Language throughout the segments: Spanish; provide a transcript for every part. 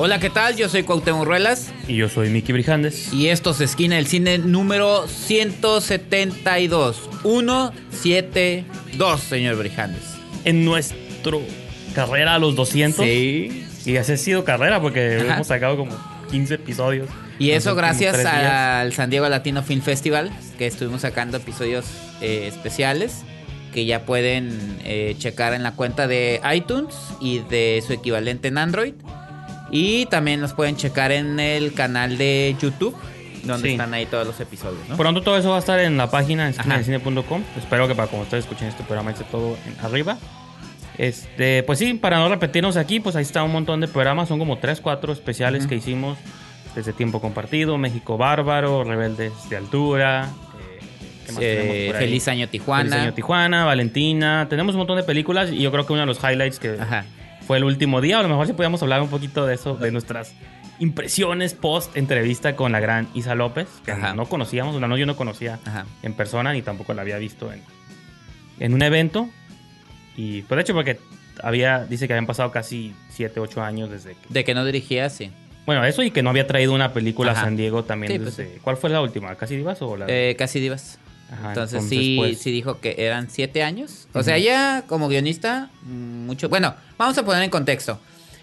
Hola, ¿qué tal? Yo soy Cuauhtémoc Ruelas. Y yo soy Miki Brijandes. Y esto es Esquina del Cine número 172. 172, señor Brijandes. En nuestro carrera a los 200. Sí. Y así ha sido carrera porque hemos sacado como 15 episodios. Y eso gracias al San Diego Latino Film Festival, que estuvimos sacando episodios eh, especiales que ya pueden eh, checar en la cuenta de iTunes y de su equivalente en Android. Y también nos pueden checar en el canal de YouTube donde están ahí todos los episodios. ¿no? Pronto todo eso va a estar en la página en cine.com. Espero que para como ustedes escuchen este programa esté todo en arriba. Este, pues sí, para no repetirnos aquí, pues ahí está un montón de programas, son como 3, 4 especiales que hicimos desde Tiempo Compartido, México Bárbaro, Rebeldes de Altura, eh, eh, Feliz Año Tijuana. Feliz Año Tijuana, Valentina, tenemos un montón de películas y yo creo que uno de los highlights que fue el último día. A lo mejor si podíamos hablar un poquito de eso, de nuestras impresiones post entrevista con la gran Isa López, que no conocíamos, una no yo no conocía en persona ni tampoco la había visto en, en un evento. Y por pues, hecho, porque había, dice que habían pasado casi 7, 8 años desde que... De que no dirigía, sí. Bueno, eso y que no había traído una película a San Diego también pues, ¿Cuál fue la última? ¿Casi Divas o la...? Eh, Casi Divas entonces, sí, sí dijo que eran siete años. O sea, ya como guionista, mucho... Bueno, vamos a poner en contexto.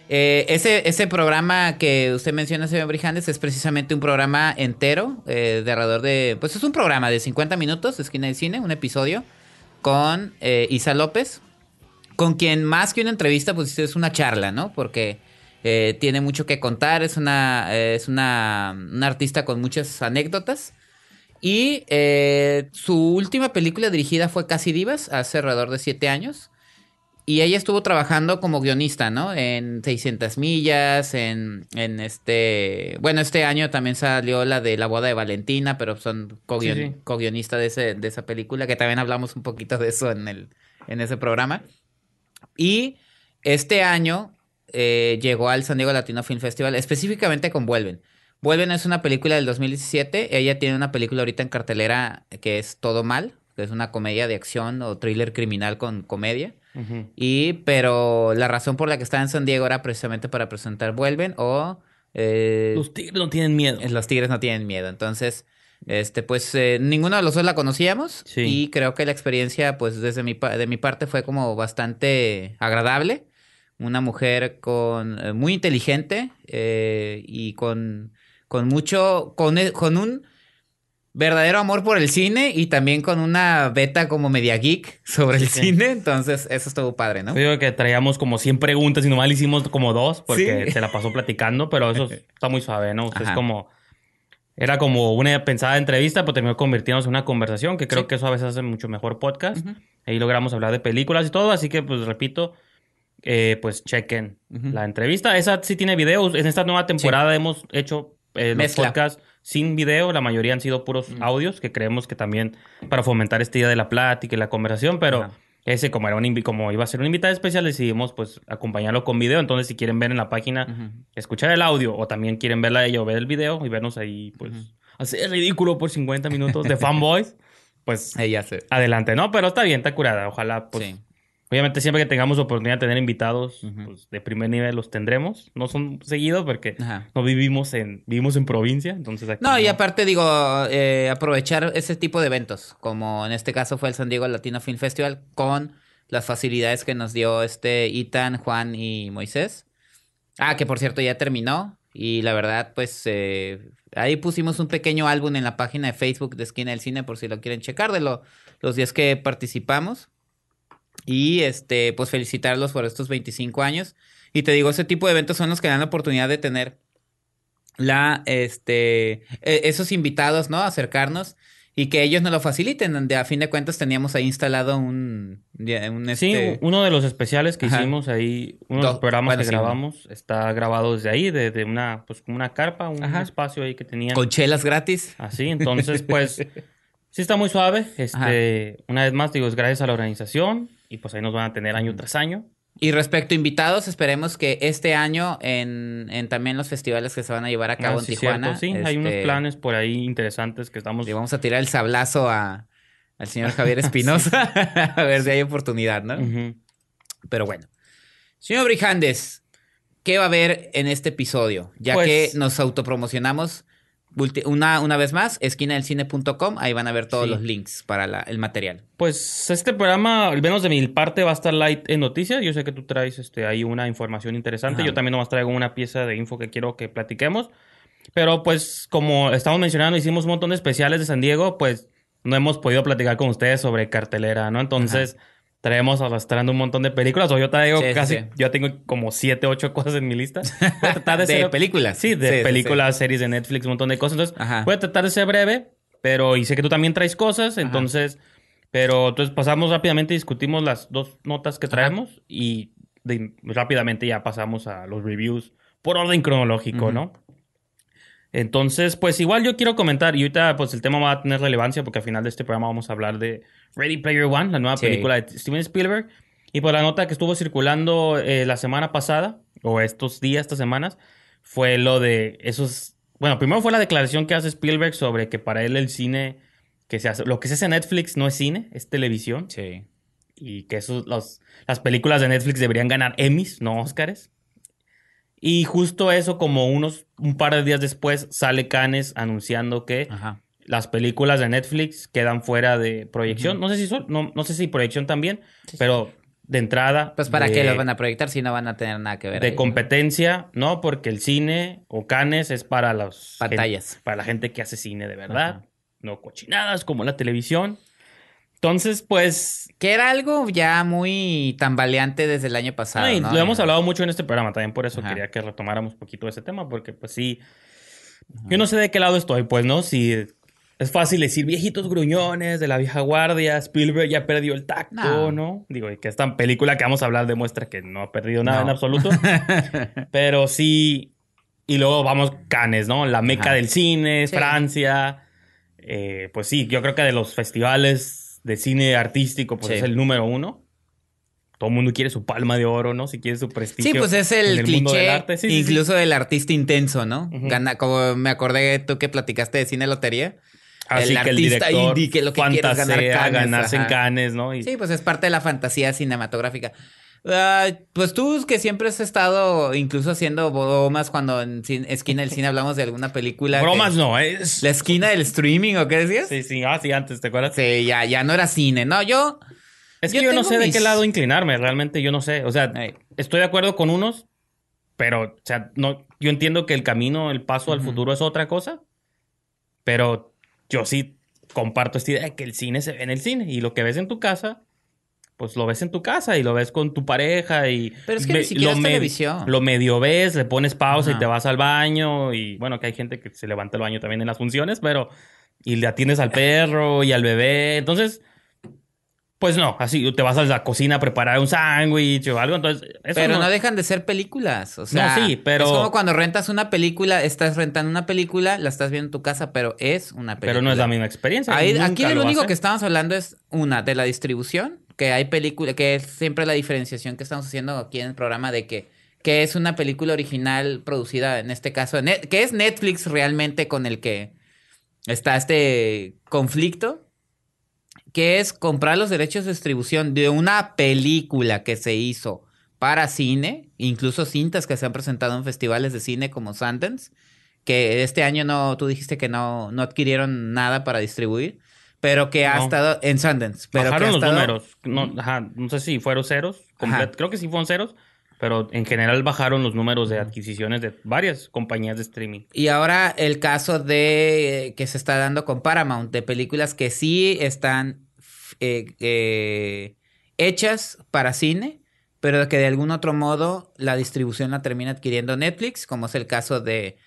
Eh, ese, ese programa que usted menciona, señor Brijandes, es precisamente un programa entero, eh, de alrededor de... Pues es un programa de 50 minutos, esquina de cine, un episodio, con eh, Isa López, con quien más que una entrevista, pues es una charla, ¿no? Porque tiene mucho que contar, es una, es una artista con muchas anécdotas. Y eh, su última película dirigida fue Casi Divas, hace alrededor de siete años. Y ella estuvo trabajando como guionista, ¿no? En 600 millas, en, este... Bueno, este año también salió la de La boda de Valentina, pero son co de, esa película, que también hablamos un poquito de eso en, el, en ese programa. Y este año eh, llegó al San Diego Latino Film Festival, específicamente con Vuelven. Vuelven es una película del 2017. Ella tiene una película ahorita en cartelera que es Todo Mal, que es una comedia de acción o thriller criminal con comedia. Y pero la razón por la que está en San Diego era precisamente para presentar Vuelven o eh, los tigres no tienen miedo. Eh, los tigres no tienen miedo. Entonces, este, pues eh, ninguno de los dos la conocíamos y creo que la experiencia, pues desde mi de mi parte fue como bastante agradable. Una mujer con muy inteligente y con con mucho, con, con un verdadero amor por el cine y también con una beta como media geek sobre el cine. Entonces, eso estuvo padre, ¿no? Yo digo que traíamos como 100 preguntas y nomás le hicimos como dos porque se la pasó platicando, pero eso está muy suave, ¿no? es como. Era como una pensada entrevista, pero terminó convirtiéndose en una conversación, que creo que eso a veces hace mucho mejor podcast. Ahí logramos hablar de películas y todo, así que pues repito, eh, pues chequen la entrevista. Esa sí tiene videos. En esta nueva temporada hemos hecho eh, los podcasts sin video, la mayoría han sido puros audios, que creemos que también para fomentar esta idea de la plática y la conversación, pero... Ese, como, era un como iba a ser un invitado especial, decidimos pues acompañarlo con video. Entonces, si quieren ver en la página, escuchar el audio o también quieren verla ella o ver el video y vernos ahí, pues, así ridículo por 50 minutos de fanboys, pues, adelante, ¿no? Pero está bien, está curada. Ojalá, pues, Obviamente siempre que tengamos oportunidad de tener invitados pues, de primer nivel los tendremos. No son seguidos porque no vivimos en vivimos en provincia, entonces no, y aparte digo eh, aprovechar ese tipo de eventos, como en este caso fue el San Diego Latino Film Festival con las facilidades que nos dio este Itan, Juan y Moisés. Ah, que por cierto ya terminó y la verdad pues eh, ahí pusimos un pequeño álbum en la página de Facebook de Esquina del Cine por si lo quieren checar de los días que participamos. Y este, pues felicitarlos por estos 25 años. Y te digo, ese tipo de eventos son los que dan la oportunidad de tener la, este, e-, esos invitados, ¿no? Acercarnos y que ellos nos lo faciliten. a fin de cuentas teníamos ahí instalado un. Sí, este uno de los especiales que hicimos ahí, uno de los programas que grabamos, está grabado desde ahí, desde una, pues, una carpa, un espacio ahí que tenía. Con gratis. Así, entonces, pues. sí está muy suave. Este, una vez más, digo, es gracias a la organización y pues ahí nos van a tener año tras año. Y respecto a invitados, esperemos que este año en, también los festivales que se van a llevar a cabo ah, en Tijuana. Sí, hay unos este, planes por ahí interesantes que estamos. Y vamos a tirar el sablazo a, al señor Javier Espinosa a ver si hay oportunidad, ¿no? Pero bueno. Señor Brijandes, ¿qué va a haber en este episodio? Ya que pues nos autopromocionamos una, una vez más, esquinadelcine.com, ahí van a ver todos los links para el material. Pues este programa, al menos de mi parte, va a estar light en noticias. Yo sé que tú traes este, ahí una información interesante. Yo también nomás traigo una pieza de info que quiero que platiquemos. Pero pues como estamos mencionando, hicimos un montón de especiales de San Diego, pues no hemos podido platicar con ustedes sobre cartelera, ¿no? Entonces traemos arrastrando un montón de películas. O yo traigo casi, yo tengo como siete, ocho cosas en mi lista. tratar de, ser, películas. Sí, de películas, series de Netflix, un montón de cosas. Entonces, voy a tratar de ser breve, pero y sé que tú también traes cosas, entonces, pero entonces pasamos rápidamente y discutimos las dos notas que traemos y rápidamente ya pasamos a los reviews por orden cronológico, ¿no? Entonces, pues igual yo quiero comentar, y ahorita pues el tema va a tener relevancia porque al final de este programa vamos a hablar de Ready Player One, la nueva película de Steven Spielberg, y por pues, la nota que estuvo circulando eh, la semana pasada, o estos días, estas semanas, fue lo de esos... Bueno, primero fue la declaración que hace Spielberg sobre que para él el cine que se hace, lo que se hace en Netflix no es cine, es televisión. Sí. Y que esos las películas de Netflix deberían ganar Emmys, no Oscars. Y justo eso, como unos un par de días después, sale Canes anunciando que las películas de Netflix quedan fuera de proyección. No sé si son, no, no, sé si proyección también, pero de entrada. Pues para qué las van a proyectar si no van a tener nada que ver. De competencia, ¿no? Porque el cine o Canes es para las pantallas. para la gente que hace cine de verdad. No cochinadas como la televisión. Entonces, pues. Que era algo ya muy tambaleante desde el año pasado. ¿no? Lo hemos hablado mucho en este programa, también por eso quería que retomáramos un poquito ese tema, porque pues sí. Yo no sé de qué lado estoy, pues, ¿no? Si es fácil decir viejitos gruñones de la vieja guardia, Spielberg ya perdió el tacto, ¿no? Digo, y que esta película que vamos a hablar demuestra que no ha perdido nada en absoluto. Pero sí. Y luego vamos canes, ¿no? La meca del cine, Francia. Eh, pues sí, yo creo que de los festivales de cine artístico, pues es el número uno. Todo el mundo quiere su palma de oro, ¿no? Si quiere su prestigio. Sí, pues es el, cliché, incluso del artista intenso, ¿no? Gana, como me acordé tú que platicaste de cine lotería. Ah, el artista indie que lo que fantasea, ganar ganarse en canes, ¿no? Sí, pues es parte de la fantasía cinematográfica. Ah, pues tú que siempre has estado incluso haciendo bromas cuando en esquina del cine hablamos de alguna película. Bromas no, es. La esquina del streaming, ¿o qué decías? Sí, sí, ah, antes, ¿te acuerdas? Sí, ya, ya no era cine. No, yo. Es que yo, no sé de qué lado inclinarme, realmente yo no sé. O sea, estoy de acuerdo con unos, pero, o sea, no, yo entiendo que el camino, el paso al futuro es otra cosa, pero yo sí comparto esta idea de que el cine se ve en el cine y lo que ves en tu casa pues lo ves en tu casa y lo ves con tu pareja y... Pero es lo televisión. Lo medio ves, le pones pausa y te vas al baño y bueno, que hay gente que se levanta el baño también en las funciones, pero... Y le atiendes al perro y al bebé, entonces... Pues no, así te vas a la cocina a preparar un sándwich o algo, entonces... pero no... dejan de ser películas, o sea... Es como cuando rentas una película, estás rentando una película, la estás viendo en tu casa, pero es una película. Pero no es la misma experiencia. aquí lo único que estamos hablando es, una, de la distribución que hay películas, que es siempre la diferenciación que estamos haciendo aquí en el programa de que, es una película original producida, en este caso, e, que es Netflix realmente con el que está este conflicto, que es comprar los derechos de distribución de una película que se hizo para cine, incluso cintas que se han presentado en festivales de cine como Sundance, que este año no, tú dijiste que no, no adquirieron nada para distribuir pero que ha estado en Sundance. Bajaron los números. No, sé si fueron ceros. Creo que sí fueron ceros. Pero en general bajaron los números de adquisiciones de varias compañías de streaming. Y ahora el caso de eh, que se está dando con Paramount, de películas que sí están eh, eh, hechas para cine, pero que de algún otro modo la distribución la termina adquiriendo Netflix, como es el caso de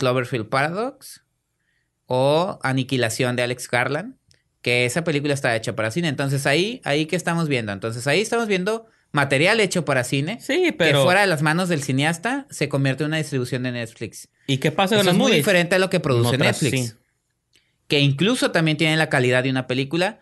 Cloverfield Paradox o Aniquilación de Alex Garland, que esa película está hecha para cine. Entonces ahí, ahí que estamos viendo. Entonces ahí estamos viendo material hecho para cine. Sí, pero. Que fuera de las manos del cineasta se convierte en una distribución de Netflix. ¿Y qué pasa con Eso es muy diferente a lo que produce Netflix. Que incluso también tiene la calidad de una película.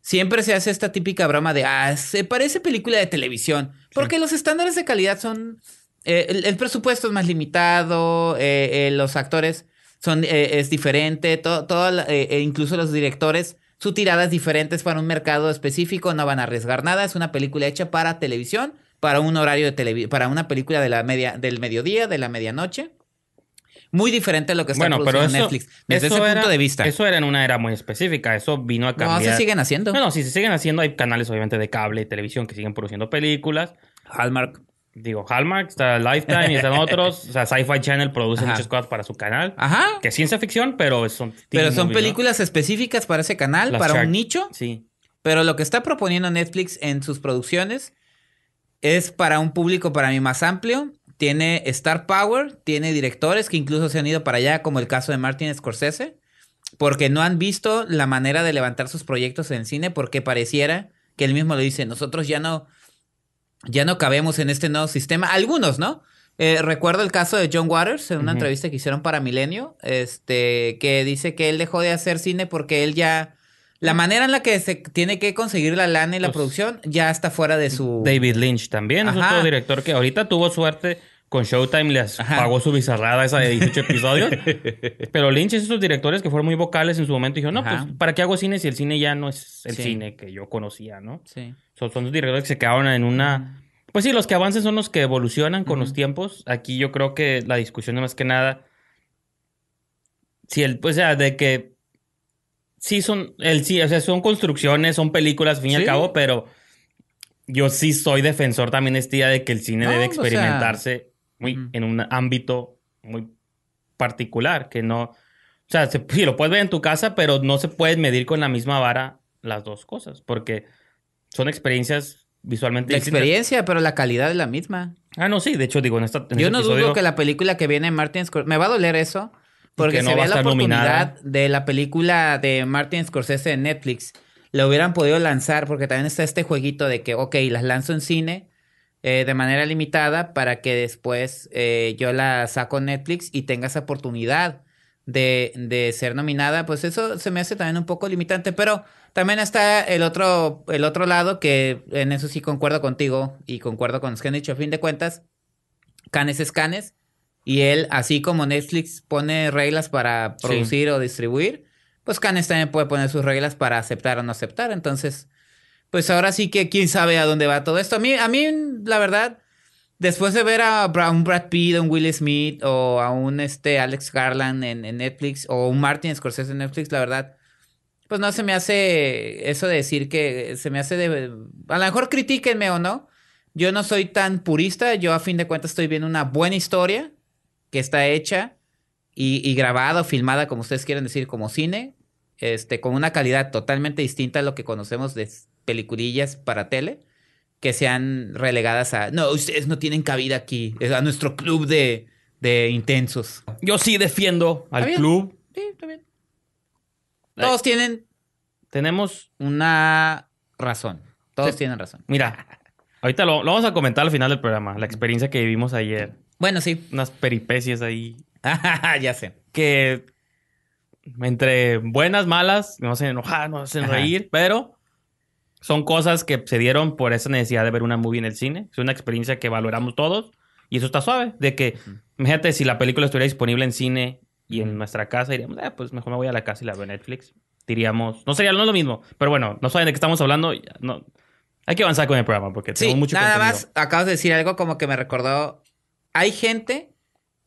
Siempre se hace esta típica broma de, ah, se parece película de televisión. Porque los estándares de calidad son. Eh, el, presupuesto es más limitado, eh, eh, los actores son, eh, es diferente, todo, eh, e incluso los directores, su tirada es diferente, para un mercado específico, no van a arriesgar nada, es una película hecha para televisión, para un horario de televisión, para una película de la media, del mediodía, de la medianoche. Muy diferente a lo que está produciendo Netflix. Desde ese punto de vista. Eso era en una era muy específica. Eso vino a cambiar. No, se siguen haciendo. No, si se siguen haciendo. Hay canales, obviamente, de cable y televisión que siguen produciendo películas. Hallmark digo, Hallmark, está Lifetime y están otros. o sea, Sci-Fi Channel produce muchas cosas para su canal. Ajá. Que es ciencia ficción, pero son. Pero son películas específicas para ese canal, para un nicho. Sí. Pero lo que está proponiendo Netflix en sus producciones es para un público para mí más amplio. Tiene Star Power, tiene directores que incluso se han ido para allá, como el caso de Martin Scorsese, porque no han visto la manera de levantar sus proyectos en cine, porque pareciera que él mismo lo dice, nosotros ya no ya no cabemos en este nuevo sistema. Algunos, ¿no? Eh, recuerdo el caso de John Waters en una entrevista que hicieron para Milenio, este, que dice que él dejó de hacer cine porque él ya... La manera en la que se tiene que conseguir la lana y la pues, producción ya está fuera de su... David Lynch también, es otro director que ahorita tuvo suerte con Showtime les pagó su bizarrada esa de 18 episodios. Pero Lynch es esos directores que fueron muy vocales en su momento y dijo, no, pues, ¿para qué hago cine si el cine ya no es el cine que yo conocía, no? Sí. Son, son directores que se quedaron en una... Pues sí, los que avancen son los que evolucionan con los tiempos. Aquí yo creo que la discusión es más que nada... Si el, pues, o sea, de que... Sí, son... El, sí, o sea, son construcciones, son películas, fin y al cabo, pero... Yo sí soy defensor también este día de que el cine debe experimentarse muy, en un ámbito muy particular, que no... O sea, sí, lo puedes ver en tu casa, pero no se puede medir con la misma vara las dos cosas, porque son experiencias visualmente La experiencia, pero la calidad es la misma. Ah, no, sí. De hecho, digo, en esta. Este yo no dudo que la película que viene de Martin Scorsese... Me va a doler eso. Porque no se ve la oportunidad de la película de Martin Scorsese en Netflix. La hubieran podido lanzar porque también está este jueguito de que, ok, las lanzo en cine eh, de manera limitada para que después eh, yo la saco en Netflix y tenga esa oportunidad de, de ser nominada. Pues eso se me hace también un poco limitante, pero también está el otro, el otro lado, que en eso sí concuerdo contigo y concuerdo con dicho... a fin de cuentas, Canes es Canes. Y él, así como Netflix pone reglas para producir o distribuir, pues Canes también puede poner sus reglas para aceptar o no aceptar. Entonces, pues ahora sí que quién sabe a dónde va todo esto. A mí, a mí la verdad, después de ver a un Brad Pitt, a un Will Smith o a un este Alex Garland en, en Netflix o un Martin Scorsese en Netflix, la verdad, pues no se me hace eso de decir que se me hace de... A lo mejor critíquenme o no. Yo no soy tan purista. Yo a fin de cuentas estoy viendo una buena historia que está hecha y, grabada o filmada, como ustedes quieren decir, como cine. Este, con una calidad totalmente distinta a lo que conocemos de peliculillas para tele que sean relegadas a. No, ustedes no tienen cabida aquí. Es a nuestro club de, intensos. Yo sí defiendo al club. Sí, también. Todos tienen. Tenemos una razón. Todos tienen razón. Mira, ahorita lo, vamos a comentar al final del programa, la experiencia que vivimos ayer. Bueno, sí. Unas peripecias ahí. ya sé. Que entre buenas, malas, nos hacen enojar, nos hacen reír, pero son cosas que se dieron por esa necesidad de ver una movie en el cine. Es una experiencia que valoramos todos y eso está suave. De que, fíjate, si la película estuviera disponible en cine y en nuestra casa diríamos, ah, pues mejor me voy a la casa y la veo Netflix. Diríamos, no sería no lo mismo, pero bueno, no saben de qué estamos hablando. No, hay que avanzar con el programa porque sí, mucho Nada más, acabas de decir algo como que me recordó. Hay gente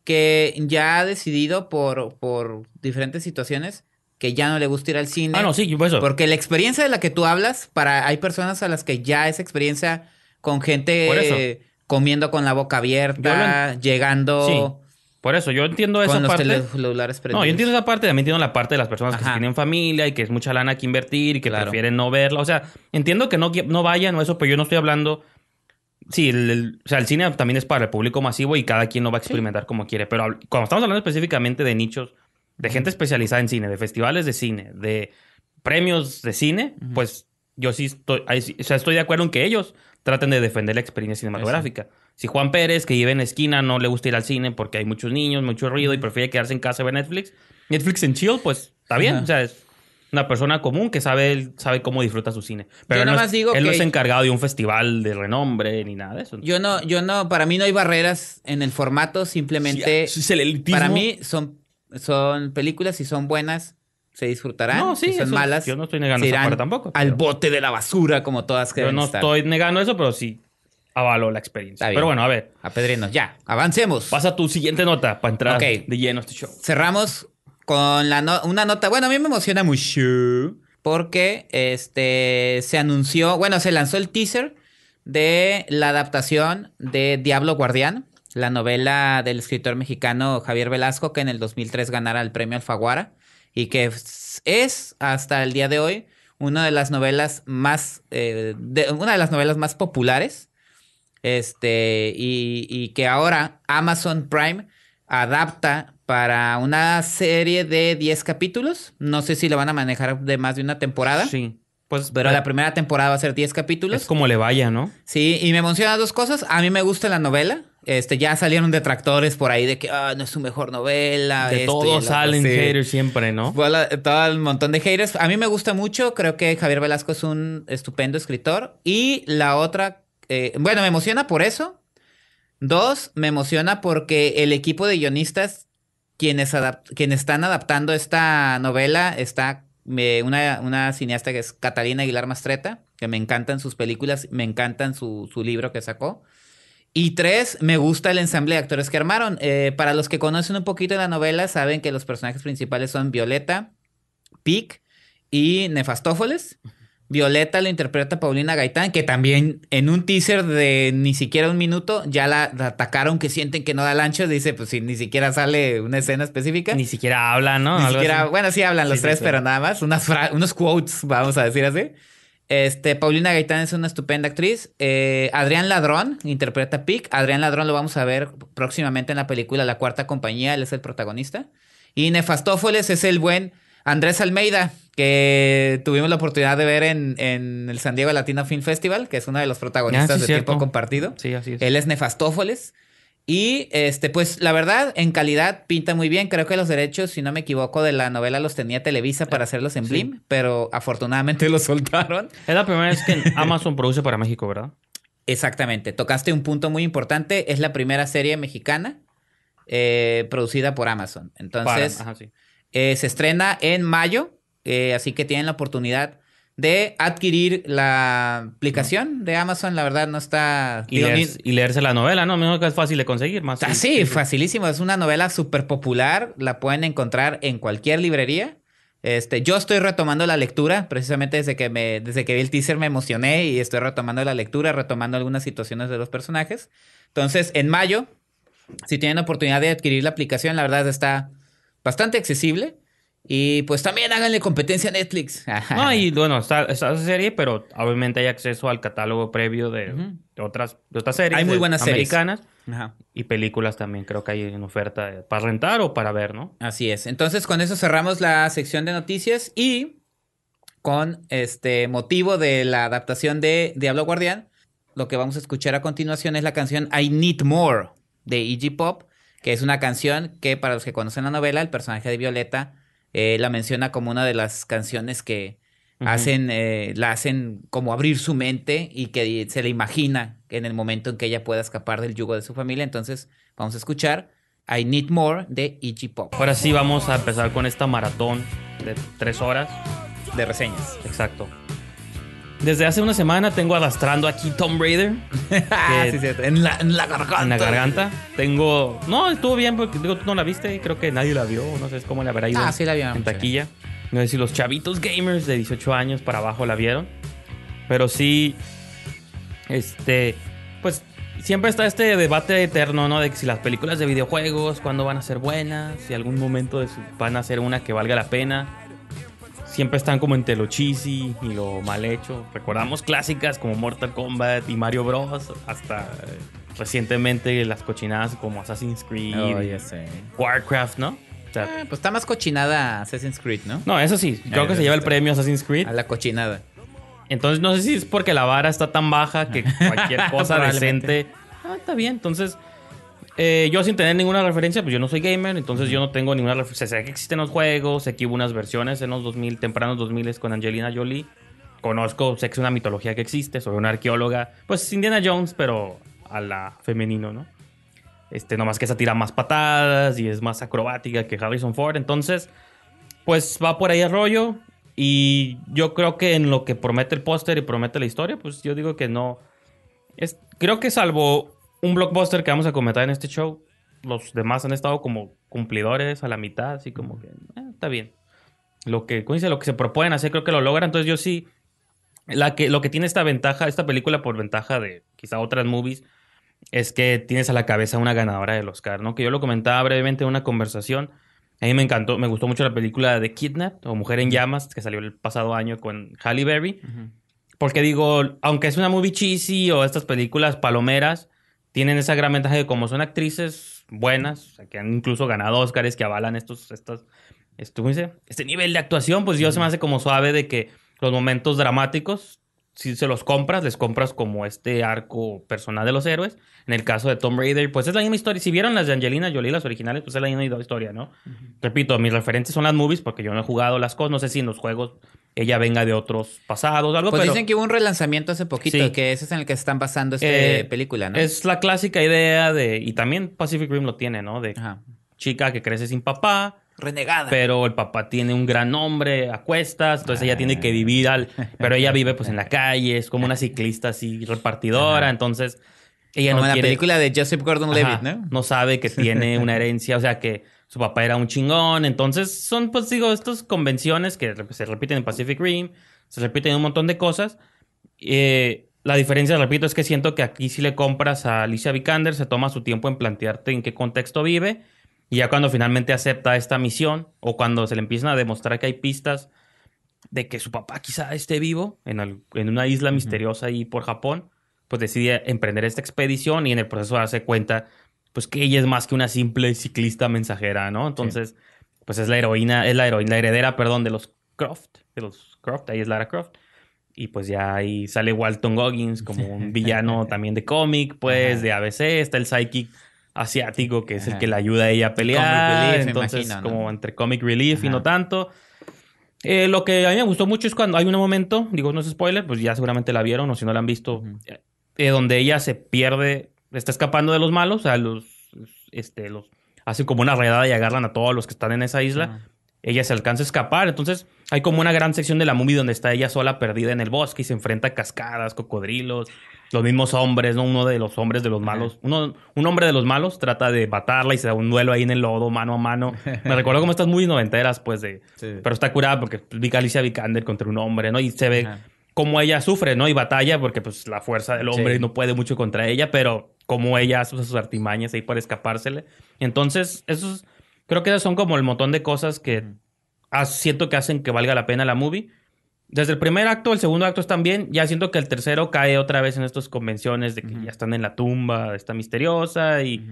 que ya ha decidido por, por diferentes situaciones que ya no le gusta ir al cine. Ah, no, sí, por eso. Porque la experiencia de la que tú hablas, para hay personas a las que ya esa experiencia con gente comiendo con la boca abierta, llegando. Sí por eso, yo entiendo esa los parte. no, yo entiendo esa parte, también entiendo la parte de las personas que tienen familia y que es mucha lana que invertir y que prefieren no verla. O sea, entiendo que no, no vayan o eso, pero yo no estoy hablando. Sí, el, o sea, el cine también es para el público masivo y cada quien lo va a experimentar como quiere. Pero cuando estamos hablando específicamente de nichos, de gente especializada en cine, de festivales de cine, de premios de cine, pues yo sí estoy, estoy de acuerdo en que ellos traten de defender la experiencia cinematográfica. Si Juan Pérez, que vive en la esquina, no le gusta ir al cine porque hay muchos niños, mucho ruido y prefiere quedarse en casa y ver Netflix, Netflix en chill, pues está bien. O sea, es una persona común que sabe, sabe cómo disfruta su cine. Pero yo no, es, digo él que no es encargado de un festival de renombre ni nada de eso. Yo no, yo no, para mí no hay barreras en el formato, simplemente. Ah, para mí son, son películas y son buenas se disfrutarán. No, sí, son malas. Yo no estoy negando eso tampoco. Al bote de la basura, como todas que Yo no estoy negando eso, pero sí avalo la experiencia. Pero bueno, a ver. Apedrenos, ya. Avancemos. Pasa tu siguiente nota para entrar de lleno a este show. Cerramos con una nota. Bueno, a mí me emociona mucho porque este se anunció, bueno, se lanzó el teaser de la adaptación de Diablo Guardián, la novela del escritor mexicano Javier Velasco que en el 2003 ganara el premio Alfaguara y que es hasta el día de hoy una de las novelas más, eh, una de las novelas más populares, este, y, y que ahora Amazon Prime adapta para una serie de 10 capítulos. No sé si lo van a manejar de más de una temporada. Sí. Pues, pero la primera temporada va a ser 10 capítulos. Es como le vaya, ¿no? Sí, y me emociona dos cosas. A mí me gusta la novela. Este, ya salieron detractores por ahí de que ah, no es su mejor novela. De todos salen haters siempre, ¿no? todo el montón de haters. A mí me gusta mucho. Creo que Javier Velasco es un estupendo escritor. Y la otra, eh, bueno, me emociona por eso. Dos, me emociona porque el equipo de guionistas quienes están adaptando esta novela está una, cineasta que es Catalina Aguilar Mastreta, que me encantan sus películas, me encantan su, libro que sacó. Y tres, me gusta el ensamble de actores que armaron. Eh, para los que conocen un poquito la novela, saben que los personajes principales son Violeta, Pic y Nefastófoles. Violeta lo interpreta Paulina Gaitán, que también en un teaser de ni siquiera un minuto ya la, atacaron que sienten que no da el ancho. Dice, pues si ni siquiera sale una escena específica. Ni siquiera hablan, ¿no? Ni siquiera, bueno, sí hablan los tres, pero nada más. Unas unos quotes, vamos a decir así. Este, Paulina Gaitán es una estupenda actriz. Eh, Adrián Ladrón interpreta Pic. Adrián Ladrón lo vamos a ver próximamente en la película La Cuarta Compañía. Él es el protagonista. Y Nefastófoles es el buen Andrés Almeida, que tuvimos la oportunidad de ver en, el San Diego Latino Film Festival, que es uno de los protagonistas del ah, de Tiempo Compartido. Sí, así es. Él es Nefastófoles. Y este, pues la verdad, en calidad pinta muy bien. Creo que los derechos, si no me equivoco, de la novela los tenía Televisa para hacerlos en Blim, pero afortunadamente los soltaron. Es la primera vez que Amazon produce para México, ¿verdad? Exactamente. Tocaste un punto muy importante. Es la primera serie mexicana eh, producida por Amazon. Entonces, eh, se estrena en mayo eh, así que tienen la oportunidad de adquirir la aplicación de Amazon, la verdad no está... Y, leerse, la novela, ¿no? que es fácil de conseguir, más. Ah, sí, facilísimo. Es una novela súper popular, la pueden encontrar en cualquier librería. Este, yo estoy retomando la lectura, precisamente desde que, me, desde que vi el teaser me emocioné y estoy retomando la lectura, retomando algunas situaciones de los personajes. Entonces, en mayo, si tienen la oportunidad de adquirir la aplicación, la verdad está bastante accesible. Y pues también háganle competencia a Netflix. no, y bueno, está, esa serie, pero obviamente hay acceso al catálogo previo de, otras, otras series. Hay muy buenas americanas series. Y películas también creo que hay en oferta eh, para rentar o para ver, ¿no? Así es. Entonces con eso cerramos la sección de noticias y con este motivo de la adaptación de Diablo Guardián, lo que vamos a escuchar a continuación es la canción I Need More de Iggy Pop, que es una canción que para los que conocen la novela, el personaje de Violeta eh, la menciona como una de las canciones que hacen, eh, la hacen como abrir su mente y que se le imagina en el momento en que ella pueda escapar del yugo de su familia. Entonces, vamos a escuchar I Need More de Iggy Pop. Ahora sí, vamos a empezar con esta maratón de tres horas. De reseñas. Exacto. Desde hace una semana tengo adastrando aquí Tomb Raider. Ah, en, la, garganta. En la garganta. Tengo. No, estuvo bien porque digo, tú no la viste creo que nadie la vio. No sé cómo la habrá ido. Ah, la En taquilla. No sé si los chavitos gamers de 18 años para abajo la vieron. Pero sí. Este. Pues siempre está este debate eterno, ¿no? De que si las películas de videojuegos, cuándo van a ser buenas, si algún momento van a ser una que valga la pena siempre están como entre lo cheesy y lo mal hecho. Recordamos clásicas como Mortal Kombat y Mario Bros. Hasta eh, recientemente las cochinadas como Assassin's Creed, oh, ya Warcraft, ¿no? Ah, pues está más cochinada Assassin's Creed, ¿no? No, eso sí, creo que se lleva el premio Assassin's Creed. A la cochinada. Entonces no sé si es porque la vara está tan baja que cualquier cosa decente... Ah, está bien, entonces eh, yo sin tener ninguna referencia, pues yo no soy gamer, entonces yo no tengo ninguna referencia. Sé que existen los juegos, sé que hubo unas versiones en los 2000, tempranos 2000 con Angelina Jolie. Conozco, sé que es una mitología que existe, soy una arqueóloga. Pues Indiana Jones, pero a la femenino, ¿no? Este, nomás que esa tira más patadas y es más acrobática que Harrison Ford. Entonces, pues va por ahí el rollo. Y yo creo que en lo que promete el póster y promete la historia, pues yo digo que no. Es, creo que salvo un blockbuster que vamos a comentar en este show. Los demás han estado como cumplidores a la mitad, así como que eh, está bien. Lo que, lo que se proponen hacer creo que lo logran. Entonces yo sí, la que, lo que tiene esta ventaja, esta película por ventaja de quizá otras movies, es que tienes a la cabeza una ganadora del Oscar, ¿no? Que yo lo comentaba brevemente en una conversación. A mí me encantó, me gustó mucho la película de Kidnap o Mujer en Llamas, que salió el pasado año con Halle Berry. Porque digo, aunque es una movie cheesy o estas películas palomeras, tienen esa gran ventaja de como son actrices buenas, que han incluso ganado Oscars que avalan estos, estos este, este nivel de actuación, pues yo se me hace como suave de que los momentos dramáticos si se los compras, les compras como este arco personal de los héroes. En el caso de Tomb Raider, pues es la misma historia. Si vieron las de Angelina Jolie, las originales, pues es la misma historia, ¿no? Repito, mis referentes son las movies porque yo no he jugado las cosas. No sé si en los juegos ella venga de otros pasados, o algo Pues dicen que hubo un relanzamiento hace poquito, y que ese es en el que están basando esta eh, película, ¿no? Es la clásica idea de. Y también Pacific Rim lo tiene, ¿no? De chica que crece sin papá renegada. Pero el papá tiene un gran nombre a cuestas, entonces ella tiene que vivir al... Pero ella vive pues en la calle, es como una ciclista así repartidora, entonces ella no en la película de Joseph Gordon-Levitt, ¿no? No sabe que tiene una herencia, o sea que su papá era un chingón, entonces son pues digo estas convenciones que se repiten en Pacific Rim, se repiten en un montón de cosas. Eh, la diferencia, repito, es que siento que aquí si le compras a Alicia Vikander, se toma su tiempo en plantearte en qué contexto vive y ya cuando finalmente acepta esta misión o cuando se le empiezan a demostrar que hay pistas de que su papá quizá esté vivo en, una isla misteriosa ahí por Japón, pues decide emprender esta expedición y en el proceso darse cuenta pues que ella es más que una simple ciclista mensajera, ¿no? Entonces, pues es la heroína, es la heroína, heredera, perdón, de los Croft, de los Croft, ahí es Lara Croft. Y pues ya ahí sale Walton Goggins como un villano también de cómic, pues, de ABC, está el psychic asiático que es el que le ayuda a ella a pelear. entonces, como entre comic relief y no tanto. Eh, lo que a mí me gustó mucho es cuando hay un momento, digo, no es spoiler, pues ya seguramente la vieron o si no la han visto, eh, eh, donde ella se pierde, está escapando de los malos, sea los, este, los, hacen como una redada y agarran a todos los que están en esa isla. Ella se alcanza a escapar, entonces hay como una gran sección de la movie donde está ella sola perdida en el bosque y se enfrenta a cascadas, cocodrilos los mismos hombres, ¿no? Uno de los hombres de los malos, uno, un hombre de los malos trata de matarla y se da un duelo ahí en el lodo, mano a mano. Me recuerdo como estas muy noventeras, pues, de... Pero está curada porque vi Alicia Vikander contra un hombre, ¿no? Y se ve cómo ella sufre, ¿no? Y batalla porque, pues, la fuerza del hombre no puede mucho contra ella, pero cómo ella hace sus artimañas ahí para escapársele. Entonces, esos... Creo que son como el montón de cosas que siento que hacen que valga la pena la movie. Desde el primer acto, el segundo acto están bien. Ya siento que el tercero cae otra vez en estas convenciones de que ya están en la tumba, está misteriosa y.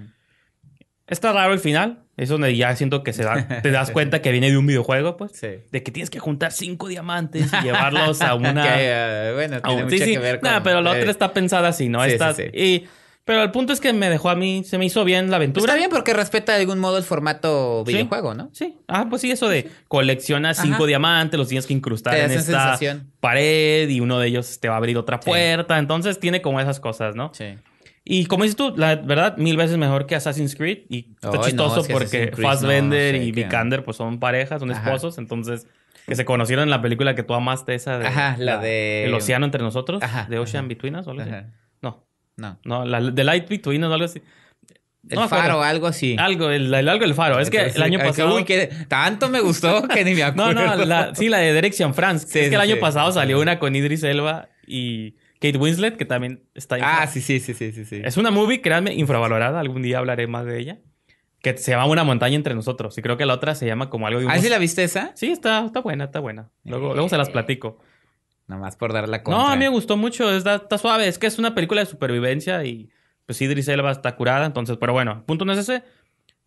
Está raro el final. Es donde ya siento que se te das cuenta que viene de un videojuego, pues. De que tienes que juntar cinco diamantes y llevarlos a una. Eh, bueno, tiene mucho que ver con. pero la otra está pensada así, ¿no? Sí, Y pero el punto es que me dejó a mí, se me hizo bien la aventura. Está bien porque respeta de algún modo el formato videojuego, ¿no? Sí. Ah, pues sí, eso de colecciona cinco diamantes, los tienes que incrustar en esta pared y uno de ellos te va a abrir otra puerta. Entonces tiene como esas cosas, ¿no? Sí. Y como dices tú, la verdad, mil veces mejor que Assassin's Creed. Y está chistoso porque Fassbender y Vikander pues son parejas, son esposos. Entonces que se conocieron en la película que tú amaste, esa de... la, de... El océano entre nosotros, Ajá. de Ocean Between Us, o No, no. No, la, The Light Between o algo así. El faro, algo así. Algo, el, faro. Es que el año pasado. Uy, que tanto me gustó que ni me acuerdo. no, no, la, sí, la de Direction France. es que el año pasado salió una con Idris Elba y Kate Winslet, que también está. ahí. Ah, sí, sí, sí, sí, sí. Es una movie, créanme, infravalorada. Algún día hablaré más de ella. Que se llama Una montaña entre nosotros. Y creo que la otra se llama como algo de ¿Ah, sí la viste esa? Sí, está, está buena, está buena. Luego, luego se las eh, platico más por dar la contra. No, a mí me gustó mucho. Está, está, suave. Es que es una película de supervivencia y pues Idris Elba está curada. Entonces, pero bueno, punto no es ese.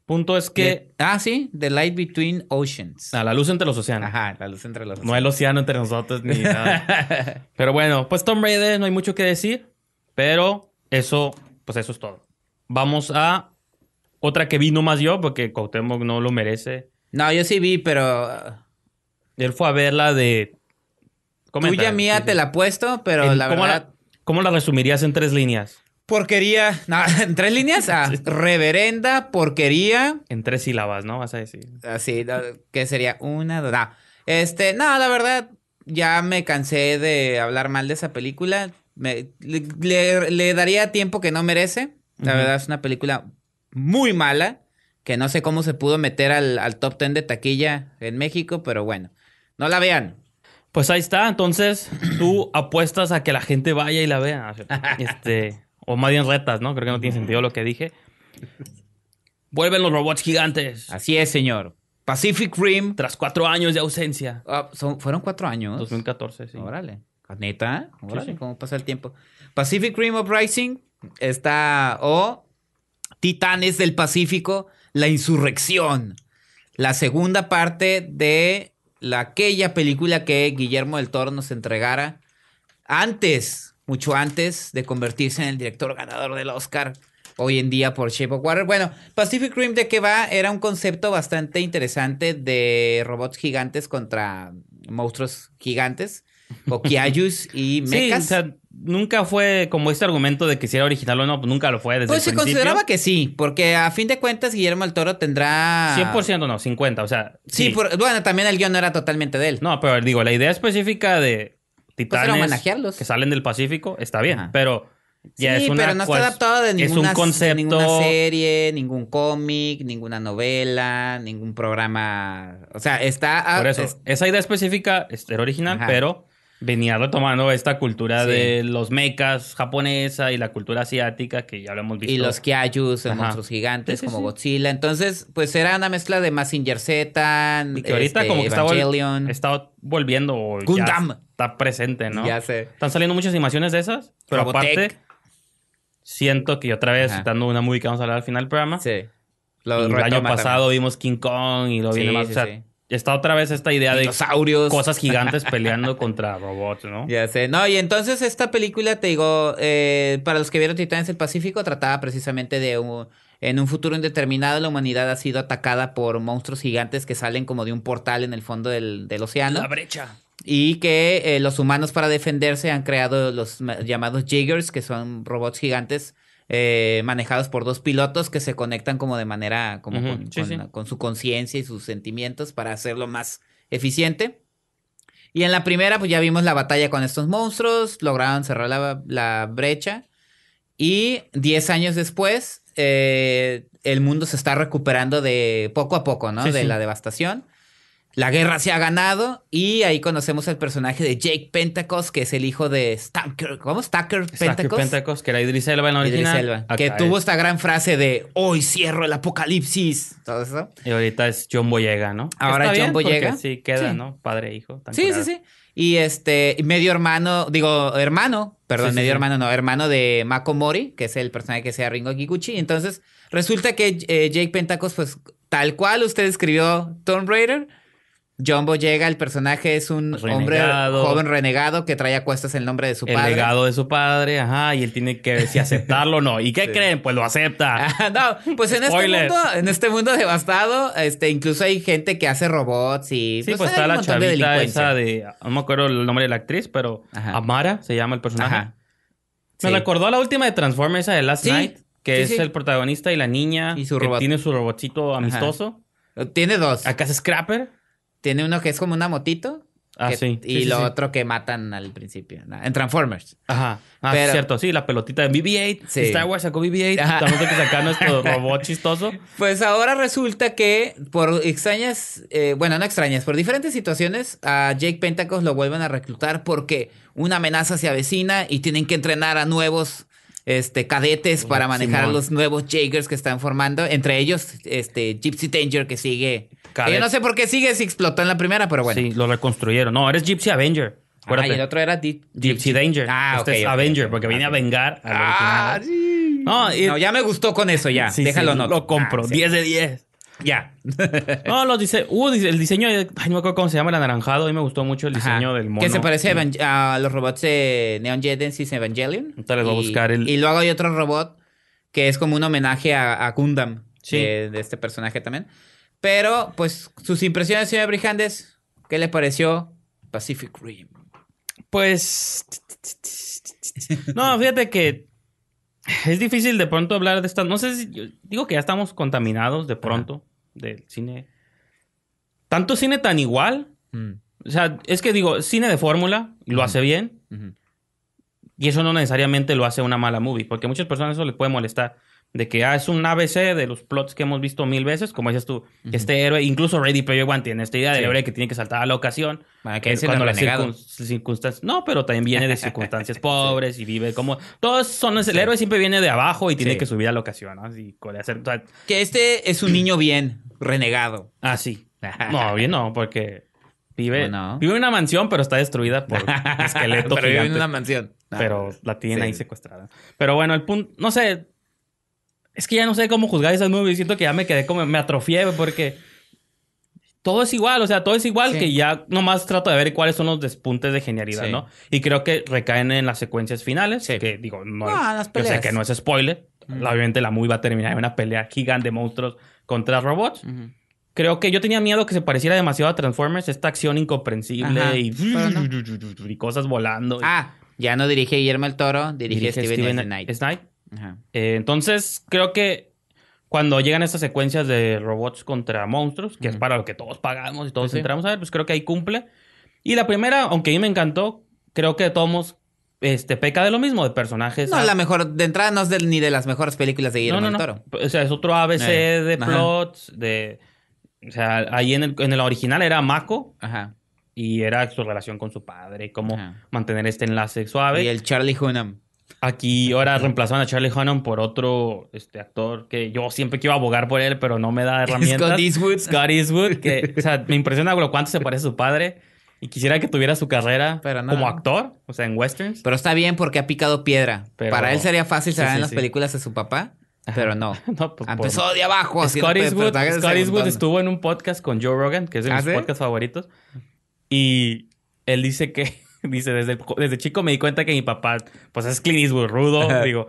Punto es que... ah, sí. The Light Between Oceans. Ah, la luz entre los océanos. Ajá, la luz entre los océanos. No el océano entre nosotros ni nada. pero bueno, pues Tom Brady no hay mucho que decir. Pero eso, pues eso es todo. Vamos a otra que vi más yo porque Cuauhtémoc no lo merece. No, yo sí vi, pero... Él fue a ver la de Tuya eh, mía te la puesto, pero la verdad. ¿Cómo la resumirías en tres líneas? Porquería. en tres líneas. Ah, reverenda, porquería. En tres sílabas, ¿no? Vas a decir. Así, ah, que sería una, No. Este, no, la verdad, ya me cansé de hablar mal de esa película. le, daría tiempo que no merece. La verdad, es una película muy mala. Que no sé cómo se pudo meter al top ten de taquilla en México, pero bueno. No la vean. Pues ahí está, entonces tú apuestas a que la gente vaya y la vea. Este, o más bien retas, ¿no? Creo que no tiene sentido lo que dije. Vuelven los robots gigantes. Así es, señor. Pacific Rim. Tras cuatro años de ausencia. Ah, fueron cuatro años. 2014, sí. Órale. Ah, neta, órale, sí, cómo pasa el tiempo. Pacific Rim Uprising está. O Titanes del Pacífico, la insurrección. La segunda parte de la, aquella película que Guillermo del Toro nos entregara antes, mucho antes de convertirse en el director ganador del Oscar hoy en día por Shape of Water. Bueno, Pacific Rim de qué va era un concepto bastante interesante de robots gigantes contra monstruos gigantes, o y mechas nunca fue como este argumento de que si era original o no, pues nunca lo fue desde Pues se consideraba que sí, porque a fin de cuentas Guillermo el Toro tendrá... 100% no, 50, o sea... Sí, bueno, también el guión no era totalmente de él. No, pero digo, la idea específica de pues titanes que salen del Pacífico está bien, pero... sí, pero no está adaptado de ninguna, un concepto... ninguna serie, ningún cómic, ninguna novela, ningún programa. O sea, está. Por eso, esa idea específica era original, pero venía retomando esta cultura de los mechas japonesa y la cultura asiática que ya lo hemos visto. Y los los monstruos gigantes como Godzilla. Entonces, pues era una mezcla de Mazinger Z, y que este, ahorita como que está, volviendo está presente, ¿no? Ya sé. Están saliendo muchas animaciones de esas, pero aparte siento que otra vez dando una movie que vamos a hablar al final del programa. Sí. el año pasado vimos King Kong y lo viene más, está otra vez esta idea de cosas gigantes peleando contra robots, ¿no? Ya sé. No, y entonces esta película, te digo, eh, para los que vieron Titanes del Pacífico, trataba precisamente de en un futuro indeterminado la humanidad ha sido atacada por monstruos gigantes que salen como de un portal en el fondo del, océano. La brecha. Y que eh, los humanos para defenderse han creado los llamados Jiggers, que son robots gigantes eh, manejados por dos pilotos que se conectan como de manera, como con, su conciencia y sus sentimientos para hacerlo más eficiente. Y en la primera, pues ya vimos la batalla con estos monstruos, lograron cerrar la, brecha. Y 10 años después, eh, el mundo se está recuperando de poco a poco, ¿no? de la devastación. La guerra se ha ganado y ahí conocemos al personaje de Jake Pentecost que es el hijo de Stacker, ¿cómo? Stacker Pentecost. que era Idris Elba en la original. Idris Elba, que tuvo esta gran frase de hoy cierro el apocalipsis, todo eso. Y ahorita es John Boyega, ¿no? Ahora John Sí, queda, ¿no? Padre e hijo. sí, sí, sí. Y este, medio hermano, digo, hermano, perdón, medio hermano, no, hermano de Mako Mori, que es el personaje que sea Ringo Kikuchi. Entonces, resulta que eh, Jake Pentacost pues, tal cual usted escribió Tomb Raider Jumbo llega, el personaje es un hombre joven renegado que trae a cuestas el nombre de su padre. El legado de su padre, ajá, y él tiene que ver si aceptarlo o no. ¿Y qué creen? Pues lo acepta. Ah, no, pues en este, mundo, en este mundo devastado, este, incluso hay gente que hace robots y... Sí, pues, pues está la chavita de de... No me acuerdo el nombre de la actriz, pero Amara se llama el personaje. Ajá. Me recordó a la última de Transformers, de Last Night, que es el protagonista y la niña y su que tiene su robotcito amistoso. Tiene dos. Acá es Scrapper. Tiene uno que es como una motito. Ah, sí. Y lo otro que matan al principio. En Transformers. Ajá. Ah, cierto, sí, la pelotita de BB-8. Sí. Star Wars sacó BB-8. Estamos que sacando nuestro robot chistoso. Pues ahora resulta que por extrañas, eh, bueno, no extrañas, por diferentes situaciones, a Jake Pentacos lo vuelven a reclutar porque una amenaza se avecina y tienen que entrenar a nuevos este, cadetes para manejar a los nuevos Jagers que están formando. Entre ellos, este, Gypsy Danger que sigue. Yo no sé por qué sigue si explotó en la primera, pero bueno. Sí, lo reconstruyeron. No, eres Gypsy Avenger. Ah, y el otro era Gypsy, Danger. Ah, este es Avenger, porque viene a vengar. ah, sí. Ah, no, ya me gustó con eso, ya. Déjalo no. Lo compro. 10 ah, de 10. Ya. no, los dice, uh, el diseño, ay, no me acuerdo cómo se llama el anaranjado, a mí me gustó mucho el diseño del mono. Que se parece a, los robots de Neon Genesis Evangelion. Entonces y, voy a buscar el... Y luego hay otro robot que es como un homenaje a, Gundam, sí. Eh, de, este personaje también. Pero, pues, sus impresiones, señor Brijandes, ¿qué le pareció Pacific Rim? Pues... No, fíjate que es difícil de pronto hablar de esto. No sé si. digo que ya estamos contaminados de pronto del cine. Tanto cine tan igual. Mm. O sea, es que digo, cine de fórmula lo hace bien. Y eso no necesariamente lo hace una mala movie, porque a muchas personas eso les puede molestar. De que ah, es un ABC de los plots que hemos visto mil veces, como dices tú, este héroe, incluso Ready Player One tiene esta idea de héroe que tiene que saltar a la ocasión. Ah, que eh, cuando las circunstancias. No, pero también viene de circunstancias pobres y vive como. Todos son. El héroe siempre viene de abajo y tiene que subir a la ocasión, que este es un niño bien, renegado. Ah, sí. No, bien no, porque vive, vive en una mansión, pero está destruida por esqueleto. pero vive en una mansión. pero la tiene ahí secuestrada. Pero bueno, el punto. No sé es que ya no sé cómo juzgar esas movies. Siento que ya me quedé como... Me atrofié porque... Todo es igual, o sea, todo es igual que ya nomás trato de ver cuáles son los despuntes de genialidad, ¿no? Y creo que recaen en las secuencias finales, que digo, no, es, las que no es spoiler. Obviamente la movie va a terminar en una pelea gigante de monstruos contra robots. Creo que yo tenía miedo que se pareciera demasiado a Transformers, esta acción incomprensible y, cosas volando. Ah, ya no dirige Guillermo el Toro, dirige, Steven, Knight. Eh, entonces, creo que cuando llegan estas secuencias de robots contra monstruos, que es para lo que todos pagamos y todos entramos a ver, pues creo que ahí cumple. Y la primera, aunque a mí me encantó, creo que todos este, peca de lo mismo, de personajes. No, la mejor, de entrada no es ni de las mejores películas de Guillermo no, no, del O sea, es otro ABC eh, de plots, de... O sea, ahí en el, original era Mako. Y era su relación con su padre, cómo mantener este enlace suave. Y el Charlie Hunnam. Aquí ahora reemplazaban a Charlie Hunnam por otro este, actor que yo siempre quiero abogar por él, pero no me da herramientas. Scott Eastwood. Scott Eastwood, que, o sea, me impresiona lo cuánto se parece a su padre. Y quisiera que tuviera su carrera como actor, o sea, en westerns. Pero está bien porque ha picado piedra. Para él sería fácil salir en las películas de su papá, pero no. Empezó pues, ah, pues, de abajo. Scott Eastwood, Scott Eastwood estuvo en un podcast con Joe Rogan, que es de mis ¿Ah, podcasts favoritos. Y él dice que Dice, desde, desde chico me di cuenta que mi papá, pues es Clint Eastwood, rudo. Digo,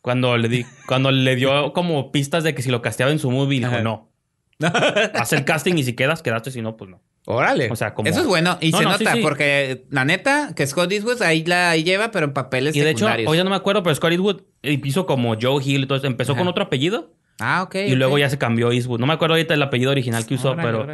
cuando le, di, cuando le dio como pistas de que si lo casteaba en su movie, dijo, no. hacer casting y si quedas, quedaste, si no, pues no. Órale. O sea, Eso es bueno. Y se nota, porque la neta, que Scott Eastwood ahí la lleva, pero en papeles y de hecho, hoy ya no me acuerdo, pero Scott Eastwood eh, hizo como Joe Hill, entonces empezó con otro apellido. Ah, ok. Y luego ya se cambió Eastwood. No me acuerdo ahorita el apellido original que usó, pero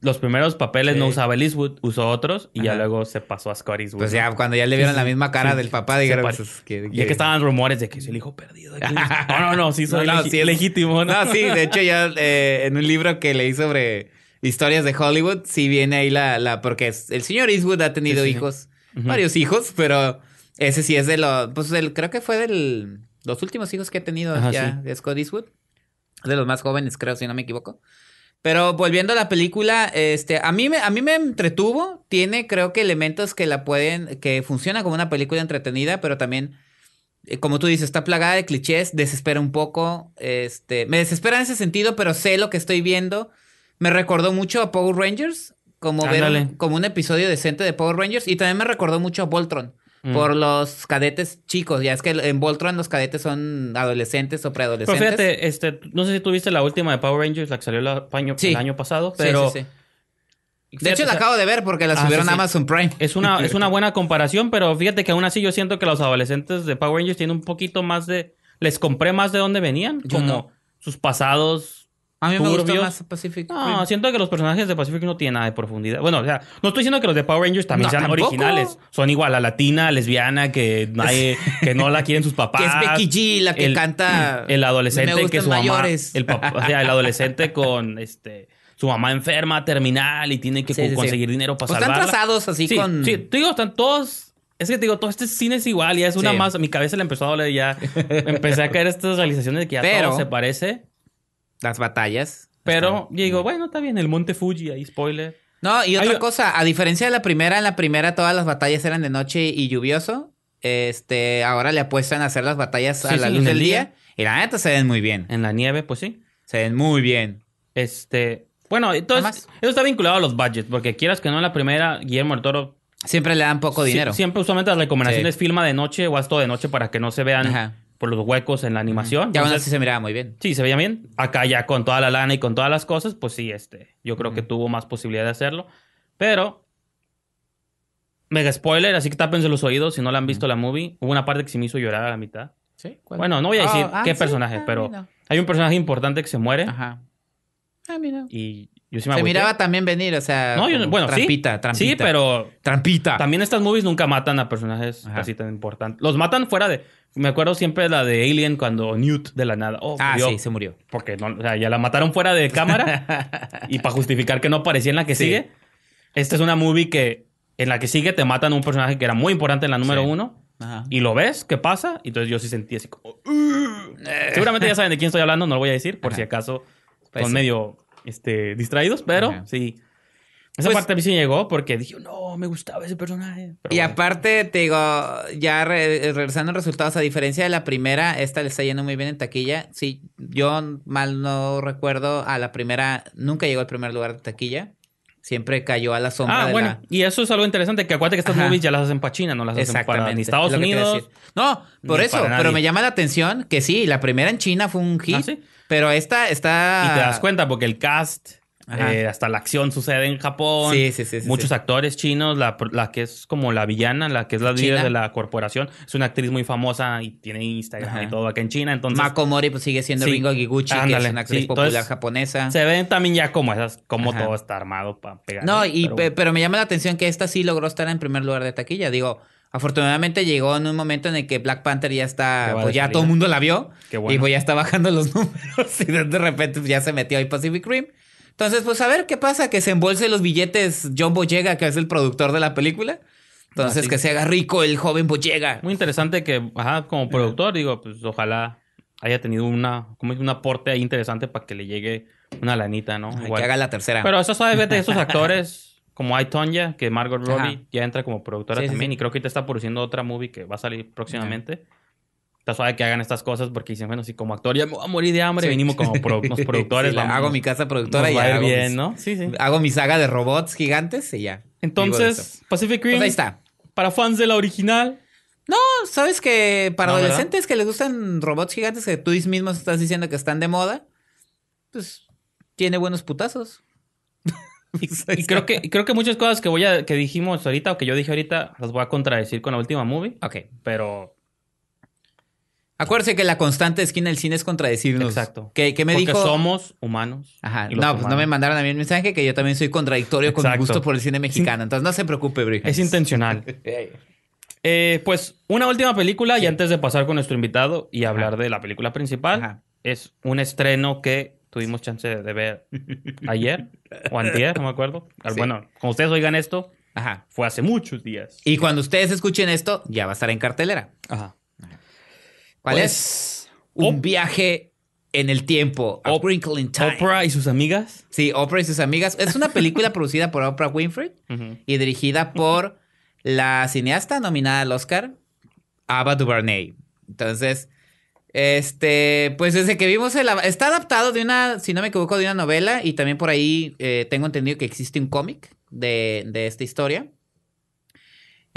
los primeros papeles no usaba el Eastwood, usó otros y ya luego se pasó a Scott Eastwood. Pues ya, cuando ya le vieron la misma cara del papá, dijeron pues, que, que estaban rumores de que es el hijo perdido. no, no, no, sí, no, es legítimo. ¿no? sí, de hecho, ya eh, en un libro que leí sobre historias de Hollywood, sí viene ahí la. la porque el señor Eastwood ha tenido hijos, varios hijos, pero ese sí es de los. Pues el, creo que fue de los últimos hijos que ha tenido ya de Scott Eastwood. De los más jóvenes, creo, si no me equivoco. Pero volviendo a la película, este, a mí me, a mí me entretuvo. Tiene, creo que elementos que la pueden, que funciona como una película entretenida, pero también, eh, como tú dices, está plagada de clichés, desespera un poco. Este, me desespera en ese sentido, pero sé lo que estoy viendo. Me recordó mucho a Power Rangers, como ver como un episodio decente de Power Rangers, y también me recordó mucho a Voltron. Mm. Por los cadetes chicos, ya es que en Voltron los cadetes son adolescentes o preadolescentes. fíjate, este, no sé si tuviste la última de Power Rangers, la que salió el año, pasado, pero sí, sí, de hecho, la acabo de ver porque la ah, subieron a Amazon Prime. Es una, es una buena comparación, pero fíjate que aún así yo siento que los adolescentes de Power Rangers tienen un poquito más de. Les compré más de dónde venían, como sus pasados, a mí me gustó más Pacific No, siento que los personajes de Pacific no tienen nada de profundidad. Bueno, o sea, no estoy diciendo que los de Power Rangers también sean originales. Son igual a latina, lesbiana, que nadie, que no la quieren sus papás. que es Becky G la que canta. El adolescente que su mayores. El o sea, el adolescente con este su mamá enferma, terminal, y tiene que conseguir dinero para pues Están trazados así con. Sí, te digo, están todos. Es que te digo, todo este cine es igual, ya es una más. Mi cabeza le empezó a doler, ya empecé a caer estas realizaciones de que ya Pero... todo se parece las batallas. Pero digo, bueno, está bien, el Monte Fuji, ahí spoiler. No, y otra cosa, a diferencia de la primera, en la primera todas las batallas eran de noche y lluvioso. Este, ahora le apuestan a hacer las batallas a la luz del día. Y la neta se ven muy bien. En la nieve, pues sí. Se ven muy bien. Este, bueno, entonces eso está vinculado a los budgets, porque quieras que no en la primera Guillermo del Toro siempre le dan poco dinero. Siempre usualmente las recomendaciones filma de noche o haz todo de noche para que no se vean por los huecos en la animación. Ya aún si se miraba muy bien. Sí, se veía bien. Acá ya con toda la lana y con todas las cosas, pues sí, este, yo creo que tuvo más posibilidad de hacerlo. Pero, mega spoiler, así que tápense los oídos si no la han visto la movie. Hubo una parte que se me hizo llorar a la mitad. ¿Sí? ¿Cuál? Bueno, no voy a decir oh, ah, qué personaje, ah, pero hay un personaje importante que se muere. Ajá. Ah, mira. Y yo Se miraba también venir, o sea. No, bueno, sí. trampita, Trampita, Sí, pero Trampita. también estas movies nunca matan a personajes así tan importantes. Los matan fuera de. Me acuerdo siempre la de Alien cuando Newt de la nada. Oh, Ah, sí, se murió. Porque ya la mataron fuera de cámara y para justificar que no aparecía en la que sigue. Esta es una movie que en la que sigue te matan a un personaje que era muy importante en la número uno y lo ves, ¿qué pasa? Y entonces yo sí sentí así como... Uh". Eh. Seguramente ya saben de quién estoy hablando, no lo voy a decir por si acaso Pues son medio este, distraídos, pero sí. Esa pues parte a mí sí llegó porque dije, no, me gustaba ese personaje. y aparte, te digo, ya regresando a resultados, a diferencia de la primera, esta le está yendo muy bien en taquilla. Sí, yo mal no recuerdo, a la primera nunca llegó al primer lugar de taquilla. Siempre cayó a la sombra. Ah, bueno. Y eso es algo interesante, que acuérdate que estas movies ya las hacen para China, no las hacen para ni Estados Unidos. No, por eso, pero me llama la atención que sí, la primera en China fue un ah, hit, pero esta está... Y te das cuenta porque el cast eh, hasta la acción sucede en Japón. Sí, Muchos actores chinos. La, la, que es como la villana, la que es la líder de la corporación. Es una actriz muy famosa y tiene Instagram y todo acá en China. Entonces, Mako Mori pues, sigue siendo Bingo Ringo Giguchi, que es una actriz popular japonesa. Se ven también ya como esas, como todo está armado para pegar. No, pero, me llama la atención que esta sí logró estar en primer lugar de taquilla. Digo, Afortunadamente llegó en un momento en el que Black Panther ya está, pues ya todo el mundo la vio bueno. y pues, ya está bajando los números y de repente pues, ya se metió ahí Pacific Rim entonces, pues a ver qué pasa, que se embolse los billetes John Boyega, que es el productor de la película. Entonces, ah, que se haga rico el joven Boyega. Muy interesante que, ajá, como productor, digo, pues ojalá haya tenido una, como un aporte ahí interesante para que le llegue una lanita, ¿no? Que haga la tercera. Pero eso sabe de esos actores como hay Tonya, que Margot Robbie ya entra como productora también y creo que te está produciendo otra movie que va a salir próximamente está suave que hagan estas cosas porque dicen, bueno, si como actor ya me voy a morir de hambre, venimos como productores. hago mi casa productora y va hago bien, ¿no? Sí, sí. Hago mi saga de robots gigantes y ya. Entonces, Pacific Rim. ahí está. Para fans de la original. No, sabes que para adolescentes que les gustan robots gigantes que tú mismo estás diciendo que están de moda, pues tiene buenos putazos. y, pues, creo que creo que muchas cosas que voy a que dijimos ahorita o que yo dije ahorita las voy a contradecir con la última movie. Ok. Pero Acuérdense que la constante esquina del cine es contradecirnos. Exacto. ¿Qué, qué me Porque somos humanos. Ajá. No, pues no me mandaron a mí el mensaje que yo también soy contradictorio con mi gusto por el cine mexicano. Entonces no se preocupe, Brick. Es intencional. Eh, pues una última película y antes de pasar con nuestro invitado y hablar de la película principal, es un estreno que tuvimos chance de ver ayer o antier, no me acuerdo. Bueno, como ustedes oigan esto, Ajá. fue hace muchos días. Y cuando ustedes escuchen esto, ya va a estar en cartelera. Ajá. ¿Cuál es? Pues, un viaje en el tiempo. Oprah y sus amigas. Sí, Oprah y sus amigas. Es una película producida por Oprah Winfrey y dirigida por la cineasta nominada al Oscar, Ava DuVernay. Entonces, este, pues desde que vimos el... Está adaptado de una, si no me equivoco, de una novela y también por ahí eh, tengo entendido que existe un cómic de, de esta historia.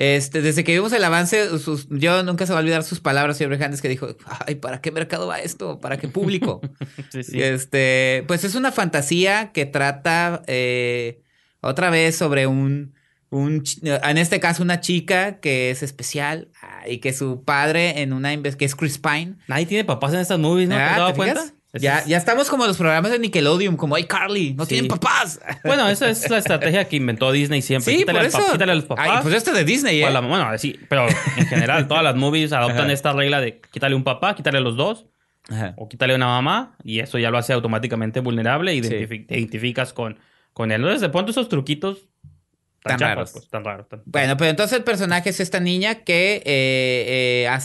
Este, desde que vimos el avance, sus, yo nunca se va a olvidar sus palabras, señor Handes, que dijo, ay, ¿para qué mercado va esto? ¿Para qué público? Este, pues es una fantasía que trata eh, otra vez sobre un, un, en este caso una chica que es especial ah, y que su padre en una, que es Chris Pine. Nadie tiene papás en estas movies, ¿no? ¿Te, ah, ¿te, cuenta? Ya, ya, estamos como los programas de Nickelodeon, como hay Carly, no tienen papás. Bueno, esa es la estrategia que inventó Disney siempre. Sí, quítale, por eso. Quítale los papás. Ay, pues este de Disney, ¿eh? bueno, sí, pero en general todas las movies adoptan esta regla de quítale un papá, quítale los dos, o quítale una mamá, y eso ya lo hace automáticamente vulnerable y identificas con, con él. Entonces, de pronto esos truquitos pues, tan, raros. tan Bueno, pero entonces el personaje es esta niña que eh, eh,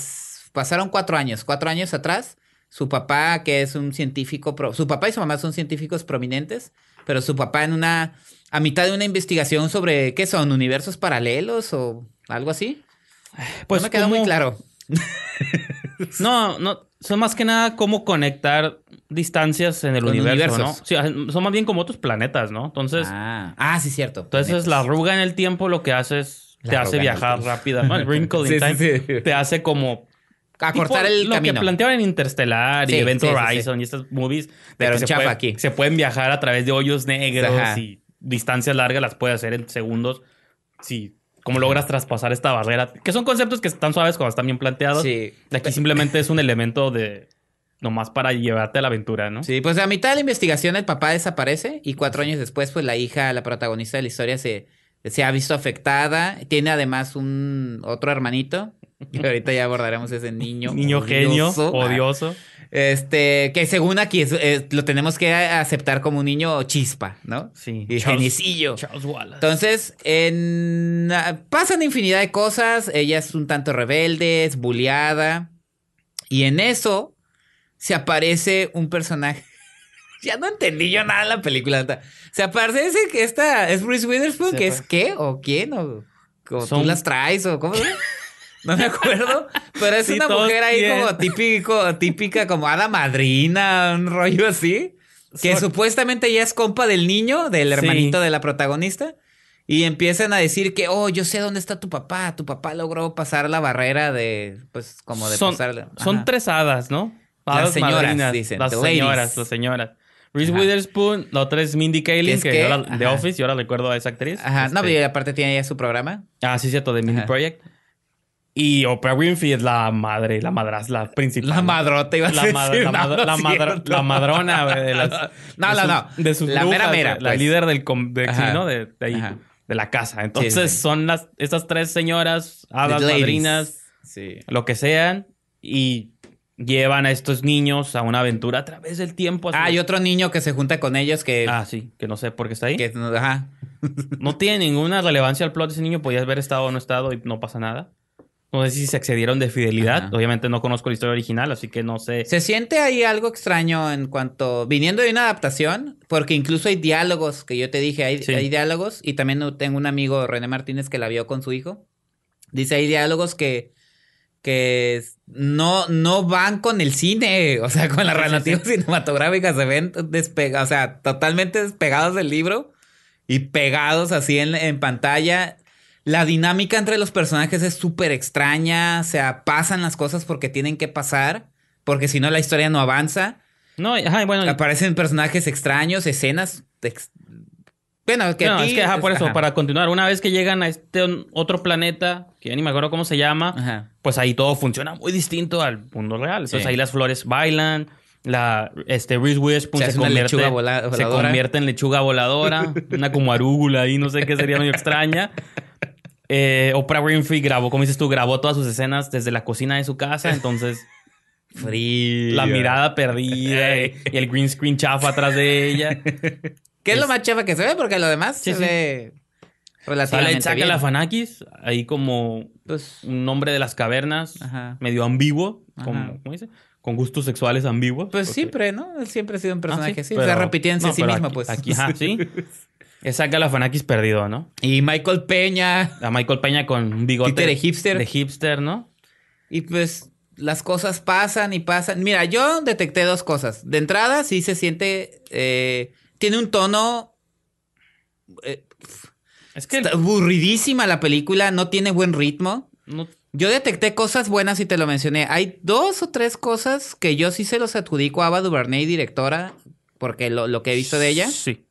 pasaron cuatro años, cuatro años atrás su papá, que es un científico, su papá y su mamá son científicos prominentes, pero su papá en una, a mitad de una investigación sobre, ¿qué son? ¿Universos paralelos o algo así? Pues no me quedó muy claro. no, no, son más que nada cómo conectar distancias en el universo, ¿no? Ah, son más bien como otros planetas, ¿no? Entonces. Ah, ah sí, cierto. Entonces, la arruga en el tiempo lo que hace es. te hace viajar rápida. time. te hace como a cortar el lo que planteaban en Interstellar y Event Horizon y estas movies. Pero se, aquí. se pueden viajar a través de hoyos negros y distancias largas las puede hacer en segundos. Sí, cómo logras traspasar esta barrera. Que son conceptos que están suaves cuando están bien planteados. Sí. Aquí simplemente es un elemento de nomás para llevarte a la aventura, ¿no? Sí, pues a mitad de la investigación el papá desaparece y cuatro años después, pues la hija, la protagonista de la historia, se se ha visto afectada. Tiene además un otro hermanito. ahorita ya abordaremos ese niño. niño genio, odioso. Este, que según aquí lo tenemos que aceptar como un niño chispa, ¿no? Sí. Y genicillo. Wallace. Entonces, ah, pasan infinidad de cosas. Ella es un tanto rebelde, es bulleada. Y en eso se aparece un personaje ya no entendí yo nada de la película. O sea, parece que esta es Bruce Witherspoon, que es qué o quién o, Son... tú las traes o cómo. No me acuerdo, pero es una mujer ahí como típico, típica, como hada madrina, un rollo así. Que supuestamente ya es compa del niño, del hermanito de la protagonista. Y empiezan a decir que, oh, yo sé dónde está tu papá. Tu papá logró pasar la barrera de, pues, como de son, Son tres hadas, ¿no? las señoras, dicen. Las señoras, las señoras. Reese Witherspoon, la otra es Mindy Kaling, que, era de Office, y ahora recuerdo a esa actriz. Ajá, no, pero este aparte tiene ya su programa. Ah, sí, cierto, de Mindy Project. Y Oprah Winfrey es la madre, la madras, la principal. La madrota, iba a la decir. la, la, madrona de las. no, no, no. la mera mera. La pues. líder del. De, ¿no? de, la casa. Entonces son las, estas tres señoras, hadas, madrinas, lo que sean. Y llevan a estos niños a una aventura a través del tiempo. Ah, y otro niño que se junta con ellos que... Ah, sí, que no sé por qué está ahí. no tiene ninguna relevancia al plot. Ese niño podía haber estado o no estado y no pasa nada. No sé si se accedieron de fidelidad. Obviamente no conozco la historia original, así que no sé. Se siente ahí algo extraño en cuanto. Viniendo de una adaptación, porque incluso hay diálogos que yo te dije, hay, hay diálogos. Y también tengo un amigo, René Martínez, que la vio con su hijo. Dice: hay diálogos que que no, no van con el cine, o sea, con las sí, relativas cinematográficas, se ven despegados, o sea, totalmente despegados del libro y pegados así en, pantalla. La dinámica entre los personajes es súper extraña, o sea, pasan las cosas porque tienen que pasar, porque si no la historia no avanza. No, bueno. Aparecen personajes extraños, escenas bueno, que no, es que por eso, para continuar, una vez que llegan a este otro planeta, que ni me acuerdo cómo se llama, pues ahí todo funciona muy distinto al mundo real. Entonces ahí las flores bailan, la este Reese se, convierte, en lechuga voladora, una como arúgula ahí, no sé qué sería muy extraña. Eh, Oprah Winfrey grabó, como dices tú, grabó todas sus escenas desde la cocina de su casa, entonces... La mirada perdida y el green screen chafa atrás de ella. Que es, lo más chévere que se ve, porque lo demás se ve relativamente. Sale la Lafanakis, ahí como pues, un hombre de las cavernas, medio ambiguo, como, ¿cómo dice? Con gustos sexuales ambiguos. Pues siempre, ¿no? Él siempre ha sido un ah, personaje así. Pero, o sea, sí mismo, pues. Aquí, sí. Es la perdido, ¿no? Y Michael Peña. A Michael Peña con un bigote. de hipster. De hipster, ¿no? Y pues las cosas pasan y pasan. Mira, yo detecté dos cosas. De entrada, sí se siente eh, tiene un tono... Eh, es que... Está aburridísima la película, no tiene buen ritmo. Yo detecté cosas buenas y te lo mencioné. Hay dos o tres cosas que yo sí se los adjudico a Ava DuVernay, directora, porque lo, que he visto de ella. Sí.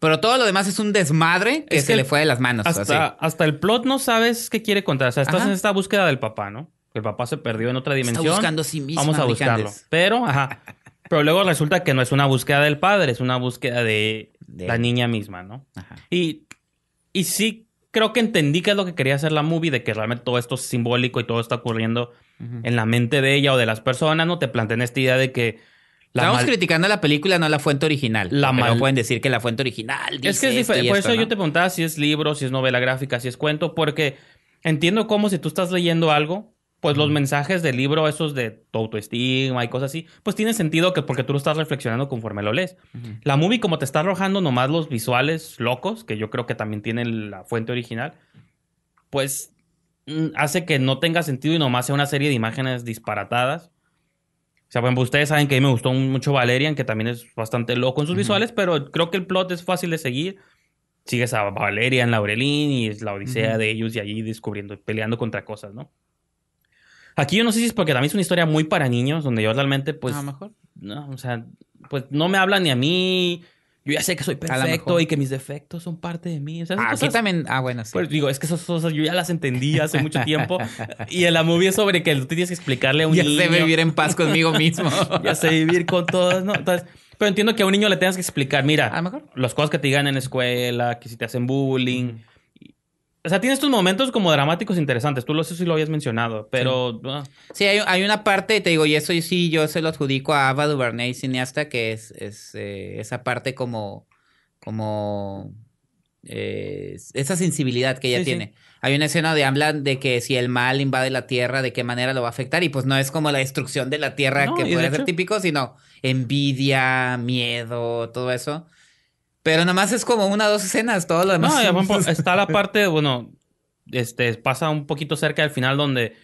Pero todo lo demás es un desmadre que se le fue de las manos. Hasta, hasta el plot no sabes qué quiere contar. O sea, estás en esta búsqueda del papá, ¿no? El papá se perdió en otra dimensión. Está buscando a sí mismo. Vamos a buscarlo. Pero, ajá. Pero luego resulta que no es una búsqueda del padre, es una búsqueda de, la niña misma, ¿no? Ajá. Y, y sí creo que entendí que es lo que quería hacer la movie, de que realmente todo esto es simbólico y todo está ocurriendo en la mente de ella o de las personas, ¿no? Te plantean esta idea de que... La Estamos criticando criticando la película, no la fuente original. La No pueden decir que la fuente original. es que es diferente. Por eso yo te preguntaba si es libro, si es novela gráfica, si es cuento, porque entiendo cómo si tú estás leyendo algo, pues los mensajes del libro, esos de tu autoestima y cosas así, pues tiene sentido que porque tú lo estás reflexionando conforme lo lees. La movie, como te está arrojando nomás los visuales locos, que yo creo que también tiene la fuente original, pues mm, hace que no tenga sentido y nomás sea una serie de imágenes disparatadas. O sea, ustedes saben que a mí me gustó mucho Valerian, que también es bastante loco en sus visuales, pero creo que el plot es fácil de seguir sigues a Valerian, Laurelín y es la odisea de ellos y allí descubriendo, peleando contra cosas, ¿no? Aquí yo no sé si es porque también es una historia muy para niños, donde yo realmente, pues. A mejor. No, o sea, pues no me hablan ni a mí. Yo ya sé que soy perfecto y que mis defectos son parte de mí. O sea, también. Ah, bueno, sí. Pues digo, es que esas cosas yo ya las entendí hace mucho tiempo. y en la movie es sobre que tú tienes que explicarle a un niño. Ya sé vivir en paz conmigo mismo. ya sé vivir con todos, ¿no? Entonces. Pero entiendo que a un niño le tengas que explicar, mira, los cosas que te digan en escuela, que si te hacen bullying, o sea, tiene estos momentos como dramáticos interesantes. Tú lo sé si lo habías mencionado, pero... Ah. Sí, hay, una parte, te digo, y eso sí yo se lo adjudico a Ava DuVernay, cineasta, que es, eh, esa parte como... como eh, esa sensibilidad que ella tiene. Hay una escena de hablan de que si el mal invade la Tierra, de qué manera lo va a afectar. Y pues no es como la destrucción de la Tierra que puede ser típico, sino envidia, miedo, todo eso. Pero nada más es como una o dos escenas, todo lo demás. No, ya, está la parte, bueno, este, pasa un poquito cerca del final donde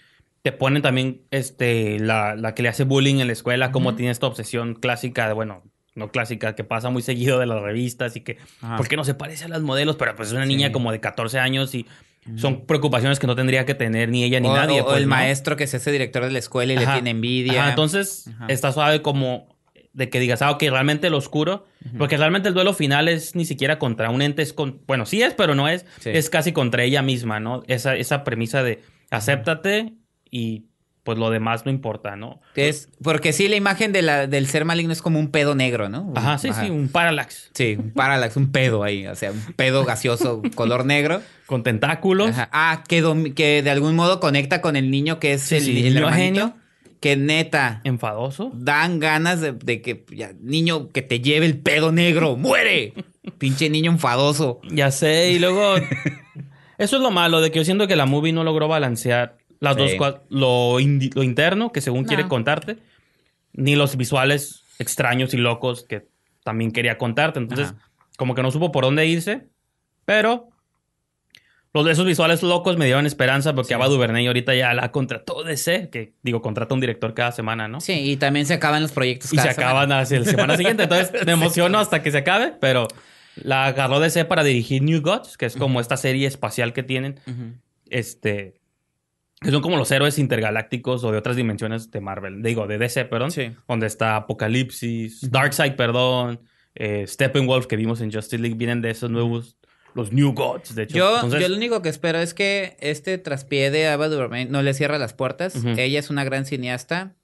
te ponen también este, la, que le hace bullying en la escuela, como tiene esta obsesión clásica bueno, no clásica, que pasa muy seguido de las revistas y que, porque no se parece a las modelos, pero pues es una niña como de 14 años y son preocupaciones que no tendría que tener ni ella ni nadie. O, pues, el maestro que es ese director de la escuela y le tiene envidia. entonces, está suave como de que digas, ah, ok, realmente lo oscuro. Porque realmente el duelo final es ni siquiera contra un ente, es con, bueno, sí es, pero no es. Es casi contra ella misma, ¿no? Esa, esa premisa de acéptate y pues lo demás no importa, ¿no? Es, porque sí, la imagen de del ser maligno es como un pedo negro, ¿no? Ajá, sí, sí, un parallax. Sí, un parallax, un pedo ahí, o sea, un pedo gaseoso, color negro. Con tentáculos. Ajá. Ah, que, de algún modo conecta con el niño que es el, el, Genio que neta. Enfadoso. Dan ganas de, que, niño, que te lleve el pedo negro, muere. Pinche niño enfadoso. Ya sé, y luego... eso es lo malo, de que yo siento que la movie no logró balancear las dos lo, lo, interno, que según quiere contarte, ni los visuales extraños y locos que también quería contarte. Entonces, como que no supo por dónde irse, pero los, esos visuales locos me dieron esperanza porque sí. Ava DuVernay ahorita ya la contrató DC. que digo, contrata un director cada semana, ¿no? Sí, y también se acaban los proyectos cada Y se acaban hacia la semana siguiente, entonces me emociono hasta que se acabe, pero la agarró DC para dirigir New Gods, que es como esta serie espacial que tienen. Este, que son como los héroes intergalácticos o de otras dimensiones de Marvel, digo, de DC, perdón, sí. donde está Apocalipsis, Darkseid, perdón, stephen Steppenwolf que vimos en Justice League, vienen de esos nuevos los New Gods, de hecho. Yo, lo único que espero es que este traspié de Ava Duvernay no le cierre las puertas. Ella es una gran cineasta.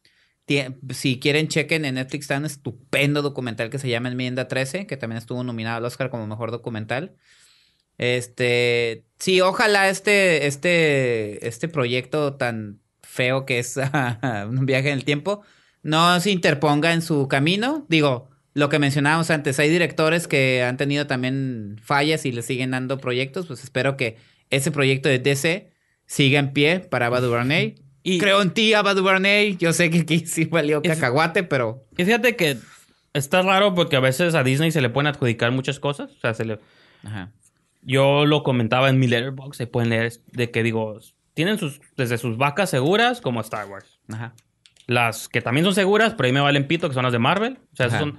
si quieren, chequen en Netflix está un estupendo documental que se llama Enmienda 13, que también estuvo nominado al Oscar como mejor documental. Este, sí, ojalá este, este, este proyecto tan feo que es un viaje en el tiempo no se interponga en su camino. Digo, lo que mencionábamos antes, hay directores que han tenido también fallas y le siguen dando proyectos, pues espero que ese proyecto de DC siga en pie para Bad Duvernay. Y Creo en ti, Bad Duvernay. Yo sé que aquí sí valió cacahuate, pero... fíjate que está raro porque a veces a Disney se le pueden adjudicar muchas cosas. O sea, se le... Yo lo comentaba en mi letterbox, se pueden leer, de que digo, tienen sus, desde sus vacas seguras como Star Wars. Las que también son seguras, pero ahí me valen pito, que son las de Marvel. O sea, son,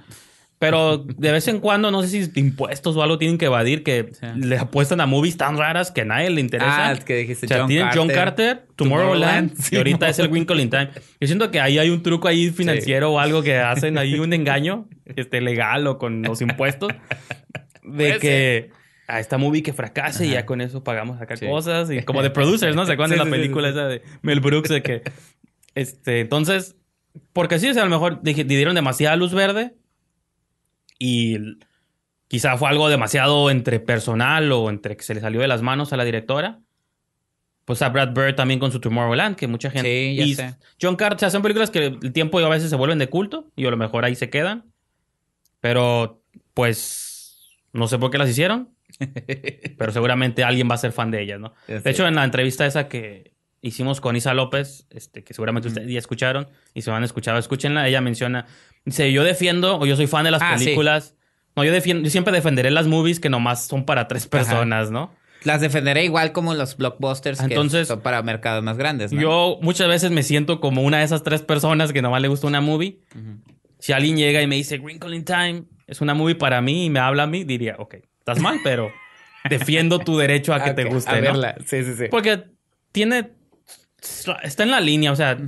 pero de vez en cuando, no sé si impuestos o algo tienen que evadir, que les le apuestan a movies tan raras que a nadie le interesa. Ah, que dijiste o sea, tienen John Carter, Tomorrowland, y ahorita es el Winkle in Time. Yo siento que ahí hay un truco ahí financiero o algo que hacen ahí un engaño este, legal o con los impuestos de que a esta movie que fracase y ya con eso pagamos acá cosas y como de producers, ¿no? ¿Se acuerdan de la película esa de Mel Brooks de que este, entonces porque sí, o sea, a lo mejor dieron demasiada luz verde y quizá fue algo demasiado entre personal o entre que se le salió de las manos a la directora. Pues a Brad Bird también con su Tomorrowland, que mucha gente. Sí, ya y sé. John Carter, o películas que el tiempo a veces se vuelven de culto y a lo mejor ahí se quedan. Pero, pues, no sé por qué las hicieron. pero seguramente alguien va a ser fan de ellas, ¿no? De hecho, en la entrevista esa que, hicimos con Isa López, este, que seguramente ustedes ya escucharon y se han van a escuchar, escúchenla. Ella menciona, dice, yo defiendo o yo soy fan de las ah, películas. No, yo, defiendo, yo siempre defenderé las movies que nomás son para tres personas, ¿no? Las defenderé igual como los blockbusters Entonces, que son para mercados más grandes. ¿no? Yo muchas veces me siento como una de esas tres personas que nomás le gusta una movie. Si alguien llega y me dice *Green in Time es una movie para mí y me habla a mí, diría, ok, estás mal, pero defiendo tu derecho a que te guste. A verla, sí, sí, sí. Porque tiene está en la línea, o sea,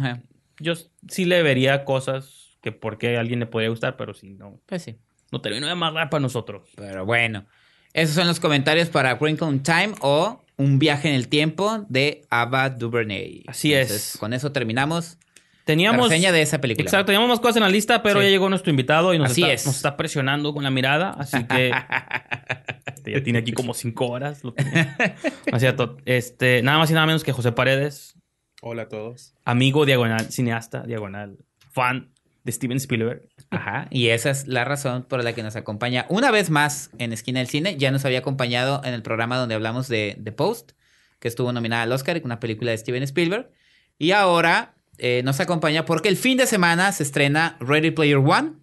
yo sí le vería cosas que porque a alguien le podría gustar, pero si no. Pues sí. No terminó de amarrar para nosotros. Pero bueno, esos son los comentarios para Crinkle Time o Un viaje en el tiempo de Ava DuVernay. Así es. Con eso terminamos. Teníamos. La de esa película. Exacto, teníamos más cosas en la lista, pero ya llegó nuestro invitado y nos, está, presionando con la mirada, así que. ya tiene aquí como cinco horas. así, este, nada más y nada menos que José Paredes, Hola a todos. Amigo diagonal, cineasta diagonal, fan de Steven Spielberg. Ajá, y esa es la razón por la que nos acompaña una vez más en Esquina del Cine. Ya nos había acompañado en el programa donde hablamos de The Post, que estuvo nominada al Oscar, una película de Steven Spielberg. Y ahora eh, nos acompaña porque el fin de semana se estrena Ready Player One,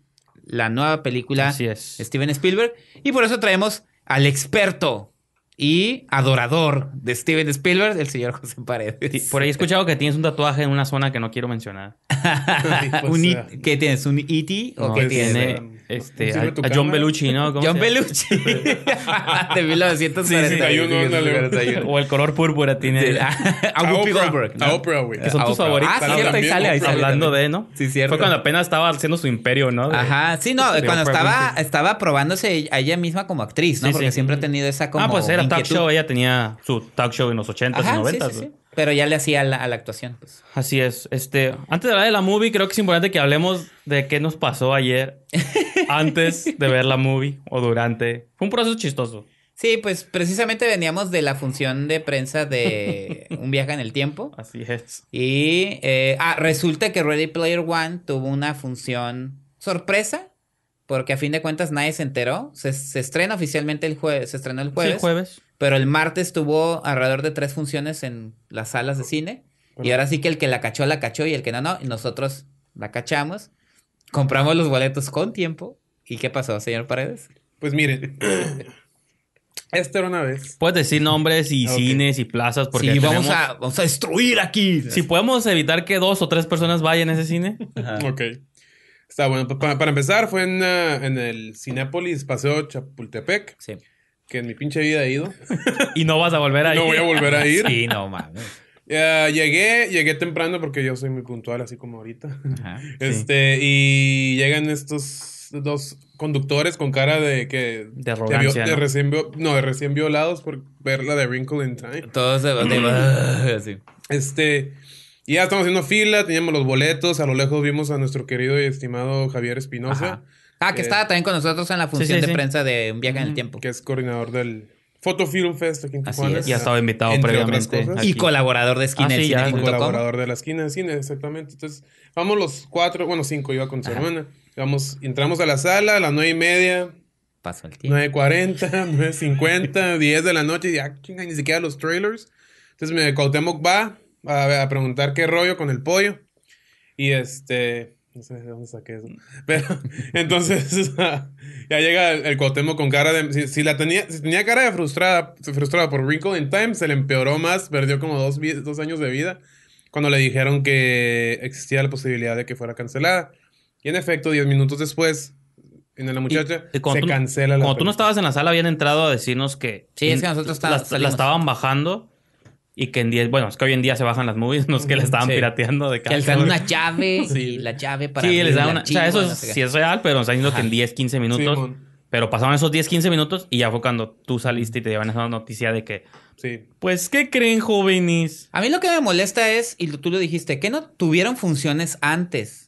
la nueva película de Steven Spielberg. Y por eso traemos al experto y adorador de Steven Spielberg, el señor José Paredes. Por ahí he escuchado que tienes un tatuaje en una zona que no quiero mencionar. Pues, ¿Qué tienes? ¿Un E.T.? ¿O qué tiene? Este, a, John Belushi, ¿no? John Belushi. de 1941. o el color púrpura tiene. Ah, a Whoopi Goldberg. A Oprah, Que son tus favoritos. Ah, cierto, ahí sale. Hablando de, ¿no? Sí, cierto. Fue cuando apenas estaba haciendo su imperio, ¿no? Ajá. Sí, no, cuando estaba, estaba probándose a ella misma como actriz, ¿no? Porque siempre ha tenido esa como. Ah, pues era talk show. Ella tenía su talk show en los 80s y 90s. Pero ya le hacía a la, actuación. Pues. Así es. Este, antes de hablar de la movie, creo que es importante que hablemos de qué nos pasó ayer. antes de ver la movie o durante. Fue un proceso chistoso. Sí, pues precisamente veníamos de la función de prensa de Un viaje en el tiempo. Así es. Y eh, ah, resulta que Ready Player One tuvo una función sorpresa, porque a fin de cuentas nadie se enteró. Se, estrena oficialmente el jueves, se estrenó el jueves. Sí, jueves. Pero el martes tuvo alrededor de tres funciones en las salas de cine. Y ahora sí que el que la cachó, la cachó y el que no, no. Y nosotros la cachamos. Compramos los boletos con tiempo. ¿Y qué pasó, señor Paredes? Pues miren. Esta era una vez. Puedes decir nombres y ah, cines y plazas porque vamos, a, destruir aquí. Si podemos evitar que dos o tres personas vayan a ese cine. Ok. Está bueno. Para, empezar, fue ah, en, el Cinépolis Paseo Chapultepec. Sí. Que en mi pinche vida he ido. y no vas a volver a ir. No voy a volver a ir. sí, no mames. Eh, llegué, llegué temprano porque yo soy muy puntual, así como ahorita. este, y llegan estos dos conductores con cara de que... De recién, no, de recién violados por ver la de Wrinkle in Time. Todos se así. Este... Y ya estamos haciendo fila, teníamos los boletos, a lo lejos vimos a nuestro querido y estimado Javier Espinosa. Ah, que estaba también con nosotros en la función de prensa de Un viaje en el tiempo. Que es coordinador del Photo Film Fest aquí en Tijuana. Y ha estado invitado previamente. Y colaborador de Esquina ah, de Cine. colaborador de la Esquina del Cine, exactamente. Entonces, vamos los cuatro, bueno, cinco, iba con su hermana. Vamos, entramos a la sala a las nueve y media. Pasó el tiempo. 9.40, 9.50, 10 de la noche. Y ya, chinga, ni siquiera los trailers. Entonces me Cuauhtémoc va a, preguntar qué rollo con el pollo. Y este... No sé de dónde saqué eso. Pero entonces ya llega el, el Cuauhtémoc con cara de... Si, la tenía, si tenía cara de frustrada, frustrada por Wrinkle in Time, se le empeoró más. Perdió como dos, dos años de vida cuando le dijeron que existía la posibilidad de que fuera cancelada. Y en efecto, 10 minutos después, en la muchacha se cancela la Como tú no estabas en la sala, habían entrado a decirnos que. Sí, es que nosotros la, estaban bajando. Y que en 10, bueno, es que hoy en día se bajan las movies, no es que la estaban pirateando de casa. Que dan una llave la llave para. Sí, les dan una. o sea, eso sí es real, pero nos están diciendo que en 10, 15 minutos. pero pasaban esos 10, 15 minutos y ya fue cuando tú saliste y te llevan esa noticia de que. Sí. Pues, ¿qué creen, jóvenes? A mí lo que me molesta es, y tú lo dijiste, que no tuvieron funciones antes.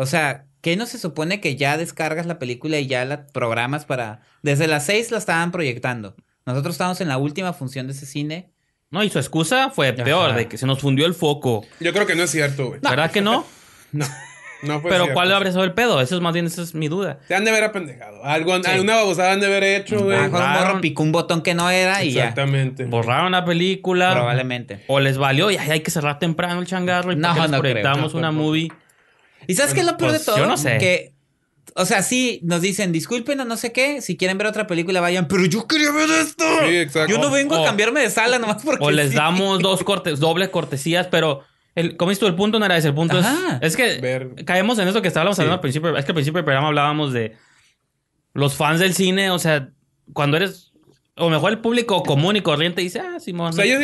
O sea, ¿qué no se supone que ya descargas la película y ya la programas para... Desde las seis la estaban proyectando. Nosotros estábamos en la última función de ese cine. No, y su excusa fue peor, de que se nos fundió el foco. Yo creo que no es cierto, güey. ¿Verdad que no? no. No Pero cierto. ¿cuál habría sido el pedo? Eso es más bien, esa es mi duda. Te han de haber apendejado. Algo, babosada han de haber hecho, güey. un picó un botón que no era y Borraron la película. Probablemente. O les valió y hay que cerrar temprano el changarro y proyectamos una movie. ¿Y sabes que lo peor de pues, todo? no sé. Que, o sea, sí, nos dicen, disculpen o no sé qué, si quieren ver otra película, vayan, pero yo quería ver esto. Sí, exacto. Yo no vengo a cambiarme de sala nomás porque. O les damos dos cortes, dobles cortesías, pero. El, ¿Cómo esto? tú? El punto no era ese. El punto es, es que caemos en eso que estábamos hablando al principio. Es que al principio del programa hablábamos de los fans del cine. O sea, cuando eres o mejor el público común y corriente dice, ah, Simón. O sea, yo,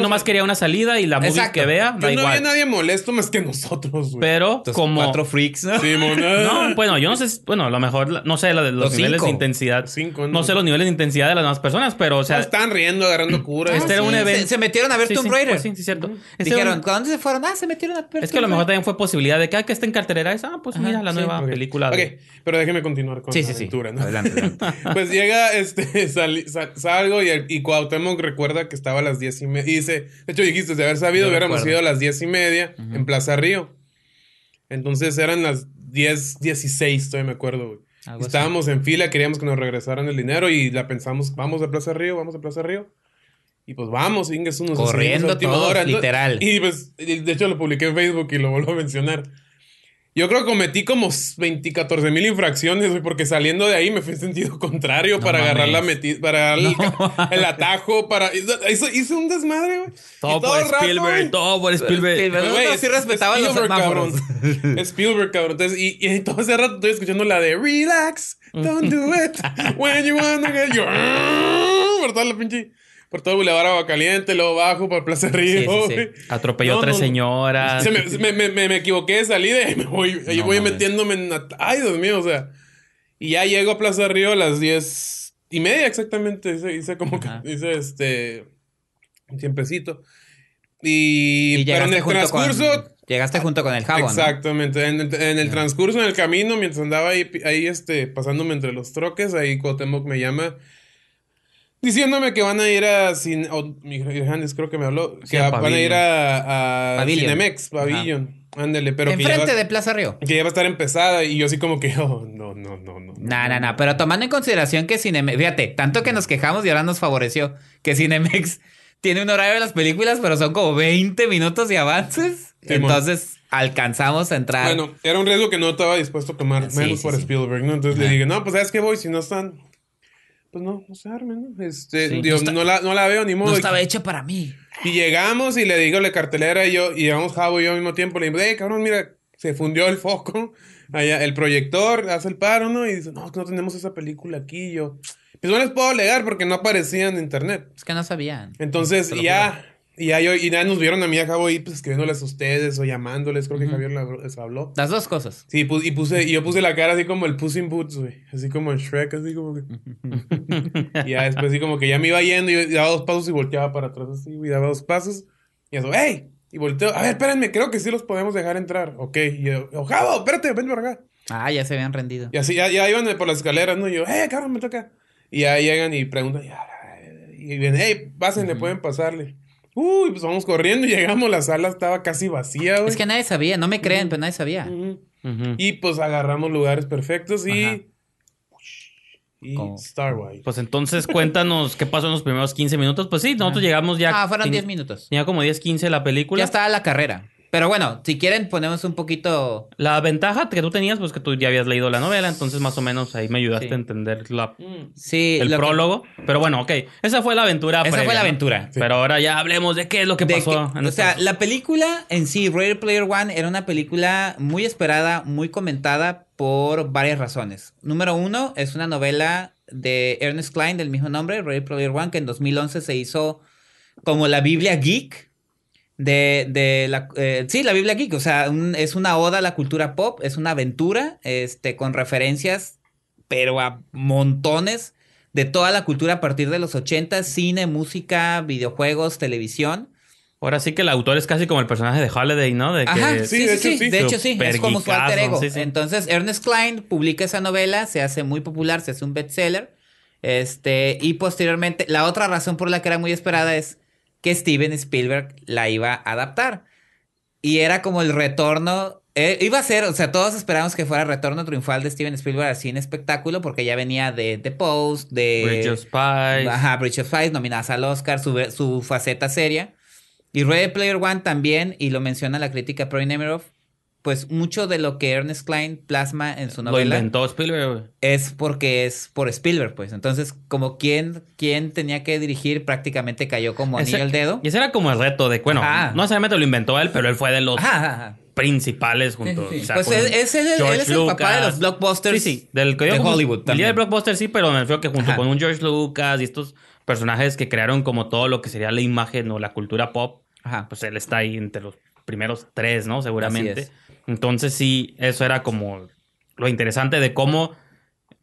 nomás quería una salida y la música que vea. Da no igual. había nadie molesto más que nosotros, güey. Pero como. Cuatro freaks. ¿no? Simón. no, ah. bueno, yo no sé. Bueno, a lo mejor, no sé, los, niveles de intensidad. Cinco, no. sé los niveles de intensidad de las demás personas, pero, o sea. Ah, están riendo, agarrando curas. Este era un evento. Se, metieron a ver Tomb Raider. Sí, pues sí, sí cierto. Este Dijeron, dónde se fueron? Ah, se metieron a ver. Es que a lo mejor también fue posibilidad de que, ah, que esté en y esa. Ah, pues mira, la nueva película. Ok, pero déjeme continuar con la aventura, ¿no? Adelante. Pues llega este Algo y, el, y Cuauhtémoc recuerda que estaba a las diez y media. Y dice, de hecho dijiste, de haber sabido, hubiéramos ido a las diez y media en Plaza Río. Entonces eran las diez, dieciséis, todavía me acuerdo, Estábamos en fila, queríamos que nos regresaran el dinero y la pensamos, vamos a Plaza Río, vamos a Plaza Río. Y pues vamos, Inges, unos Corriendo todos, literal. Y pues, de hecho lo publiqué en Facebook y lo vuelvo a mencionar. Yo creo que cometí como 20, 14 mil infracciones, porque saliendo de ahí me fui en sentido contrario para agarrar la para el, atajo, para. hice un desmadre, güey. Todo, por Spielberg, todo por Spielberg. Spielberg wey, no, respetaban los semáforos. Spielberg, cabrón. Entonces, y, todo ese rato estoy escuchando la de Relax, don't do it when you wanna get your. toda La pinche por todo el Boulevard Agua Caliente, luego bajo por Plaza Río. Atropelló a tres señoras. me, equivoqué, salí de ahí, me voy, metiéndome en... Ay, Dios mío, o sea. Y ya llego a Plaza Río a las diez y media exactamente. Hice, como que... Hice este... Un tiempecito. Y, pero en el transcurso... Llegaste junto con el jabón. Exactamente. En, el transcurso, en el camino, mientras andaba ahí, ahí este, pasándome entre los troques, ahí Cuauhtémoc me llama diciéndome que van a ir a Cine... creo que me habló. que van a ir a, Cinemex, Pavilion. Ándele, pero Enfrente de Plaza Río. Que ya va a estar empezada y yo así como que, oh, no, no, no, no. No, no, pero tomando en consideración que Cinemex, fíjate, tanto que nos quejamos y ahora nos favoreció, que Cinemex tiene un horario de las películas, pero son como 20 minutos de avances. Entonces alcanzamos a entrar. Bueno, era un riesgo que no estaba dispuesto a tomar, menos por Spielberg, ¿no? Entonces le dije, no, pues sabes que voy, si no están, pues no, no se arme, ¿no? Este, Dios, no, la, no, la, veo ni modo. No estaba hecha para mí. Y llegamos y le digo la cartelera y yo, y vamos Javo y yo al mismo tiempo, le digo, hey, cabrón, mira, se fundió el foco, allá, el proyector, hace el paro, ¿no? Y dice, no, no tenemos esa película aquí, yo. Pues no les puedo alegar porque no aparecía en internet. Es que no sabían. Entonces, ya, y, ahí, y nada, nos vieron a mí a Javo ahí pues, escribiéndoles a ustedes o llamándoles. Creo que Javier les habló. Las dos cosas. Sí, y, puse, y yo puse la cara así como el Puss in Boots, güey. Así como el Shrek, así como que. y ya después, así como que ya me iba yendo. Y yo daba dos pasos y volteaba para atrás así, güey. Daba dos pasos. Y eso, ¡hey! Y volteo. A ver, espérenme, creo que sí los podemos dejar entrar. Ok. Y yo, oh, Javo, espérate, ven para acá. Ah, ya se habían rendido. Y así, ya, ya iban por las escaleras, ¿no? Y yo, ¡eh, hey, cabrón, me toca! Y ahí llegan y preguntan. Y, ah, y ¡hey, pueden pasarle! Uy, pues vamos corriendo y llegamos, la sala estaba casi vacía, güey. Es que nadie sabía, no me creen, pues pero nadie sabía. Y pues agarramos lugares perfectos y. Y Star Wars. Pues entonces cuéntanos qué pasó en los primeros 15 minutos. Pues sí, nosotros llegamos ya. Ah, fueron 10 minutos. Ya como 10, 15 la película. Ya estaba la carrera. Pero bueno, si quieren ponemos un poquito... La ventaja que tú tenías, pues que tú ya habías leído la novela, entonces más o menos ahí me ayudaste a entender la, mm. el prólogo. Pero bueno, ok, esa fue la aventura. Esa fue la aventura. Pero ahora ya hablemos de qué es lo que pasó. o sea, la película en sí, Rare Player One, era una película muy esperada, muy comentada por varias razones. Número uno, es una novela de Ernest Klein del mismo nombre, Rare Player One, que en 2011 se hizo como la Biblia Geek de, la, eh, sí, la Biblia Geek, o sea, es una oda a la cultura pop, es una aventura, este, con referencias, pero a montones de toda la cultura a partir de los 80, cine, música, videojuegos, televisión. Ahora sí que el autor es casi como el personaje de Holiday, ¿no? De Ajá, sí, de hecho, sí, de hecho sí, es como su alter ego. Entonces, Ernest Klein publica esa novela, se hace muy popular, se hace un bestseller. Este, y posteriormente, la otra razón por la que era muy esperada es que Steven Spielberg la iba a adaptar. Y era como el retorno, eh, iba a ser, o sea, todos esperábamos que fuera el retorno triunfal de Steven Spielberg Así en espectáculo, porque ya venía de The Post, de... Bridge of Spies. Ajá, Bridge of Spies, nominadas al Oscar, su, su faceta seria. Y Red Player One también, y lo menciona la crítica Pro Nemiroff, pues mucho de lo que Ernest Klein plasma en su novela. Lo inventó Spielberg, Es porque es por Spielberg, pues. Entonces, como quien, quien tenía que dirigir prácticamente cayó como anillo el dedo. Y ese era como el reto de, bueno, no necesariamente lo inventó él, pero él fue de los principales junto. pues el, él es el papá de los blockbusters. Sí, sí. Del, de Hollywood también. El del blockbuster sí, pero me refiero que junto con un George Lucas y estos personajes que crearon como todo lo que sería la imagen o la cultura pop, pues él está ahí entre los primeros tres, ¿no? Seguramente. Entonces sí, eso era como lo interesante de cómo,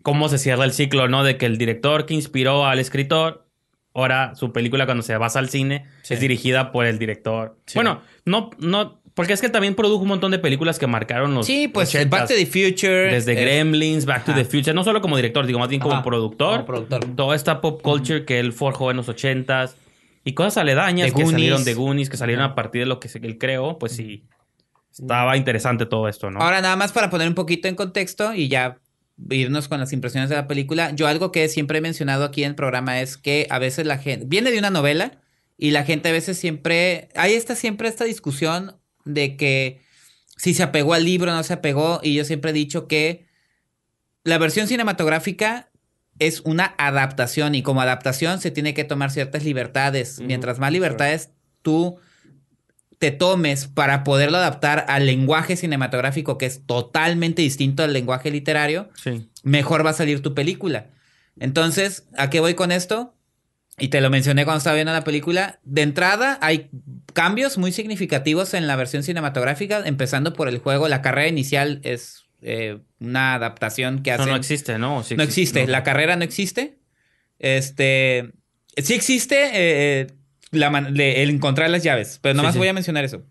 cómo se cierra el ciclo, ¿no? De que el director que inspiró al escritor, ahora su película cuando se basa al cine es dirigida por el director. Bueno, no, no, porque es que también produjo un montón de películas que marcaron los. Sí, pues Back to the Future. Desde eh, Gremlins, Back to the Future. No solo como director, digo, más bien como productor. Toda esta pop culture que él forjó en los ochentas. Y cosas aledañas que salieron de Goonies, que salieron a partir de lo que él creó, pues sí. Estaba interesante todo esto, ¿no? Ahora, nada más para poner un poquito en contexto y ya irnos con las impresiones de la película, yo algo que siempre he mencionado aquí en el programa es que a veces la gente viene de una novela y la gente a veces siempre, hay está siempre esta discusión de que si se apegó al libro, o no se apegó, y yo siempre he dicho que la versión cinematográfica es una adaptación y como adaptación se tiene que tomar ciertas libertades. Mientras más libertades tú te tomes para poderlo adaptar al lenguaje cinematográfico que es totalmente distinto al lenguaje literario, mejor va a salir tu película. Entonces, ¿a qué voy con esto? Y te lo mencioné cuando estaba viendo la película. De entrada, hay cambios muy significativos en la versión cinematográfica, empezando por el juego. La carrera inicial es eh, una adaptación que hace. No, no existe, ¿no? no existe. La carrera no existe. Este. Sí existe. Eh, eh, el encontrar las llaves. Pero nomás voy a mencionar eso.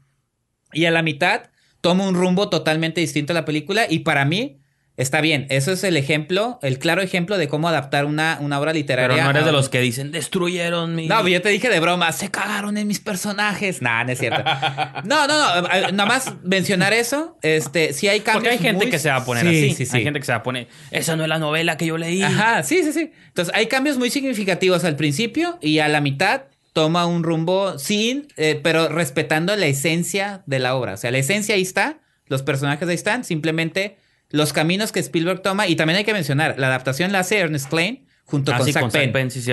Y a la mitad toma un rumbo totalmente distinto a la película y para mí está bien. Eso es el ejemplo, el claro ejemplo de cómo adaptar una, una obra literaria. Pero no eres de los que dicen, destruyeron mi... No, yo te dije de broma, se cagaron en mis personajes. Nada, no es cierto. no, no, no, eh, eh, nada más mencionar eso. Este, si hay cambios Porque hay gente que se va a poner así. Sí, sí. Hay gente que se va a poner, esa no es la novela que yo leí. Ajá, sí, sí, sí. Entonces, hay cambios muy significativos al principio y a la mitad toma un rumbo sin, eh, pero respetando la esencia de la obra. O sea, la esencia ahí está, los personajes ahí están, simplemente los caminos que Spielberg toma. Y también hay que mencionar, la adaptación la hace Ernest Klein junto ah, con, Zack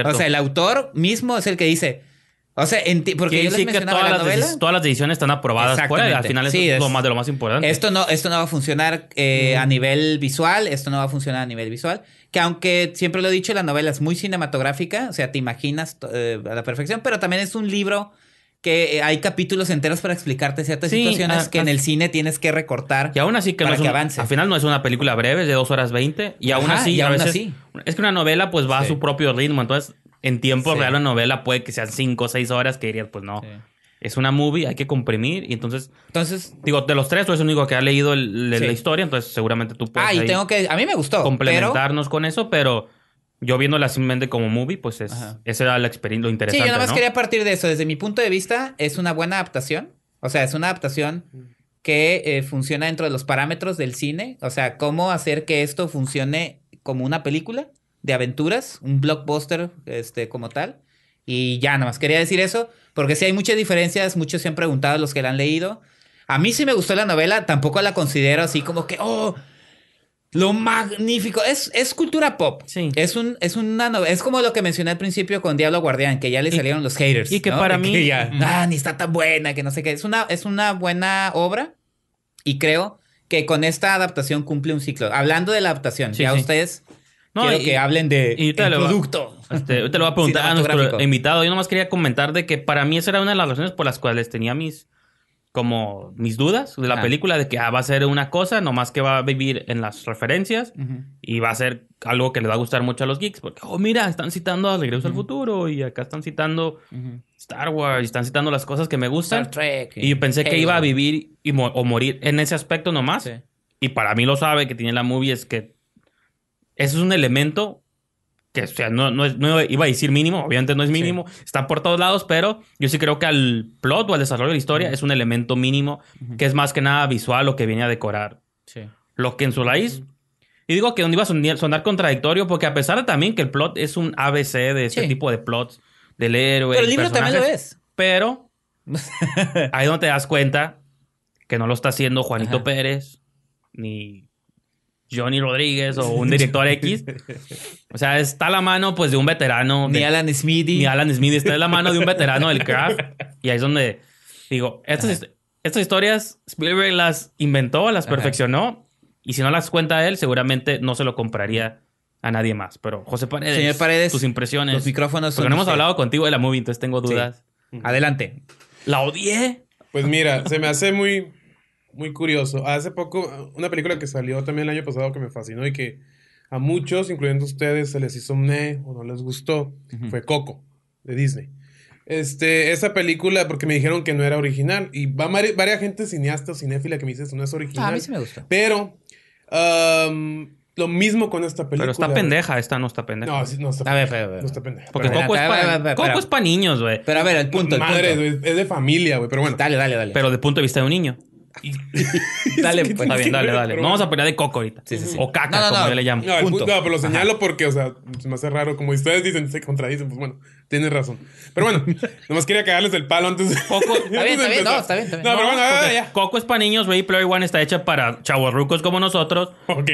o sea, el autor mismo es el que dice, o sea, porque yo les mencionaba todas, las todas las decisiones están aprobadas Al final es, lo más, de lo más importante. Esto no, esto no va a funcionar eh, a mm. nivel visual, esto no va a funcionar a nivel visual. Que aunque siempre lo he dicho, la novela es muy cinematográfica, o sea, te imaginas eh, a la perfección, pero también es un libro que eh, hay capítulos enteros para explicarte ciertas situaciones ah, que en ah. el cine tienes que recortar. Y aún así que, que Al final no es una película breve, de dos horas veinte. Y aún así, veces, es que una novela pues va a su propio ritmo. Entonces, en tiempo real la novela puede que sean cinco o seis horas que dirías, pues no. Es una movie, hay que comprimir y entonces... Entonces... Digo, de los tres, tú eres el único que ha leído la historia, entonces seguramente tú puedes... Ah, tengo que... A mí me gustó. Complementarnos con eso, pero yo viéndola simplemente como movie, pues es, era la experiencia, lo interesante. Sí, yo nada más quería partir de eso. Desde mi punto de vista, es una buena adaptación. O sea, es una adaptación que eh, funciona dentro de los parámetros del cine. O sea, cómo hacer que esto funcione como una película de aventuras, un blockbuster este, como tal. Y ya, nada más quería decir eso, porque sí hay muchas diferencias, muchos se han preguntado los que la han leído. A mí sí me gustó la novela, tampoco la considero así como que, oh, lo magnífico. Es, es cultura pop. Sí. Es, un, es, una es como lo que mencioné al principio con Diablo Guardián, que ya le salieron los haters. Y que para mí. ah, ni está tan buena, que no sé qué. Es una, es una buena obra y creo que con esta adaptación cumple un ciclo. Hablando de la adaptación, ya ustedes no, Quiero que hablen de producto. Va, este, ahorita voy a preguntar a nuestro invitado. Yo nomás quería comentar de que para mí esa era una de las razones por las cuales tenía mis como mis dudas de la ah. película de que ah, va a ser una cosa, nomás que va a vivir en las referencias y va a ser algo que le va a gustar mucho a los geeks, porque, oh, mira, están citando a al Futuro y acá están citando Star Wars y están citando las cosas que me gustan. Star Trek. Y, pensé que iba a vivir o morir en ese aspecto nomás. Y para mí lo sabe que tiene la movie es que eso es un elemento que o sea, no, no, iba a decir mínimo, obviamente no es mínimo, está por todos lados, pero yo sí creo que al plot o al desarrollo de la historia es un elemento mínimo que es más que nada visual o que viene a decorar. Sí. Lo que en su raíz, y digo que no iba a sonar, contradictorio, porque a pesar de también que el plot es un ABC de ese tipo de plots, del héroe. Pero el libro también lo es. Pero ahí donde te das cuenta que no lo está haciendo Juanito Pérez, ni Johnny Rodríguez o un director X. O sea, está la mano pues de un veterano. Ni Alan Smithy. Ni Alan Smithy. Está en la mano de un veterano del craft. Y ahí es donde digo, estas, estas historias Spielberg las inventó, las perfeccionó. Y si no las cuenta él, seguramente no se lo compraría a nadie más. Pero José Paredes, tus impresiones. Los micrófonos Porque no hemos hablado contigo de la movie, entonces tengo dudas. Adelante. La odié. Pues mira, se me hace muy muy curioso. Hace poco, una película que salió también el año pasado que me fascinó y que a muchos, incluyendo a ustedes, se les hizo un o no les gustó, fue Coco, de Disney. Este, esa película, porque me dijeron que no era original. Y va varias gente cineasta o cinéfila que me dice, eso no es original. a mí sí me gusta. Pero, lo mismo con esta película. Pero está pendeja, esta no está pendeja. No, sí, no está pendeja. ver, a ver, No está pendeja. Porque Coco, es para, Coco es niños, güey. Pero a ver, el punto. El Madre, es de familia, güey, pero bueno. Dale, dale, dale. Pero de punto de vista de un niño. dale, pues. Está bien, dale, dale. vamos a pelear de coco ahorita. O caca, como yo le llamo. No, punto. pero lo señalo porque, o sea, me hace raro. Como ustedes dicen, se contradicen. Pues bueno, tienes razón. Pero bueno, nomás quería cagarles el palo antes de. Coco. Está bien, está bien. No, está bien, está bien. No, pero bueno, ah, ya, Coco es para niños. Ready Player One está hecha para chavorrucos como nosotros. Ok.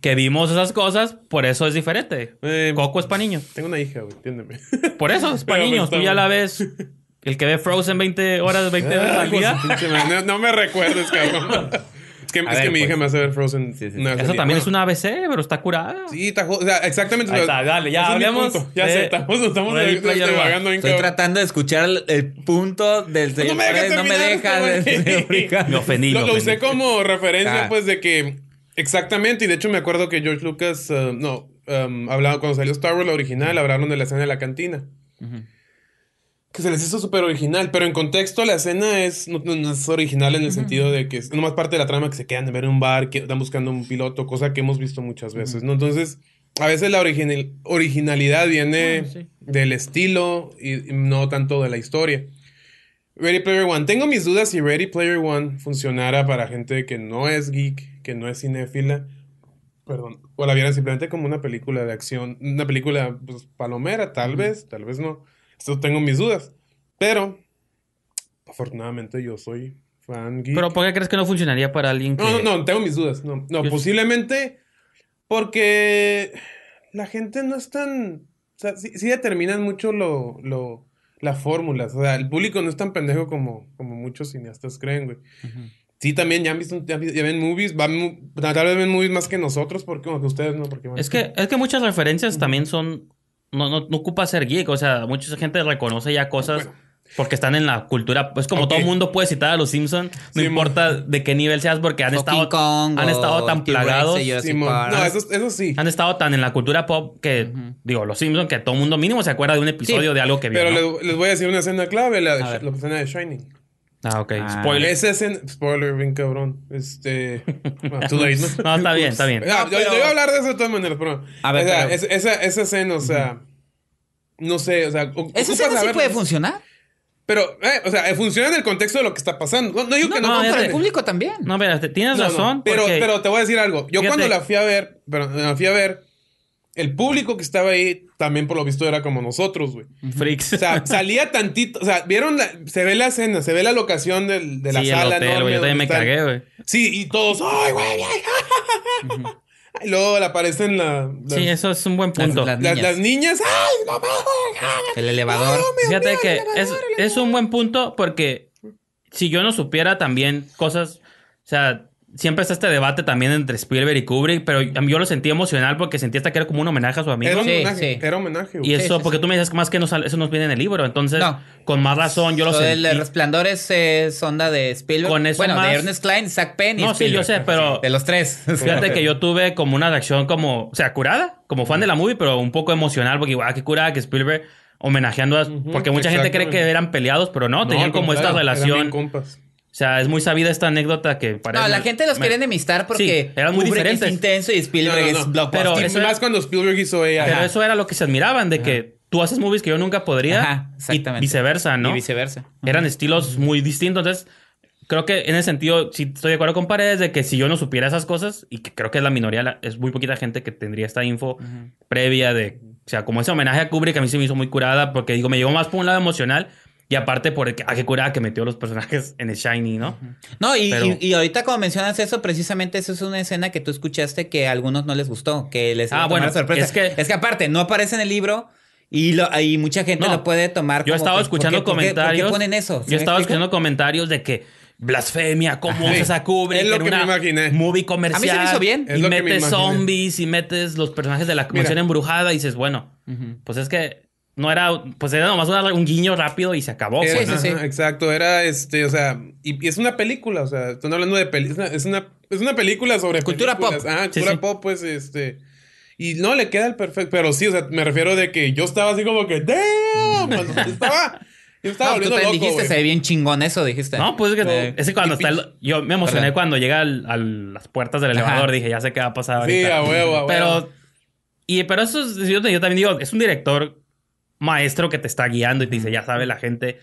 Que vimos esas cosas, por eso es diferente. Eh, coco es para pues, niños. Tengo una hija, güey, entiéndeme. Por eso es para niños. Tú ya la ves el que ve Frozen 20 horas, 20 horas al día. No, me recuerdes, cabrón. Es que, es que mi hija pues. me hace ver Frozen. Eso también es una ABC, pero está curada. Sí, está o sea, exactamente. Ahí dale, ya hablamos. Ya estamos, estamos de, este, Estoy tratando de escuchar el, punto del señor. No, no, no me dejas. No me ofendí. Lo, usé como referencia, ah. pues, de que. Exactamente, y de hecho me acuerdo que George Lucas. Eh, no, em, hablaba, cuando salió Star Wars, la original, hablaron de la escena de la cantina que se les hizo súper original, pero en contexto la escena es, no, es original en el sentido de que es nomás parte de la trama que se quedan de ver en un bar, que están buscando un piloto, cosa que hemos visto muchas veces, ¿no? Entonces, a veces la originalidad viene ah, del estilo y, no tanto de la historia. Ready Player One. Tengo mis dudas si Ready Player One funcionara para gente que no es geek, que no es cinéfila, perdón, o la vieran simplemente como una película de acción, una película pues, palomera, tal vez, tal vez no tengo mis dudas. Pero, afortunadamente, yo soy fan ¿Pero por qué crees que no funcionaría para alguien que...? No, no, tengo mis dudas. No, posiblemente porque la gente no es tan... O sea, sí, determinan mucho lo, lo las fórmulas. O sea, el público no es tan pendejo como, como muchos cineastas creen, güey. Sí, también ya han visto, ya, ven movies, van, tal vez ven movies más que nosotros, porque ustedes no, porque... es que, es que muchas referencias también son no, no, no ocupa ser geek, o sea, mucha gente reconoce ya cosas porque están en la cultura. Es pues como todo el mundo puede citar a los Simpsons, no importa de qué nivel seas, porque han, estado, han estado tan plagados. no, eso, sí. Han estado tan en la cultura pop que, digo, los Simpsons, que todo el mundo mínimo se acuerda de un episodio de algo que vio. Pero les, voy a decir una escena clave, la escena de Shining. Ah, ok. Ah. Spoiler. Ese es Spoiler, bien cabrón. Este. ¿no? está bien, está bien. Ah, yo, voy iba a hablar de eso de todas maneras, pero. A ver. esa, esa, escena, o sea. No sé, o sea. ¿Esa escena sí puede funcionar? Pero, eh, o sea, funciona en el contexto de lo que está pasando. No, digo que no. No, el público también. No, mira, tienes razón. Pero, pero te voy a decir algo. Yo cuando la fui a ver, pero la fui a ver, el público que estaba ahí también por lo visto era como nosotros, güey. Freaks. O sea, salía tantito, o sea, vieron, la, se ve la escena, se ve la locación de la sala, el hotel, yo me cagué, güey. Sí, y todos, ¡ay, güey! Y luego aparecen la, Sí, eso es un buen punto. Las, las niñas. ¡Ay, no, El elevador. Fíjate que es, es un buen punto porque si yo no supiera también cosas, o sea, siempre está este debate también entre Spielberg y Kubrick, pero yo lo sentí emocional porque sentí hasta que era como un homenaje a su amigo. Era homenaje, homenaje y eso, porque tú me dices más que eso nos viene en el libro, entonces, con más razón, yo lo, sé. sentí. El resplandor es, onda de Spielberg. Con eso bueno, de Ernest Klein, Zach Penn y No, sí, yo sé, pero... De los tres. Fíjate que yo tuve como una reacción como, o sea, curada, como fan de la movie, pero un poco emocional, porque igual, ah, qué curada que Spielberg homenajeando a... porque mucha gente cree que eran peleados, pero no, no tenían como esta relación. O sea, es muy sabida esta anécdota que parece. No, la gente los quiere enemistar porque era muy Kubrick diferentes. intenso y Spielberg Pero eso más cuando Spielberg hizo ella. Pero eso era lo que se admiraban, de que tú haces movies que yo nunca podría. exactamente. Y viceversa, ¿no? Y viceversa. Eran estilos muy distintos. Entonces, creo que en ese sentido, sí estoy de acuerdo con Paredes de que si yo no supiera esas cosas, y que creo que es la minoría, es muy poquita gente que tendría esta info previa de. O sea, como ese homenaje a Kubrick a mí se me hizo muy curada porque digo, me llegó más por un lado emocional y aparte por el que, a qué que metió los personajes en el Shiny, ¿no? No, y, ahorita como mencionas eso, precisamente eso es una escena que tú escuchaste que a algunos no les gustó, que les ah, bueno, Es que, es que aparte, no aparece en el libro. Y, lo, mucha gente lo puede tomar. Yo estaba escuchando comentarios. ¿por qué, ponen eso? yo estaba escuchando comentarios de que blasfemia, cómo se cubre. Es lo que una Movie comercial. A mí se me hizo bien. Y metes zombies y metes los personajes de la comisión embrujada y dices, bueno, pues es que no era, pues era nomás un guiño rápido y se acabó. Pues, sí, sí, sí. exacto, era este, o sea, y, es una película, o sea, están hablando de película, es una, es una película sobre cultura pop. Ah, cultura pop, pues este. Y no le queda el perfecto, pero sí, o sea, me refiero de que yo estaba así como que, ¡damn! estaba. Yo estaba no, pues, tú dijiste, se ve bien chingón eso, dijiste. No, pues es que ese cuando está yo me emocioné cuando llega a las puertas del elevador, dije, ya sé qué va a pasar Sí, a huevo, a huevo. Pero y pero eso es, yo, también digo, es un director maestro que te está guiando y te dice, ya sabe la gente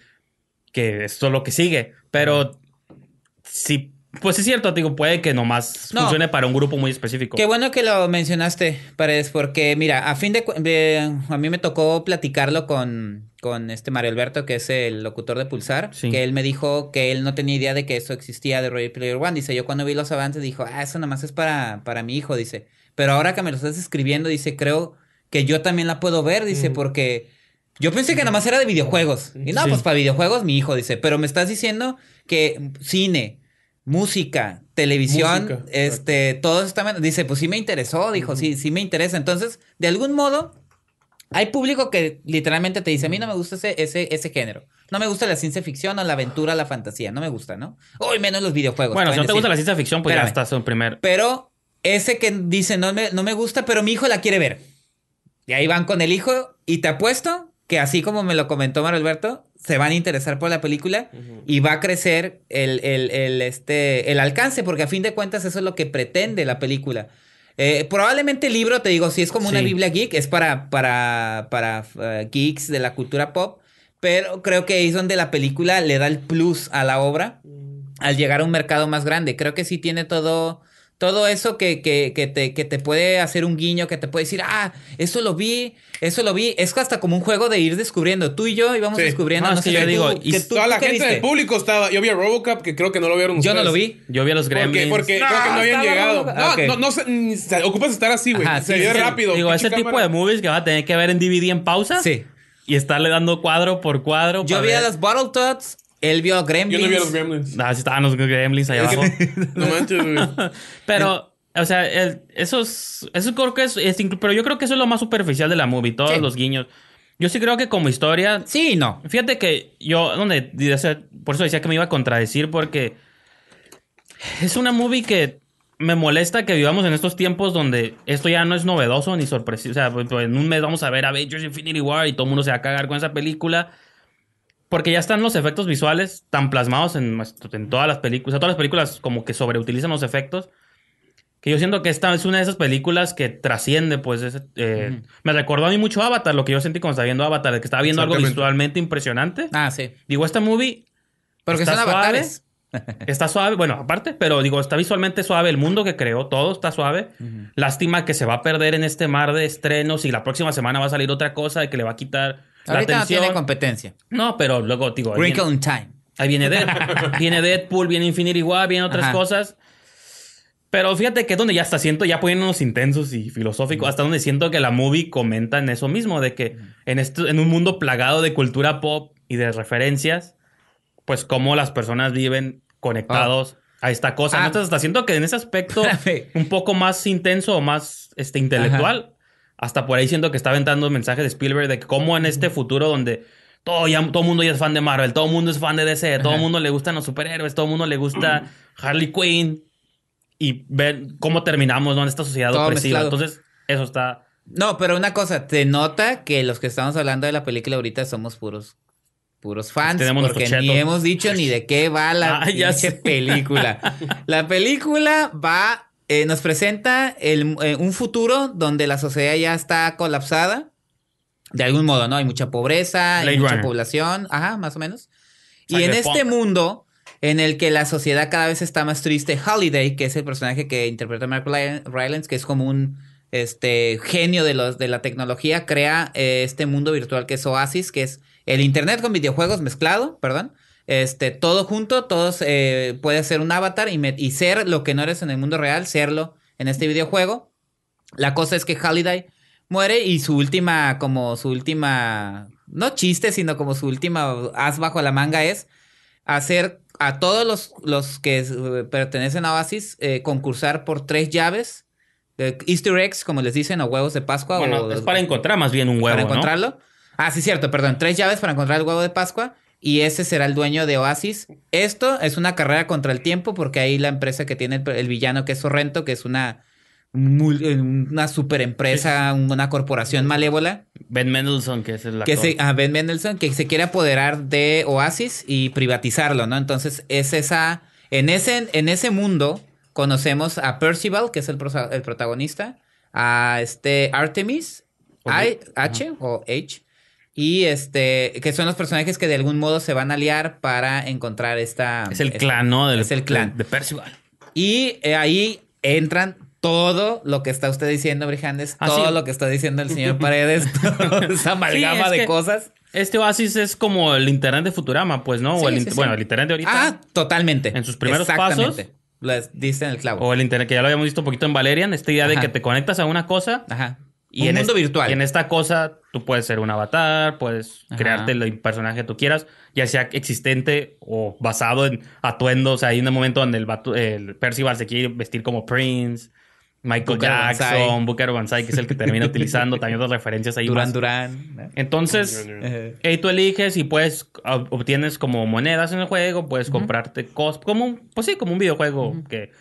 que esto es lo que sigue. Pero pues sí, pues es cierto, digo, puede que nomás funcione para un grupo muy específico. Qué bueno que lo mencionaste, Paredes, porque mira, a fin de, a mí me tocó platicarlo con, con este Mario Alberto, que es el locutor de Pulsar, que él me dijo que él no tenía idea de que eso existía de Royal Player One. Dice, yo cuando vi los avances dijo, ah, eso nomás es para, para mi hijo, dice. Pero ahora que me lo estás escribiendo, dice, creo que yo también la puedo ver, dice, porque yo pensé que nada más era de videojuegos. Y no, pues para videojuegos, mi hijo dice, pero me estás diciendo que cine, música, televisión, este, todo está... Dice, pues sí me interesó, dijo, sí, sí me interesa. Entonces, de algún modo, hay público que literalmente te dice, a mí no me gusta ese, ese, ese género. No me gusta la ciencia ficción o la aventura, la fantasía, no me gusta, ¿no? Hoy menos los videojuegos. Bueno, si no te gusta la ciencia ficción, pues ya estás en primer. Pero ese que dice, no no me gusta, pero mi hijo la quiere ver. Y ahí van con el hijo y te apuesto que así como me lo comentó Mar Alberto, se van a interesar por la película y va a crecer el, este, el alcance, porque a fin de cuentas eso es lo que pretende la película. Eh, probablemente el libro, te digo, si es como una Biblia geek, es para, para, para eh, geeks de la cultura pop, pero creo que ahí es donde la película le da el plus a la obra mm. al llegar a un mercado más grande. Creo que sí tiene todo todo eso que, que, que, te, que, te, puede hacer un guiño, que te puede decir, ah, eso lo vi, eso lo vi. Es hasta como un juego de ir descubriendo. Tú y yo íbamos descubriendo. No, sé, yo digo, y toda la gente del público estaba. Yo vi a Robocop, que creo que no lo vieron ustedes. Yo no lo vi. Yo vi a los Gremlins. Porque, porque no, creo que no habían llegado. No, no, no, se, ocupas estar así, güey. se rápido. Digo, ese tipo de movies que va a tener que ver en DVD en pausa. Sí. Y estarle dando cuadro por cuadro. Yo vi las a Bottle Tots. Él vio Gremlins. Yo no vi a los Gremlins. Ah, sí estaban los Gremlins allá abajo. no manches, güey. Pero, o sea, esos, eso creo que es, Pero yo creo que eso es lo más superficial de la movie, todos los guiños. Yo sí creo que como historia. Sí, no. Fíjate que yo, donde, por eso decía que me iba a contradecir, porque es una movie que me molesta que vivamos en estos tiempos donde esto ya no es novedoso ni sorpresivo. O sea, en un mes vamos a ver Avengers Infinity War y todo el mundo se va a cagar con esa película porque ya están los efectos visuales tan plasmados en, en todas las películas. O todas las películas como que sobreutilizan los efectos. Que yo siento que esta es una de esas películas que trasciende, pues. Eh, me recordó a mí mucho Avatar, lo que yo sentí cuando estaba viendo Avatar, que estaba viendo algo visualmente impresionante. Ah, sí. Digo, esta movie. Pero que son avatares. Está suave, bueno, aparte, pero digo, está visualmente suave. El mundo que creó, todo está suave. Lástima que se va a perder en este mar de estrenos y la próxima semana va a salir otra cosa que le va a quitar Ahorita no tiene competencia. No, pero luego digo. in Time. Ahí viene Deadpool, viene, Deadpool viene Infinity War, vienen otras cosas. Pero fíjate que es donde ya está siento, ya unos intensos y filosóficos, mm. hasta donde siento que la movie comenta en eso mismo, de que mm. en, en un mundo plagado de cultura pop y de referencias, pues cómo las personas viven conectados ah. a esta cosa. Ah. Entonces hasta siento que en ese aspecto un poco más intenso o más este, intelectual, hasta por ahí siento que está aventando mensajes de Spielberg de cómo en este futuro donde todo ya todo mundo ya es fan de Marvel, todo el mundo es fan de DC, todo el mundo le gustan los superhéroes, todo mundo le gusta Harley Quinn y ver cómo terminamos en esta sociedad opresiva. Entonces, eso está No, pero una cosa, te nota que los que estamos hablando de la película ahorita somos puros puros fans pues Tenemos porque ni hemos dicho ni de qué va la ah, película. la película va eh, nos presenta eh, un futuro donde la sociedad ya está colapsada. De algún modo, ¿no? Hay mucha pobreza, hay mucha población, ajá, más o menos. y en este mundo en el que la sociedad cada vez está más triste, Holiday, que es el personaje que interpreta Mark Rylance, que es como un este, genio de, los, de la tecnología, crea eh, este mundo virtual que es Oasis, que es el Internet con videojuegos mezclado, perdón. Este, todo junto, todos eh, puedes ser un avatar y, ser lo que no eres en el mundo real, serlo en este videojuego. La cosa es que Halliday muere y su última, como su última, no chiste, sino como su última Haz bajo la manga es hacer a todos los, que eh, pertenecen a Oasis eh, concursar por tres llaves. Eh, Easter eggs, como les dicen, o huevos de Pascua. Bueno, es para encontrar más bien un huevo. Para encontrarlo. Ah, sí, cierto, perdón. Tres llaves para encontrar el huevo de Pascua y ese será el dueño de Oasis. Esto es una carrera contra el tiempo porque ahí la empresa que tiene el, villano que es Sorrento, que es una eh, una super empresa, una corporación malévola. Ben Mendelssohn, que es el que ah, Ben Mendelssohn, que se quiere apoderar de Oasis y privatizarlo, ¿no? Entonces es esa... En ese, en ese mundo conocemos a Percival, que es el, protagonista, a este Artemis, H o H, y este, que son los personajes que de algún modo se van a aliar para encontrar esta. Es el clan, ¿no? es el clan. De, Percival. Y eh, ahí entran todo lo que está usted diciendo, Brijandes, ah, todo lo que está diciendo el señor Paredes, esa amalgama de cosas. Este oasis es como el internet de Futurama, pues, ¿no? el, bueno, el internet de ahorita. Ah, totalmente. En sus primeros Exactamente. pasos. Les dicen el clavo. O el internet, que ya lo habíamos visto un poquito en Valerian, esta idea de que te conectas a una cosa Ajá. Y en mundo virtual. en esta cosa, tú puedes ser un avatar, puedes crearte el personaje que tú quieras, ya sea existente o basado en atuendos. O sea, hay un momento donde el, el Percival se quiere vestir como Prince. Michael Jackson, Banzai. Booker que es el que termina utilizando también otras referencias ahí. Duran Duran. Entonces, ahí tú eliges y puedes, obtienes como monedas en el juego, puedes comprarte cosas, como, un, pues sí, como un videojuego que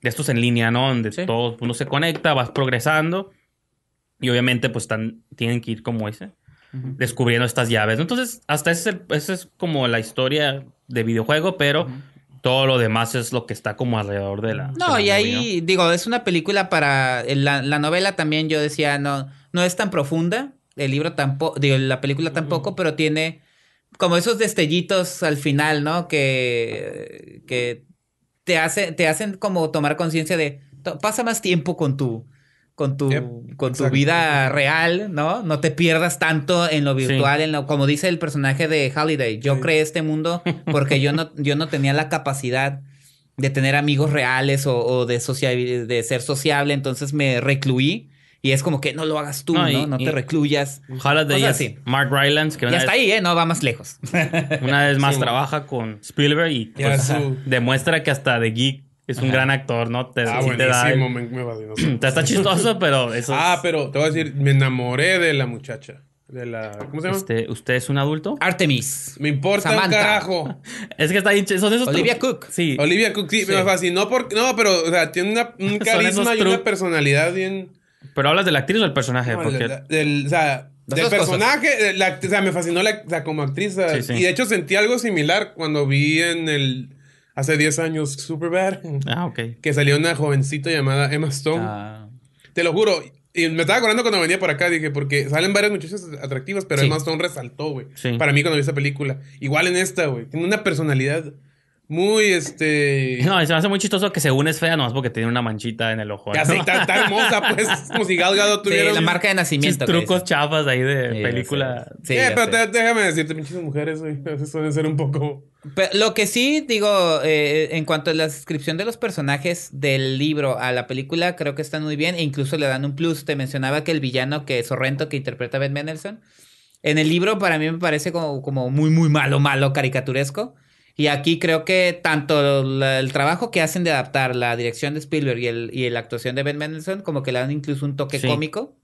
de estos en línea, ¿no? Donde todo uno se conecta, vas progresando y obviamente, pues están, tienen que ir como ese, descubriendo estas llaves. Entonces, hasta ese es, como la historia de videojuego, pero todo lo demás es lo que está como alrededor de la. No, y ahí, digo, es una película para. Eh, la, novela también yo decía, no, no es tan profunda. El libro tampoco, digo, la película tampoco, pero tiene como esos destellitos al final, ¿no? Que, que te, hace, te hacen como tomar conciencia de, pasa más tiempo con tu, con tu, con tu vida real, ¿no? No te pierdas tanto en lo virtual, en lo, como dice el personaje de Holiday, yo creé este mundo porque yo no, yo no tenía la capacidad de tener amigos reales o, de, de ser sociable, entonces me recluí. Y es como que no lo hagas tú, ¿no? No, te recluyas. Halliday así. Mark Rylance. ya está ahí, ¿eh? No va más lejos. una vez más trabaja con Spielberg y pues, demuestra que hasta de geek es un gran actor, ¿no? Te, ah, sí Me, va está chistoso, pero eso. Ah, es... Ah, pero te voy a decir, me enamoré de la muchacha. De la, ¿Cómo se llama? Este, ¿Usted es un adulto? Artemis. Me importa un carajo. es que está hinche. Son esos Olivia Cook. Sí. Olivia Cook, sí, me fascinó porque. No, pero, o sea, tiene una, un carisma y una personalidad bien. Pero hablas de la actriz o del personaje, porque. del, o sea, del personaje, la, o sea, me fascinó la, como actriz. y de hecho sentí algo similar cuando vi en el hace 10 años Superbad. Ah, ok. Que salió una jovencita llamada Emma Stone. Ah. Te lo juro. Y me estaba acordando cuando venía por acá, dije, porque salen varias muchachas atractivas, pero Emma Stone resaltó, güey. Para mí cuando vi esa película. Igual en esta, güey. Tiene una personalidad muy este. No, se me hace muy chistoso que según es fea, nomás porque tiene una manchita en el ojo. ¿no? hermosa, pues. como si Galgado tuviera. la marca de nacimiento. Trucos chafas ahí de película. Sí, pero déjame decirte, muchísimas mujeres, suelen ser un poco. lo que sí digo, eh, en cuanto a la descripción de los personajes del libro a la película, creo que están muy bien. E incluso le dan un plus. Te mencionaba que el villano que es Sorrento, que interpreta Ben Mendelssohn En el libro, para mí me parece como, como muy, muy malo, malo, caricaturesco. Y aquí creo que tanto el trabajo que hacen de adaptar la dirección de Spielberg y, y la actuación de Ben Mendelsohn, como que le dan incluso un toque cómico,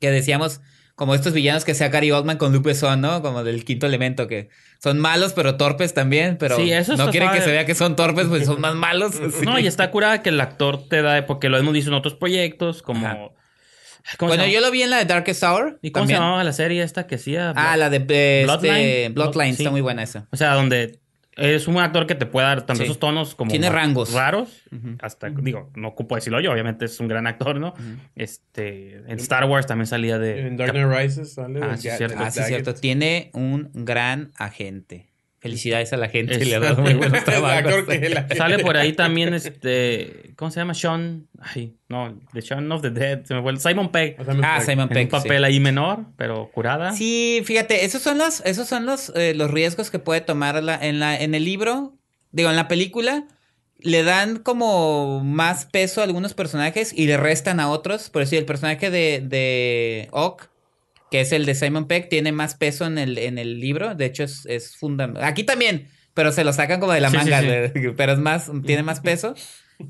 que decíamos, como estos villanos que sea Gary Oldman con Lupe Son, ¿no? Como del quinto elemento, que son malos pero torpes también, pero eso no quieren que se vea que son torpes, pues son más malos. No, y está curada que el actor te da, porque lo hemos visto en otros proyectos, como... Bueno, yo lo vi en la de Darkest Hour. ¿Y cómo se llamaba la serie esta que hacía? Ah, la de, este, Bloodline. Bloodline, está muy buena esa. O sea, donde es un actor que te puede dar tanto esos tonos como. Tiene rangos. Raros. Hasta, digo, no ocupo decirlo yo, obviamente es un gran actor, ¿no? Este. En Star Wars también salía de. En Dark Rises sale. Ah, sí, cierto. Ah, sí, cierto. Tiene un gran agente. Felicidades a la gente, le ha dado muy buenos trabajos. Sale por ahí también este, ¿cómo se llama? Sean, ay, no, The Sean of the Dead, se me fue. Simon Pegg. ah, Simon ah, Pegg. un papel ahí menor, pero curada. Sí, fíjate, esos son los, esos son los, eh, los riesgos que puede tomar en, la, en el libro, digo, en la película. Le dan como más peso a algunos personajes y le restan a otros. Por decir, el personaje de, de Ock que es el de Simon Peck, tiene más peso en el, en el libro. De hecho, es, es fundamental. Aquí también, pero se lo sacan como de la manga, pero es más, tiene más peso.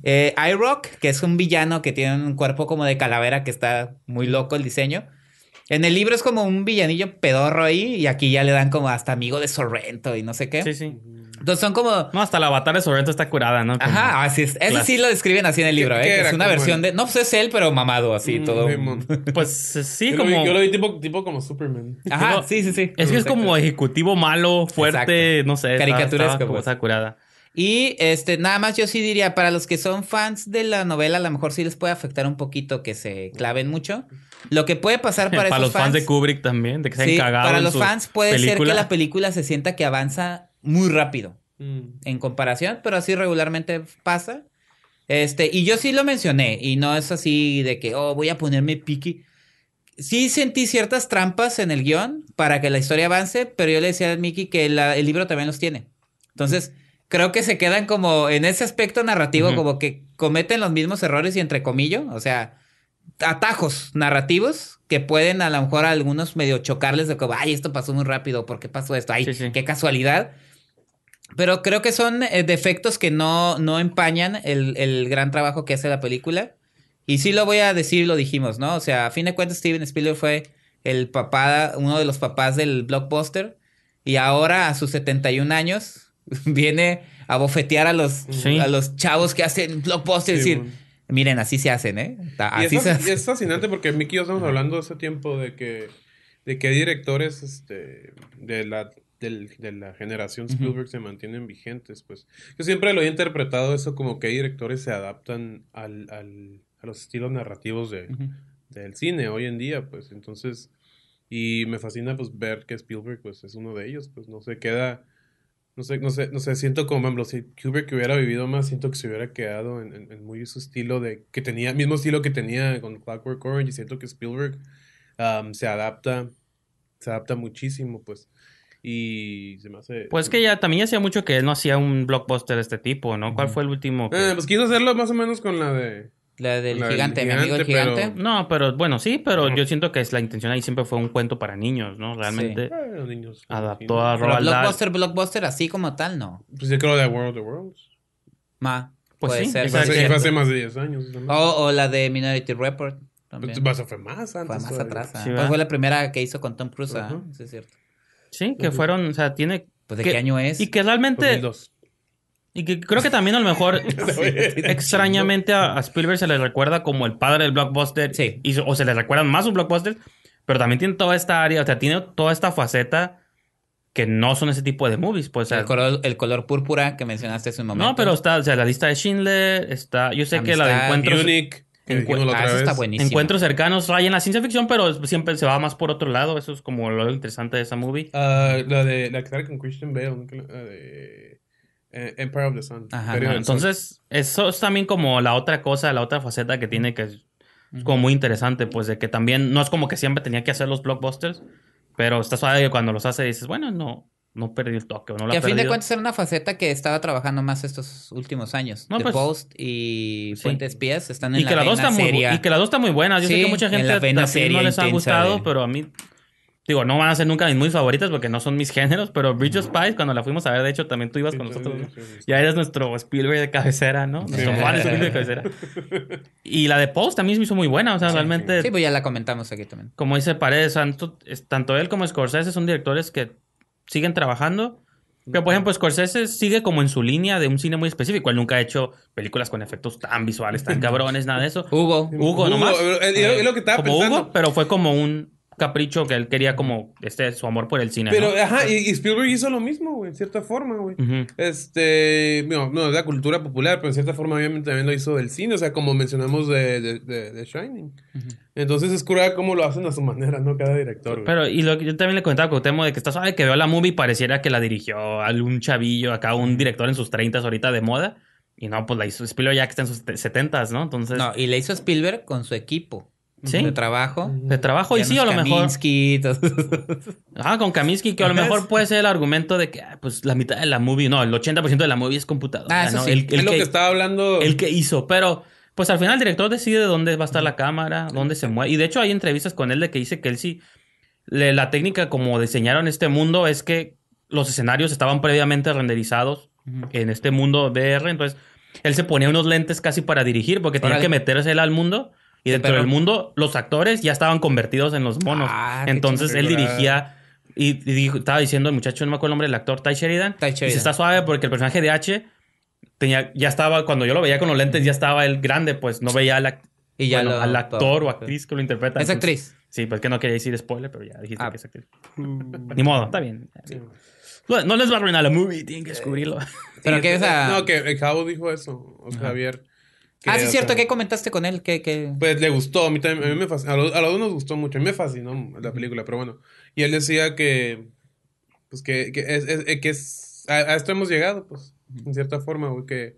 Eh, Rock que es un villano que tiene un cuerpo como de calavera, que está muy loco el diseño. En el libro es como un villanillo pedorro ahí, y aquí ya le dan como hasta amigo de Sorrento y no sé qué. Sí, sí. Entonces son como. No, hasta la avatar de Sorrento está curada, ¿no? Ajá, así es. Ese sí lo describen así en el libro, ¿eh? es una versión de. No, pues es él, pero mamado, así, mm, todo. Pues eh, sí, como. yo lo vi tipo, como Superman. Ajá, sí, sí, sí. Es que es como ejecutivo malo, fuerte, no sé. Caricatura como pues. está curada. Y este, nada más yo sí diría, para los que son fans de la novela, a lo mejor sí les puede afectar un poquito que se claven mucho. Lo que puede pasar para, los fans, de Kubrick también, de que se han Para los fans puede ser que la película se sienta que avanza muy rápido mm. en comparación, pero así regularmente pasa. Este, y yo sí lo mencioné, y no es así de que, oh, voy a ponerme piqui. Sí sentí ciertas trampas en el guión para que la historia avance, pero yo le decía a Mickey que el libro también los tiene. Entonces, creo que se quedan como en ese aspecto narrativo, como que cometen los mismos errores y entre comillas, o sea, atajos narrativos que pueden a lo mejor a algunos medio chocarles de que, ay, esto pasó muy rápido, ¿por qué pasó esto? Ay, qué casualidad. Pero creo que son eh, defectos que no, no empañan el, gran trabajo que hace la película. Y sí lo voy a decir, lo dijimos, ¿no? O sea, a fin de cuentas Steven Spielberg fue el papá, uno de los papás del blockbuster. Y ahora, a sus 71 años, viene a bofetear a los, a los chavos que hacen blockbuster y decir, miren, así se hacen, ¿eh? es, fascinante porque Mickey y yo estamos hablando hace tiempo de que, de que hay directores este, de la de la generación Spielberg se mantienen vigentes, pues. Yo siempre lo he interpretado eso como que hay directores se adaptan al, al, a los estilos narrativos de, del cine hoy en día, pues. Entonces, y me fascina, pues, ver que Spielberg, pues, es uno de ellos, pues, no se queda... No sé, no sé, no sé, siento como, si Kubrick hubiera vivido más, siento que se hubiera quedado en, muy su estilo de, que tenía, mismo estilo que tenía con Clockwork Orange, y siento que Spielberg se adapta, se adapta muchísimo, pues. Y se me hace. Pues que ya también hacía mucho que él no hacía un blockbuster de este tipo, ¿no? ¿Cuál fue el último? Eh, pues quiso hacerlo más o menos con la de. La del gigante, mi amigo el gigante. No, pero bueno, sí, pero yo siento que es la intención ahí siempre fue un cuento para niños, ¿no? Realmente. Eh, niños, adaptó a Roald blockbuster, blockbuster, así como tal, no. Pues yo creo de World of the Worlds. Ma. Pues sí. Ser, fue, hace, más de 10 años. O, la de Minority Report. También. Pues, fue más más atrás. pues fue la primera que hizo con Tom Cruise, ¿no? Ah, sí, es cierto. Sí, que fueron, o sea, tiene... Pues de qué año es. Y que realmente... Y que creo que también a lo mejor extrañamente a, Spielberg se le recuerda como el padre del blockbuster. Sí. o se le recuerdan más sus blockbusters, pero también tiene toda esta área, o sea, tiene toda esta faceta que no son ese tipo de movies. Pues, el, color, el, color, púrpura que mencionaste hace un momento. No, pero está, o sea, la lista de Schindler, está, yo sé que la de encuentros... Ah, Encuentros cercanos hay en la ciencia ficción, pero siempre se va más por otro lado. Eso es como lo interesante de esa movie. Ah, la de la que sale con Christian Bale, eh, Empire of the Sun. entonces, eso es también como la otra cosa, la otra faceta que tiene que es como muy interesante, pues de que también no es como que siempre tenía que hacer los blockbusters, pero estás suave cuando los hace dices, bueno, no, no perdió el toque. no a fin de cuentas era una faceta que estaba trabajando más estos últimos años. No, pues, Post y Fuentes Pies están en la, que seria. y que las dos están muy buenas. Yo sé que mucha gente la no les ha gustado, pero a mí... Digo, no van a ser nunca mis muy favoritas porque no son mis géneros, pero Bridge of cuando la fuimos a ver, de hecho, también tú ibas con nosotros. Y Ya eres nuestro Spielberg de cabecera, ¿no? Nuestro Juan de cabecera. Y la de Post también se hizo muy buena, o sea, realmente... Sí, pues ya la comentamos aquí también. Como dice Paredes, tanto él como Scorsese son directores que siguen trabajando. Pero, por ejemplo, Scorsese sigue como en su línea de un cine muy específico. Él nunca ha hecho películas con efectos tan visuales, tan cabrones, nada de eso. Hugo. Hugo, nomás. Es Hugo, pero fue como un capricho que él quería como este su amor por el cine. Pero, ajá, y, Spielberg hizo lo mismo, güey, en cierta forma, güey. Este, no, no, la cultura popular, pero en cierta forma obviamente también lo hizo del cine, o sea, como mencionamos de, de, de, Shining. Entonces es curada cómo lo hacen a su manera, ¿no? Cada director, güey. Pero, y lo que yo también le comentaba con Cotemo de que está sabes que veo la movie y pareciera que la dirigió algún chavillo, acá un director en sus 30 ahorita de moda. Y no, pues la hizo Spielberg ya que está en sus setentas, ¿no? Entonces... No, y la hizo Spielberg con su equipo. De trabajo. De trabajo, y sí, a lo Kaminsky, Con Kaminsky... Ah, con Kaminsky, que a lo mejor puede ser el argumento de que ah, pues la mitad de la movie, no, el 80% de la movie es computadora. Ah, sí. el, es lo que, estaba hablando. El que hizo, pero pues al final el director decide dónde va a estar la cámara, dónde se mueve. Y de hecho hay entrevistas con él de que dice que él sí, la técnica como diseñaron este mundo es que los escenarios estaban previamente renderizados en este mundo VR, entonces él se ponía unos lentes casi para dirigir porque tenía que meterse él al mundo y dentro del mundo, los actores ya estaban convertidos en los monos. Ah, Entonces él dirigía y, estaba diciendo el muchacho, no me acuerdo el nombre del actor, Ty Sheridan. Y se está suave porque el personaje de H tenía, ya estaba, cuando yo lo veía con los lentes, ya estaba el grande, pues no veía al, actor o pues. actriz que lo interpreta. Es actriz. Sí, pues que no quería decir spoiler, pero ya dijiste ah. que es actriz. Ni modo, está bien. No les va a arruinar la movie, tienen que eh, descubrirlo. Pero que, esa... No, que el eh, Cabo dijo eso, o Javier ah, sí, cierto, ¿qué comentaste con él? Que, Pues le gustó, a mí también, a mí me fascinó, a los, dos nos gustó mucho, a mí me fascinó la película, pero bueno. Y él decía que, pues que, que es, eh, que es, a, esto hemos llegado, pues, en cierta forma, güey, que...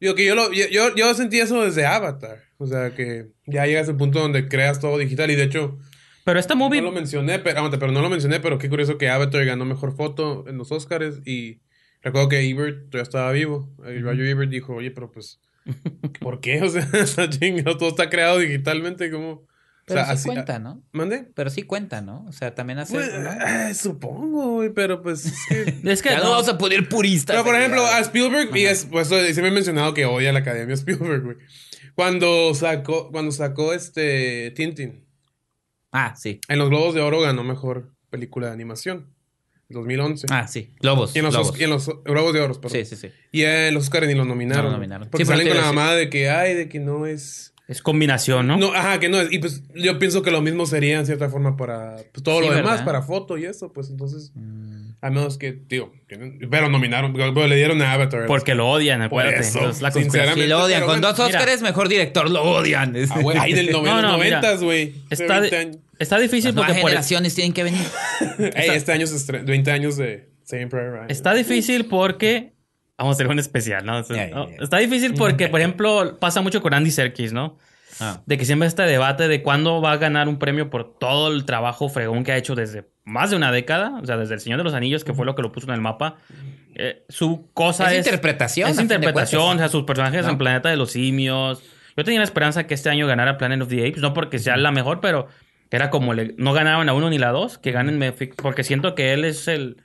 Digo que yo, lo, yo, yo, sentí eso desde Avatar, o sea, que ya llegas al punto donde creas todo digital y de hecho... Pero esta movie... No lo mencioné, pero, pero no lo mencioné, pero qué curioso que Avatar ganó Mejor Foto en los Oscars y... Recuerdo que Ebert todavía estaba vivo. Y Roger Ebert dijo, oye, pero pues ¿Por qué? O sea, todo está creado digitalmente, como... Pero o sí ah, cuenta, ¿no? ¿Mande? Pero sí cuenta, ¿no? O sea, también hace... Pues, eh, eh, supongo, güey, pero pues... es que no. vamos a poner puristas. Pero, por ejemplo, a Spielberg, y pues, se me ha mencionado que odia la Academia Spielberg, güey. Cuando sacó, cuando sacó este Tintin. Ah, sí. En los Globos de Oro ganó mejor película de animación. 2011. Ah, sí. Globos. Y en los, Globos. los de Oro, Sí, sí, sí. Y los Oscars ni los nominaron. lo nominaron. Porque salen con la mamada de que, ay, de que no es... Es combinación, ¿no? No, ajá, que no es. Y pues yo pienso que lo mismo sería en cierta forma para pues, todo lo demás, para foto y eso, pues entonces. Mm. A menos que, tío, pero nominaron, pero le dieron a Avatar. Porque lo odian, acuérdate. entonces, la sinceramente, si lo odian. Con dos Oscars, mejor director, lo odian. Ah, ahí del 90, güey. está, Está difícil Las porque. Nuevas generaciones tienen que venir. este año es 20 años de Saving Está difícil porque. Vamos a hacer un especial, ¿no? Está difícil porque, por ejemplo, pasa mucho con Andy Serkis, ¿no? Ah. De que siempre este debate de cuándo va a ganar un premio por todo el trabajo fregón que ha hecho desde más de una década, o sea, desde El Señor de los Anillos, que fue lo que lo puso en el mapa. Eh, su cosa es. es interpretación. Es interpretación, o sea, sus personajes en Planeta de los Simios. Yo tenía la esperanza que este año ganara Planet of the Apes, no porque sea la mejor, pero era como le, no ganaban a uno ni la dos, que ganen porque siento que él es el.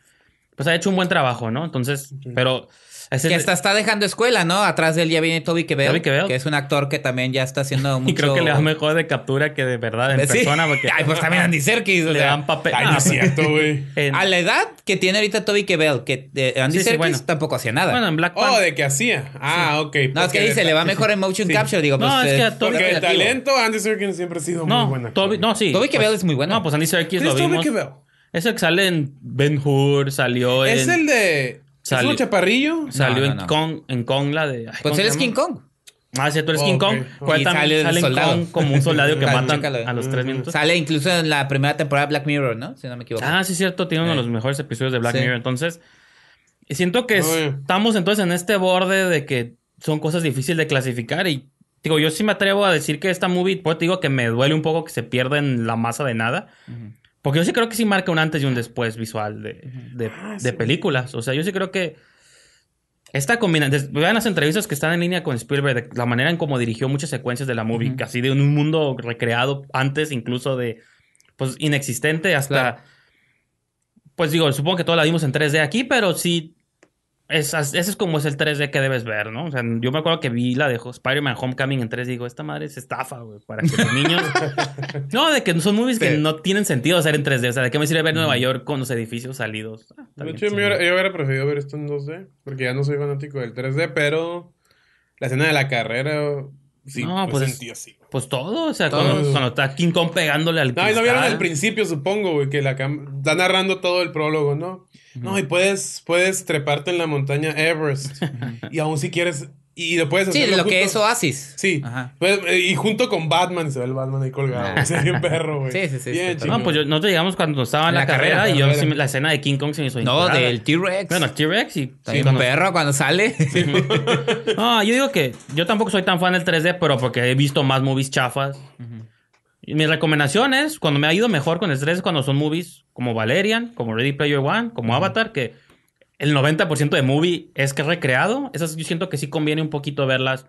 Pues ha hecho un buen trabajo, ¿no? Entonces, pero que hasta está dejando escuela, ¿no? Atrás de él ya viene Toby Kebell. Toby Quevedo. que es un actor que también ya está haciendo mucho... Y creo que le va mejor de captura que de verdad en pues persona. Porque... Ay, pues también Andy Serkis. le dan papel. Ay, no es cierto, güey. A la edad que tiene ahorita Toby Kebell. que eh, Andy Serkis tampoco hacía nada. Bueno, en Black oh, Panther. Oh, de qué hacía. Ah, ok. No, es que dice, le va mejor en motion capture. Digo, pues, no, es que a eh, Toby... Porque el talento, Andy Serkis siempre ha sido muy bueno. Toby, no, sí. Toby Kebell pues, es muy bueno. No, pues Andy Serkis lo vimos. Toby Es que sale en Ben Hur, salió en... Es el de... Salió, ¿Es un chaparrillo? Salió en, Kong, en Kong la de. pues eres King Kong. Ah, sí, tú eres King Kong. Y sale, sale Kong como un soldado que mata a los tres minutos. Sale incluso en la primera temporada de Black Mirror, ¿no? Si no me equivoco. Ah, sí, cierto. Tiene uno de eh. los mejores episodios de Black Mirror. Entonces, siento que estamos entonces en este borde de que son cosas difíciles de clasificar. Y digo, yo sí me atrevo a decir que esta movie, pues te digo que me duele un poco que se pierda en la masa de nada. Porque yo sí creo que sí marca un antes y un después visual de, ah, películas. O sea, yo sí creo que esta combinación... Vean las entrevistas que están en línea con Spielberg, de la manera en cómo dirigió muchas secuencias de la movie, Casi de un mundo recreado antes incluso de... Pues inexistente hasta... Pues digo, supongo que todas la vimos en 3D aquí, pero sí ese es como es el 3D que debes ver, ¿no? O sea, yo me acuerdo que vi la de Spider-Man Homecoming en 3D y digo, esta madre es estafa, güey, para que los niños... no, de que son movies que no tienen sentido hacer en 3D. O sea, ¿de qué me sirve ver Nueva York con los edificios salidos? Ah, yo hubiera preferido ver esto en 2D, porque ya no soy fanático del 3D, pero la escena de la carrera no, pues, pues, todo, o sea, cuando, está King Kong pegándole al. No, y lo vieron al principio, supongo, güey, que la está narrando todo el prólogo, ¿no? No, y puedes, puedes treparte en la montaña Everest. y aún si quieres y después... sí de Sí, lo que es Oasis. Sí. Ajá. Pues, eh, y junto con Batman, se ve el Batman ahí colgado. Sería un perro, güey. Sí, sí, sí. Bien, no, pues nosotros llegamos cuando estaba en la, carrera, y yo la, la escena de King Kong se hizo No, del T-Rex. Bueno, T-Rex y Sí, un perro cuando sale. Sí. no, yo digo que yo tampoco soy tan fan del 3D, pero porque he visto más movies chafas. mis recomendaciones, cuando me ha ido mejor con el 3D, cuando son movies como Valerian, como Ready Player One, como Avatar, que el 90% de movie es que es recreado. Esas yo siento que sí conviene un poquito verlas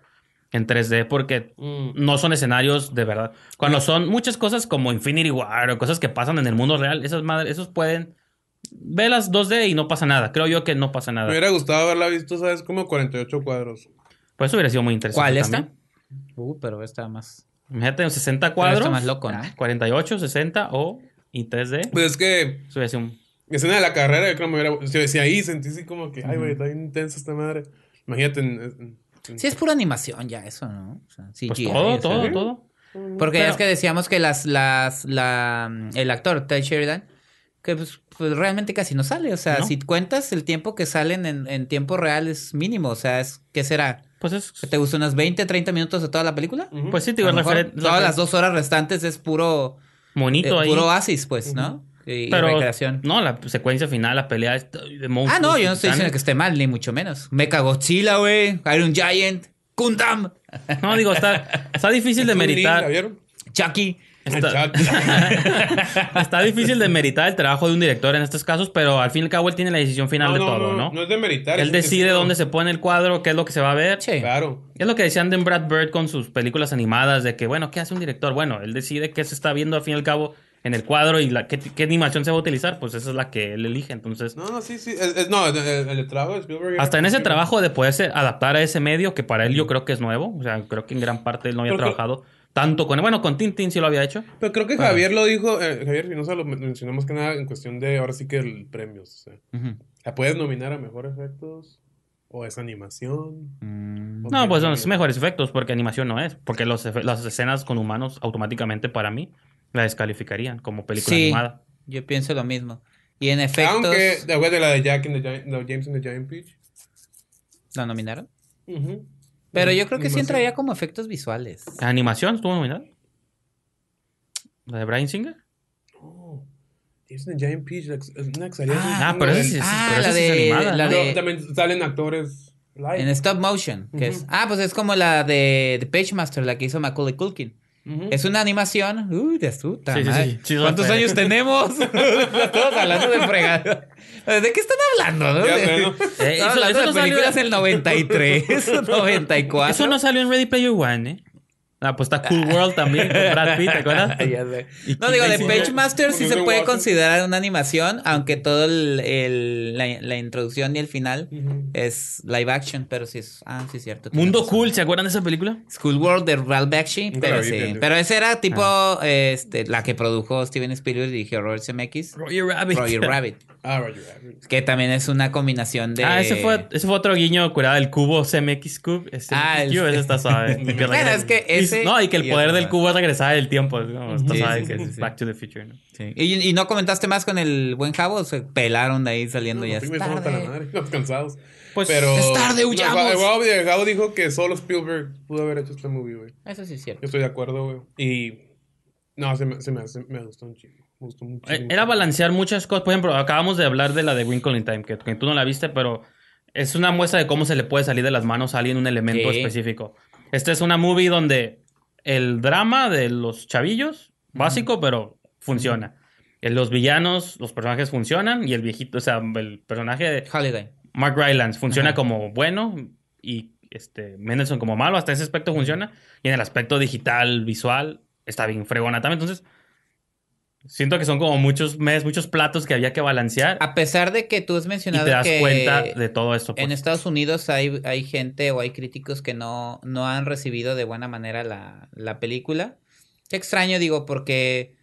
en 3D porque mm. no son escenarios de verdad. Cuando son muchas cosas como Infinity War o cosas que pasan en el mundo real, esas madres, esos pueden Verlas 2D y no pasa nada. Creo yo que no pasa nada. Me hubiera gustado haberla visto, ¿sabes? Como 48 cuadros. Pues eso hubiera sido muy interesante. ¿Cuál esta? Uh, pero esta más. Imagínate, 60 cuadros. esta más loco, ¿no? 48, 60 o y 3D. Pues es que. sido un escena de la carrera, yo creo que me hubiera. Yo decía ahí, sentí así como que, ay, güey, está bien intensa esta madre. Imagínate. En, Sí, es pura animación ya, eso, ¿no? O sea, pues todo, todo, todo. Porque ya es que decíamos que las, las, la, el actor Ted Sheridan, que pues, pues realmente casi no sale. O sea, si cuentas el tiempo que salen en, en, tiempo real es mínimo. O sea, es ¿qué será? Pues es... ¿Te gustó unas 20, 30 minutos de toda la película? Pues sí, te digo, referir. Todas las dos horas restantes es puro... bonito eh, ahí. Puro oasis, pues, ¿no? pero, No, la secuencia final, la pelea de Ah, no, yo no estoy diciendo que esté mal, ni mucho menos. Mecha Godzilla, güey. Iron Giant. ¡Kundam! No, digo, está, está difícil de meritar. Chucky. Está, difícil de meritar el trabajo de un director en estos casos, pero al fin y al cabo él tiene la decisión final de todo, ¿no? No es de meritar. Él decide dónde se pone el cuadro, qué es lo que se va a ver. Sí. Claro. Es lo que decían de Brad Bird con sus películas animadas, de que, bueno, ¿qué hace un director? Bueno, él decide qué se está viendo al fin y al cabo en el cuadro y la, ¿qué, animación se va a utilizar, pues esa es la que él elige. Entonces, no, no, sí, sí. no, el, trabajo Hasta en ese trabajo de poderse adaptar a ese medio, que para él yo creo que es nuevo. O sea, creo que en gran parte él no había trabajado. tanto con él bueno con Tintín sí lo había hecho pero creo que Javier lo dijo eh, Javier se lo mencionamos que nada en cuestión de ahora sí que el premios o puedes nominar a mejores efectos ¿O es animación? Mm. no, pues son los mejores efectos, porque animación no es. Porque las escenas con humanos automáticamente para mí la descalificarían como película sí, animada. Yo pienso lo mismo. Y en efecto. Aunque después de la de Jack Giant, James and the Giant Peach. ¿La nominaron? Pero yo creo que sí entraría como efectos visuales. animación estuvo nominada? ¿La de Brian Singer? Es de Giant Peach, es una excelente. Ah, ah pero esa sí, ah, la, de, es animada, la ¿no? de... También salen actores live. En stop motion, que es... Ah, pues es como la de The Page Master, la que hizo Macaulay Culkin. Uh Es una animación. Uy, de azúcar. sí, sí, sí. ¿Cuántos años tenemos? Todos hablando de fregado. ¿De qué están hablando? ¿no? Ya, bueno. eh, eso, hablando eso de no películas del salió... 93, 94. Eso no salió en Ready Player One, ¿eh? Ah, pues está Cool World también con Brad Pitt, ¿te acuerdas? No, digo, de Page Master sí se puede considerar una animación, aunque todo el, la, introducción y el final es live action, pero sí es. Ah, sí, es cierto. Mundo Cool, ¿se acuerdan de esa película? Cool World de Ralph Bakshi, pero sí. Pero esa era ah. tipo este, la que produjo Steven Spielberg y dirigió Robert Zemeckis. Roger Rabbit. Rabbit. ah, Rabbit. Que también es una combinación de. Ah, ese fue, ese fue otro guiño curado, el cubo CMX Cube. Este, ah, Cube, ese está suave. es que. Es no, y que el poder del cubo es regresar el tiempo. Back to the Future. ¿no? ¿Y, no comentaste más con el buen Javo? se pelaron de ahí saliendo ya. Es tarde. La madre, los cansados. Pues es tarde, huyamos. Javo dijo que solo Spielberg pudo haber hecho este movie, güey. Eso sí es cierto. Yo estoy de acuerdo, güey. Y no, se me, se me, gustó un eh, Era balancear muchas cosas. Por ejemplo, acabamos de hablar de la de Winkle in Time, que, tú no la viste, pero es una muestra de cómo se le puede salir de las manos a alguien un elemento específico. Esta es una movie donde el drama de los chavillos, básico, pero funciona. en Los villanos, los personajes funcionan y el viejito, o sea, el personaje de holiday Mark Rylance funciona como bueno y este Mendelssohn como malo, hasta ese aspecto funciona. Y en el aspecto digital, visual, está bien fregona también. Entonces, Siento que son como muchos meses, muchos platos que había que balancear. A pesar de que tú has mencionado te das cuenta de todo esto. Pues. En Estados Unidos hay, hay gente o hay críticos que no, no han recibido de buena manera la, la película. Qué extraño, digo, porque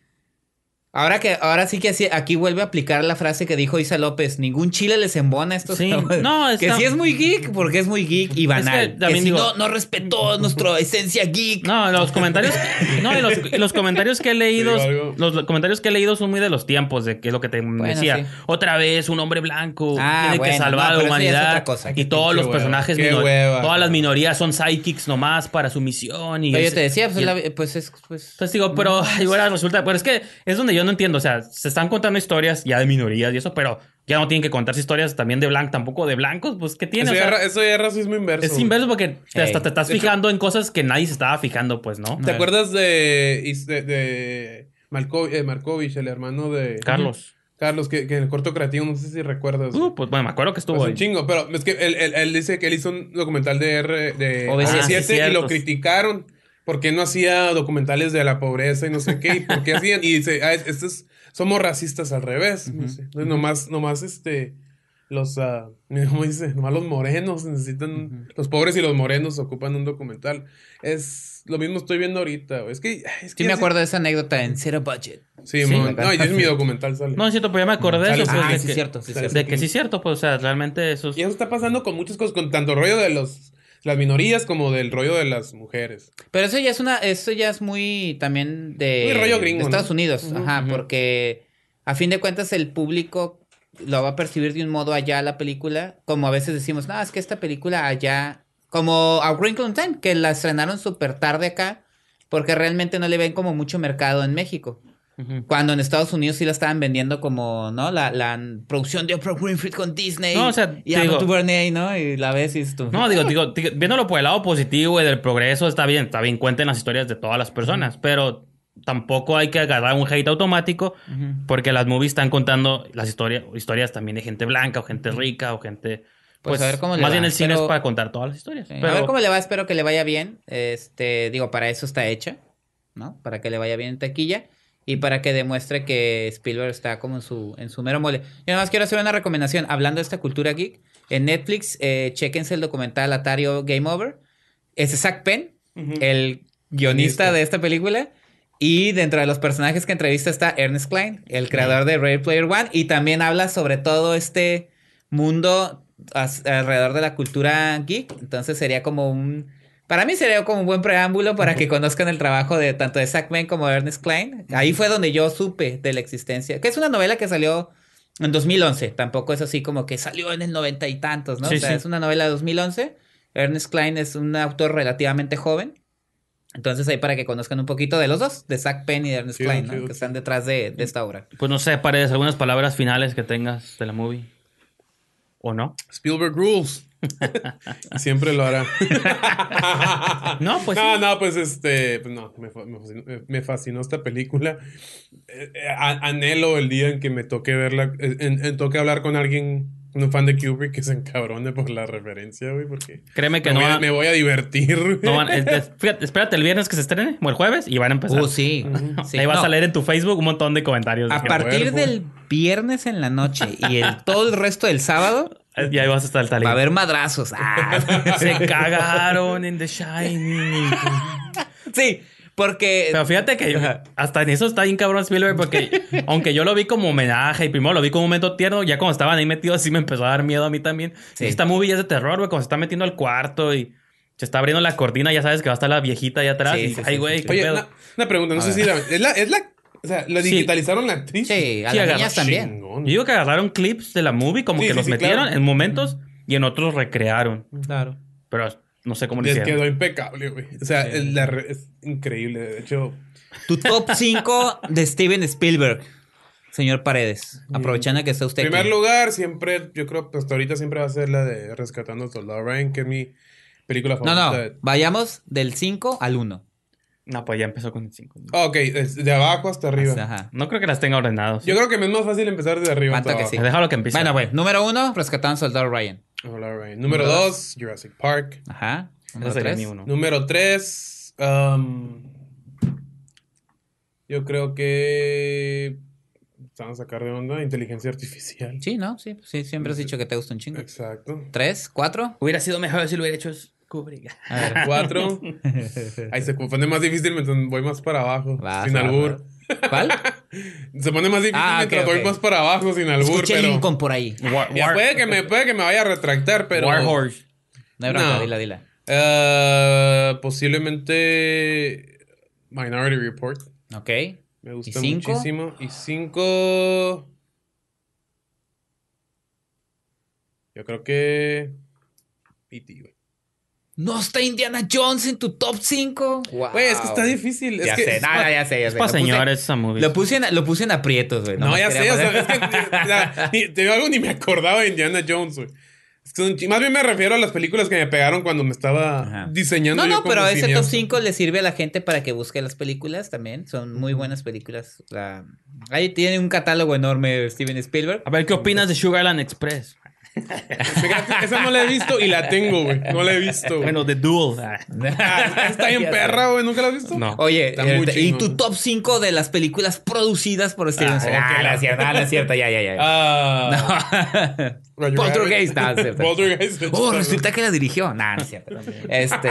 Ahora que, ahora sí que aquí vuelve a aplicar la frase que dijo Isa López, ningún chile les embona esto. Que sí es muy geek, porque es muy geek y banal. no, no respetó nuestra esencia geek. No, los comentarios, los, comentarios que he leído, los comentarios que he leído son muy de los tiempos, de que es lo que te decía. Otra vez, un hombre blanco ah, tiene que salvar a la humanidad. y todos los personajes, todas las minorías son psychics nomás para su misión. Y pero yo te decía, pues, pues es, pues. digo, pero igual resulta, pero es que es donde yo yo no entiendo, o sea, se están contando historias ya de minorías y eso, pero ya no tienen que contarse historias también de blancos, tampoco de blancos, pues ¿qué tiene? Eso, ya, eso es racismo inverso. Es inverso porque hasta te estás fijando en cosas que nadie se estaba fijando, pues, ¿no? ¿Te acuerdas de, de, eh, Markovich, el hermano de... Carlos. Carlos, que, en el corto creativo, no sé si recuerdas. Uh, pues bueno, me acuerdo que estuvo. Pues chingo, pero es que él, dice que él hizo un documental de, R, de ah, 7 y lo criticaron. ¿por qué no hacía documentales de la pobreza y no sé qué? por qué hacían? Y dice, ah, somos racistas al revés. no nomás, nomás este, los, ah, los morenos necesitan, los pobres y los morenos ocupan un documental. Es lo mismo estoy viendo ahorita, Es que, es me acuerdo de esa anécdota en Zero Budget. Sí, no, y es mi documental sale. No, es cierto, pues ya me acordé de eso. Pues, ah, que, cierto, sí, de que sí, cierto, pues, o sea, realmente eso. Y eso está pasando con muchas cosas, con tanto rollo de los las minorías como del rollo de las mujeres. Pero eso ya es una, eso ya es muy también de, rollo gringo, Estados Unidos, ajá, porque a fin de cuentas el público lo va a percibir de un modo allá la película, como a veces decimos, no, es que esta película allá, como A Green Content, que la estrenaron súper tarde acá, porque realmente no le ven como mucho mercado en México. Cuando en Estados Unidos sí la estaban vendiendo como, ¿no? La, producción de Oprah Winfrey con Disney. y ¿no? Y la ves y tú. No, digo, viéndolo por el lado positivo y del progreso, está bien, está bien, cuenten las historias de todas las personas, pero tampoco hay que agarrar un hate automático porque las movies están contando las historias, historias también de gente blanca o gente rica o gente... Pues, pues, a ver cómo le más bien el cine es para contar todas las historias. A ver cómo le va, espero que le vaya bien. Este, digo, para eso está hecha, ¿no? Para que le vaya bien en taquilla y para que demuestre que Spielberg está como en su, en su mero mole. Yo nada más quiero hacer una recomendación, hablando de esta cultura geek, en Netflix, eh, chequense el documental Atario Game Over. Es Zach Penn, el guionista de esta película. Y dentro de los personajes que entrevista está Ernest Klein, el creador de Rare Player One. Y también habla sobre todo este mundo alrededor de la cultura geek. Entonces sería como un para mí sería como un buen preámbulo para que conozcan el trabajo de tanto de Zack Penn como de Ernest Klein. Ahí fue donde yo supe de la existencia, que es una novela que salió en 2011. Tampoco es así como que salió en el noventa y tantos, ¿no? o sea, es una novela de 2011. Ernest Klein es un autor relativamente joven. Entonces ahí para que conozcan un poquito de los dos, de Zack Penn y de Ernest Klein, que están detrás de, de, esta obra. Pues no sé, paredes, algunas palabras finales que tengas de la movie. ¿O no? Spielberg Rules. Siempre lo hará. no, pues. No, no, pues este. Pues, no, me, fascinó, esta película. Eh, eh, anhelo el día en que me toque verla. Eh, en, toque hablar con alguien, un fan de Kubrick, que se encabrone por la referencia, güey, porque. Créeme que me no. Voy a, me voy a divertir. No, espérate el viernes que se estrene, o el jueves, y van a empezar. Uh, sí. Ahí vas a leer en tu Facebook un montón de comentarios. A partir del viernes en la noche y todo el resto del sábado Y ahí vas a estar el Va a haber madrazos. Ah, se cagaron en The Shining. sí, porque. Pero fíjate que hasta en eso está bien cabrón Spielberg, porque aunque yo lo vi como homenaje y primero lo vi como un momento tierno, ya cuando estaban ahí metidos, sí me empezó a dar miedo a mí también. Sí. esta movie es de terror, güey, cuando se está metiendo al cuarto y. Se está abriendo la cortina, ya sabes que va a estar la viejita ahí atrás. Sí, y, ay, güey, Oye, una, una, pregunta, no sé si la, ¿es la o sea, lo digitalizaron la actriz. Sí, a las niñas también. digo que agarraron clips de la movie, como que los metieron en momentos y en otros recrearon. Claro. Pero no sé cómo lo hicieron. quedó impecable, güey. O sea, es, increíble. De hecho. Tu top 5 de Steven Spielberg. Señor Paredes, aprovechando que está usted. En primer lugar, siempre, yo creo que pues, hasta ahorita siempre va a ser la de Rescatando a Soldado Ryan, que es mi película favorita. No, no, vayamos del 5 al 1. No, pues ya empezó con el 5. Ok, de abajo hasta arriba. Ajá. No creo que las tenga ordenados. Yo creo que me es más fácil empezar de arriba. Hasta que sí. sí. lo que empiece. Bueno, güey. Número uno, rescatando al soldado Ryan. Soldado Ryan. Número, dos, Jurassic Park. Ajá. Número 3. ni Uno. Número tres. Um, yo creo que. Se van a sacar de onda inteligencia artificial. Sí, ¿no? Sí, sí siempre has dicho que te gusta un chingo. Exacto. ¿Tres? ¿Cuatro? Hubiera sido mejor si lo hubiera hecho. A ver, cuatro. Ahí se pone más difícil mientras voy más para abajo. sin albur. ¿Cuál? Se pone más difícil ah, mientras voy más para abajo sin albur. Escuché Lincoln por ahí. puede, que me, que me vaya a retractar, pero. Warhorse. No hay bronca, no. dila, dila. Eh, posiblemente Minority Report. Ok. Me gusta muchísimo. Y cinco. Yo creo que. E.T., no está Indiana Jones en tu top 5. Güey, es que está difícil. Ya sé, nada, ya sé, ya sé. Es para señores esa movie. Lo puse, en, aprietos, güey. No, ya sé, ya sea, que te digo algo, ni me acordaba de Indiana Jones, güey. más bien me refiero a las películas que me pegaron cuando me estaba diseñando. No, no, pero ese top 5 le sirve a la gente para que busque las películas también. Son muy buenas películas. ahí tiene un catálogo enorme Steven Spielberg. A ver, ¿qué opinas de Sugarland Express? Esa no la he visto y la tengo, güey. No la he visto. Bueno, The Duel. Ah, ah, está bien perra, güey. ¿Nunca la has visto? No. Oye, eh, y tu top 5 de las películas producidas por Steven Spielberg Ah, la cierta, la cierta. Ya, ya, ya. Ah. No. Poltergeist. cierto. Oh, resulta que la dirigió. no no es cierto. Este...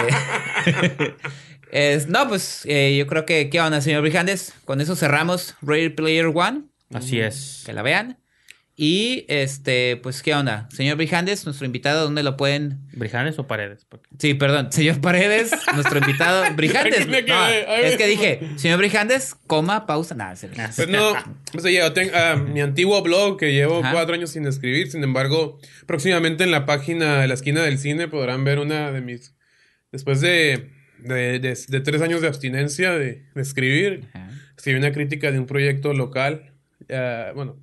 no, pues eh, yo creo que, ¿qué onda, señor Brijandes? Con eso cerramos Ready Player One. Así es. Que la vean. Y este, pues, ¿qué onda? Señor Brijandes, nuestro invitado, ¿dónde lo pueden? ¿Brijandes o Paredes? Sí, perdón, señor Paredes, nuestro invitado. Brijandes. es que dije, señor Brijandes, coma, pausa, nada. Se... Pues no, o yo tengo ah, mi antiguo blog que llevo cuatro años sin escribir. Sin embargo, próximamente en la página de la esquina del cine podrán ver una de mis. Después de, de, tres años de abstinencia de, escribir, escribí una crítica de un proyecto local. Ah, bueno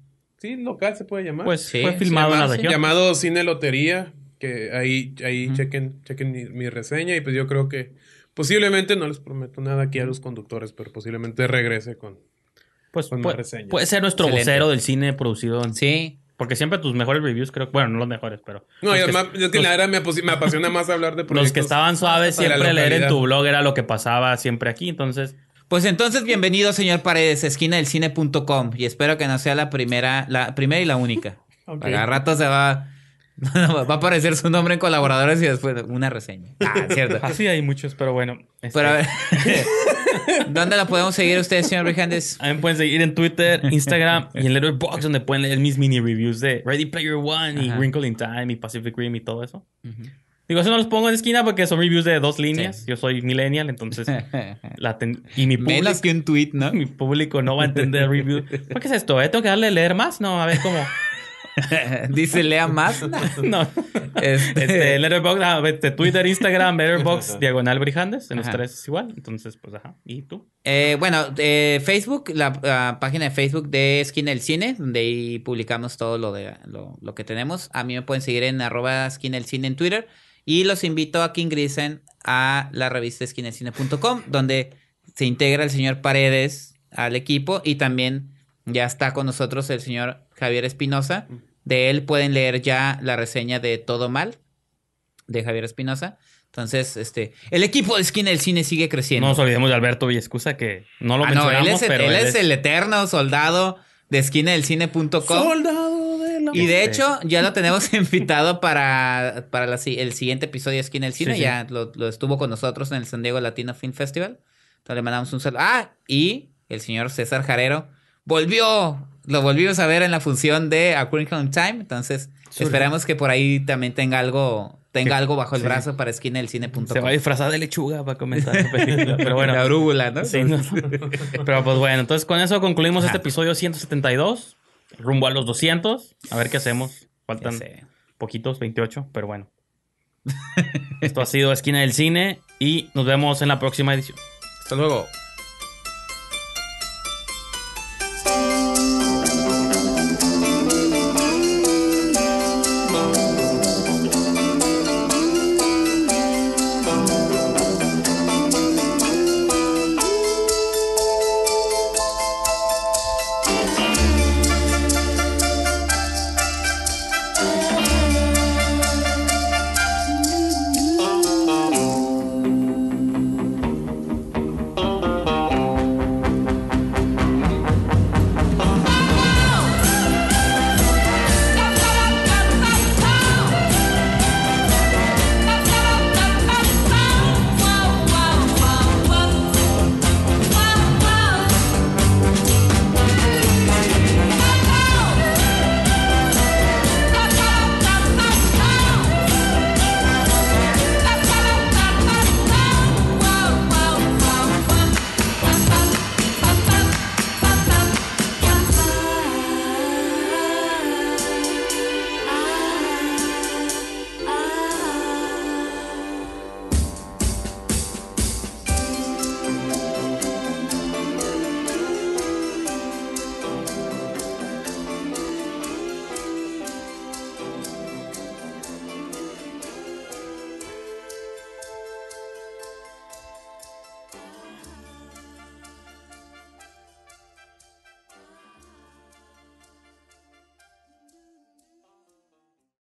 sí, local se puede llamar. Pues sí, fue filmado Llamado Cine Lotería, que ahí, ahí chequen, chequen mi, reseña y pues yo creo que posiblemente, no les prometo nada aquí a los conductores, pero posiblemente regrese con, pues, con puede, más Puede ser nuestro vocero del cine producido en... Sí. Porque siempre tus mejores reviews, creo bueno, no los mejores, pero. No, yo, que, la era me, me, apasiona más hablar de proyectos. Los que estaban suaves, siempre leer en tu blog era lo que pasaba siempre aquí. Entonces, pues entonces, bienvenido, señor Paredes, esquina del cine.com. Y espero que no sea la primera, la primera y la única. Okay. rato se va. Va a aparecer su nombre en colaboradores y después una reseña. Ah, cierto. Así hay muchos, pero bueno. Este, ¿dónde la podemos seguir ustedes, señor mí También pueden seguir en Twitter, Instagram y en Box donde pueden leer mis mini reviews de Ready Player One y Wrinkle in Time y Pacific Rim y todo eso. Digo, eso no los pongo en esquina porque son reviews de dos líneas. Yo soy millennial, entonces. Y mi público. Menos que tweet, ¿no? Mi público no va a entender reviews ¿Por qué es esto? Eh, ¿Tengo que darle leer más? No, a ver cómo. Dice lea más. no. Este, este, este, Twitter, Instagram, Letterboxd, Diagonal Brijandes. En los tres es igual. Entonces, pues ajá. ¿Y tú? Eh, bueno, eh, Facebook, la, página de Facebook de Esquina del Cine, donde ahí publicamos todo lo, de, lo, lo que tenemos. A mí me pueden seguir en arroba Esquina del Cine en Twitter. Y los invito a que ingresen a la revista esquinescine.com donde se integra el señor Paredes al equipo y también ya está con nosotros el señor Javier Espinosa. De él pueden leer ya la reseña de Todo Mal de Javier Espinosa. Entonces, este, el equipo de esquina del cine sigue creciendo. No nos olvidemos de Alberto excusa que no lo mencionamos, ah, no, él es, el eterno soldado de esquina Soldado y de hecho, ya lo tenemos invitado para, para el siguiente episodio de Esquina del Cine. Ya lo, estuvo con nosotros en el San Diego Latino Film Festival. Entonces le mandamos un saludo. Ah, y el señor César Jarero volvió. Lo volvimos a ver en la función de A Home Time. Entonces, esperamos que por ahí también tenga algo tenga algo bajo el brazo para esquina del cine Se va a disfrazar de lechuga para comenzar Pero bueno. La brújula, ¿no? Sí, Pero pues bueno, entonces con eso concluimos este episodio 172 rumbo a los 200. A ver qué hacemos. Faltan poquitos, 28, pero bueno. Esto ha sido Esquina del Cine y nos vemos en la próxima edición. Hasta luego.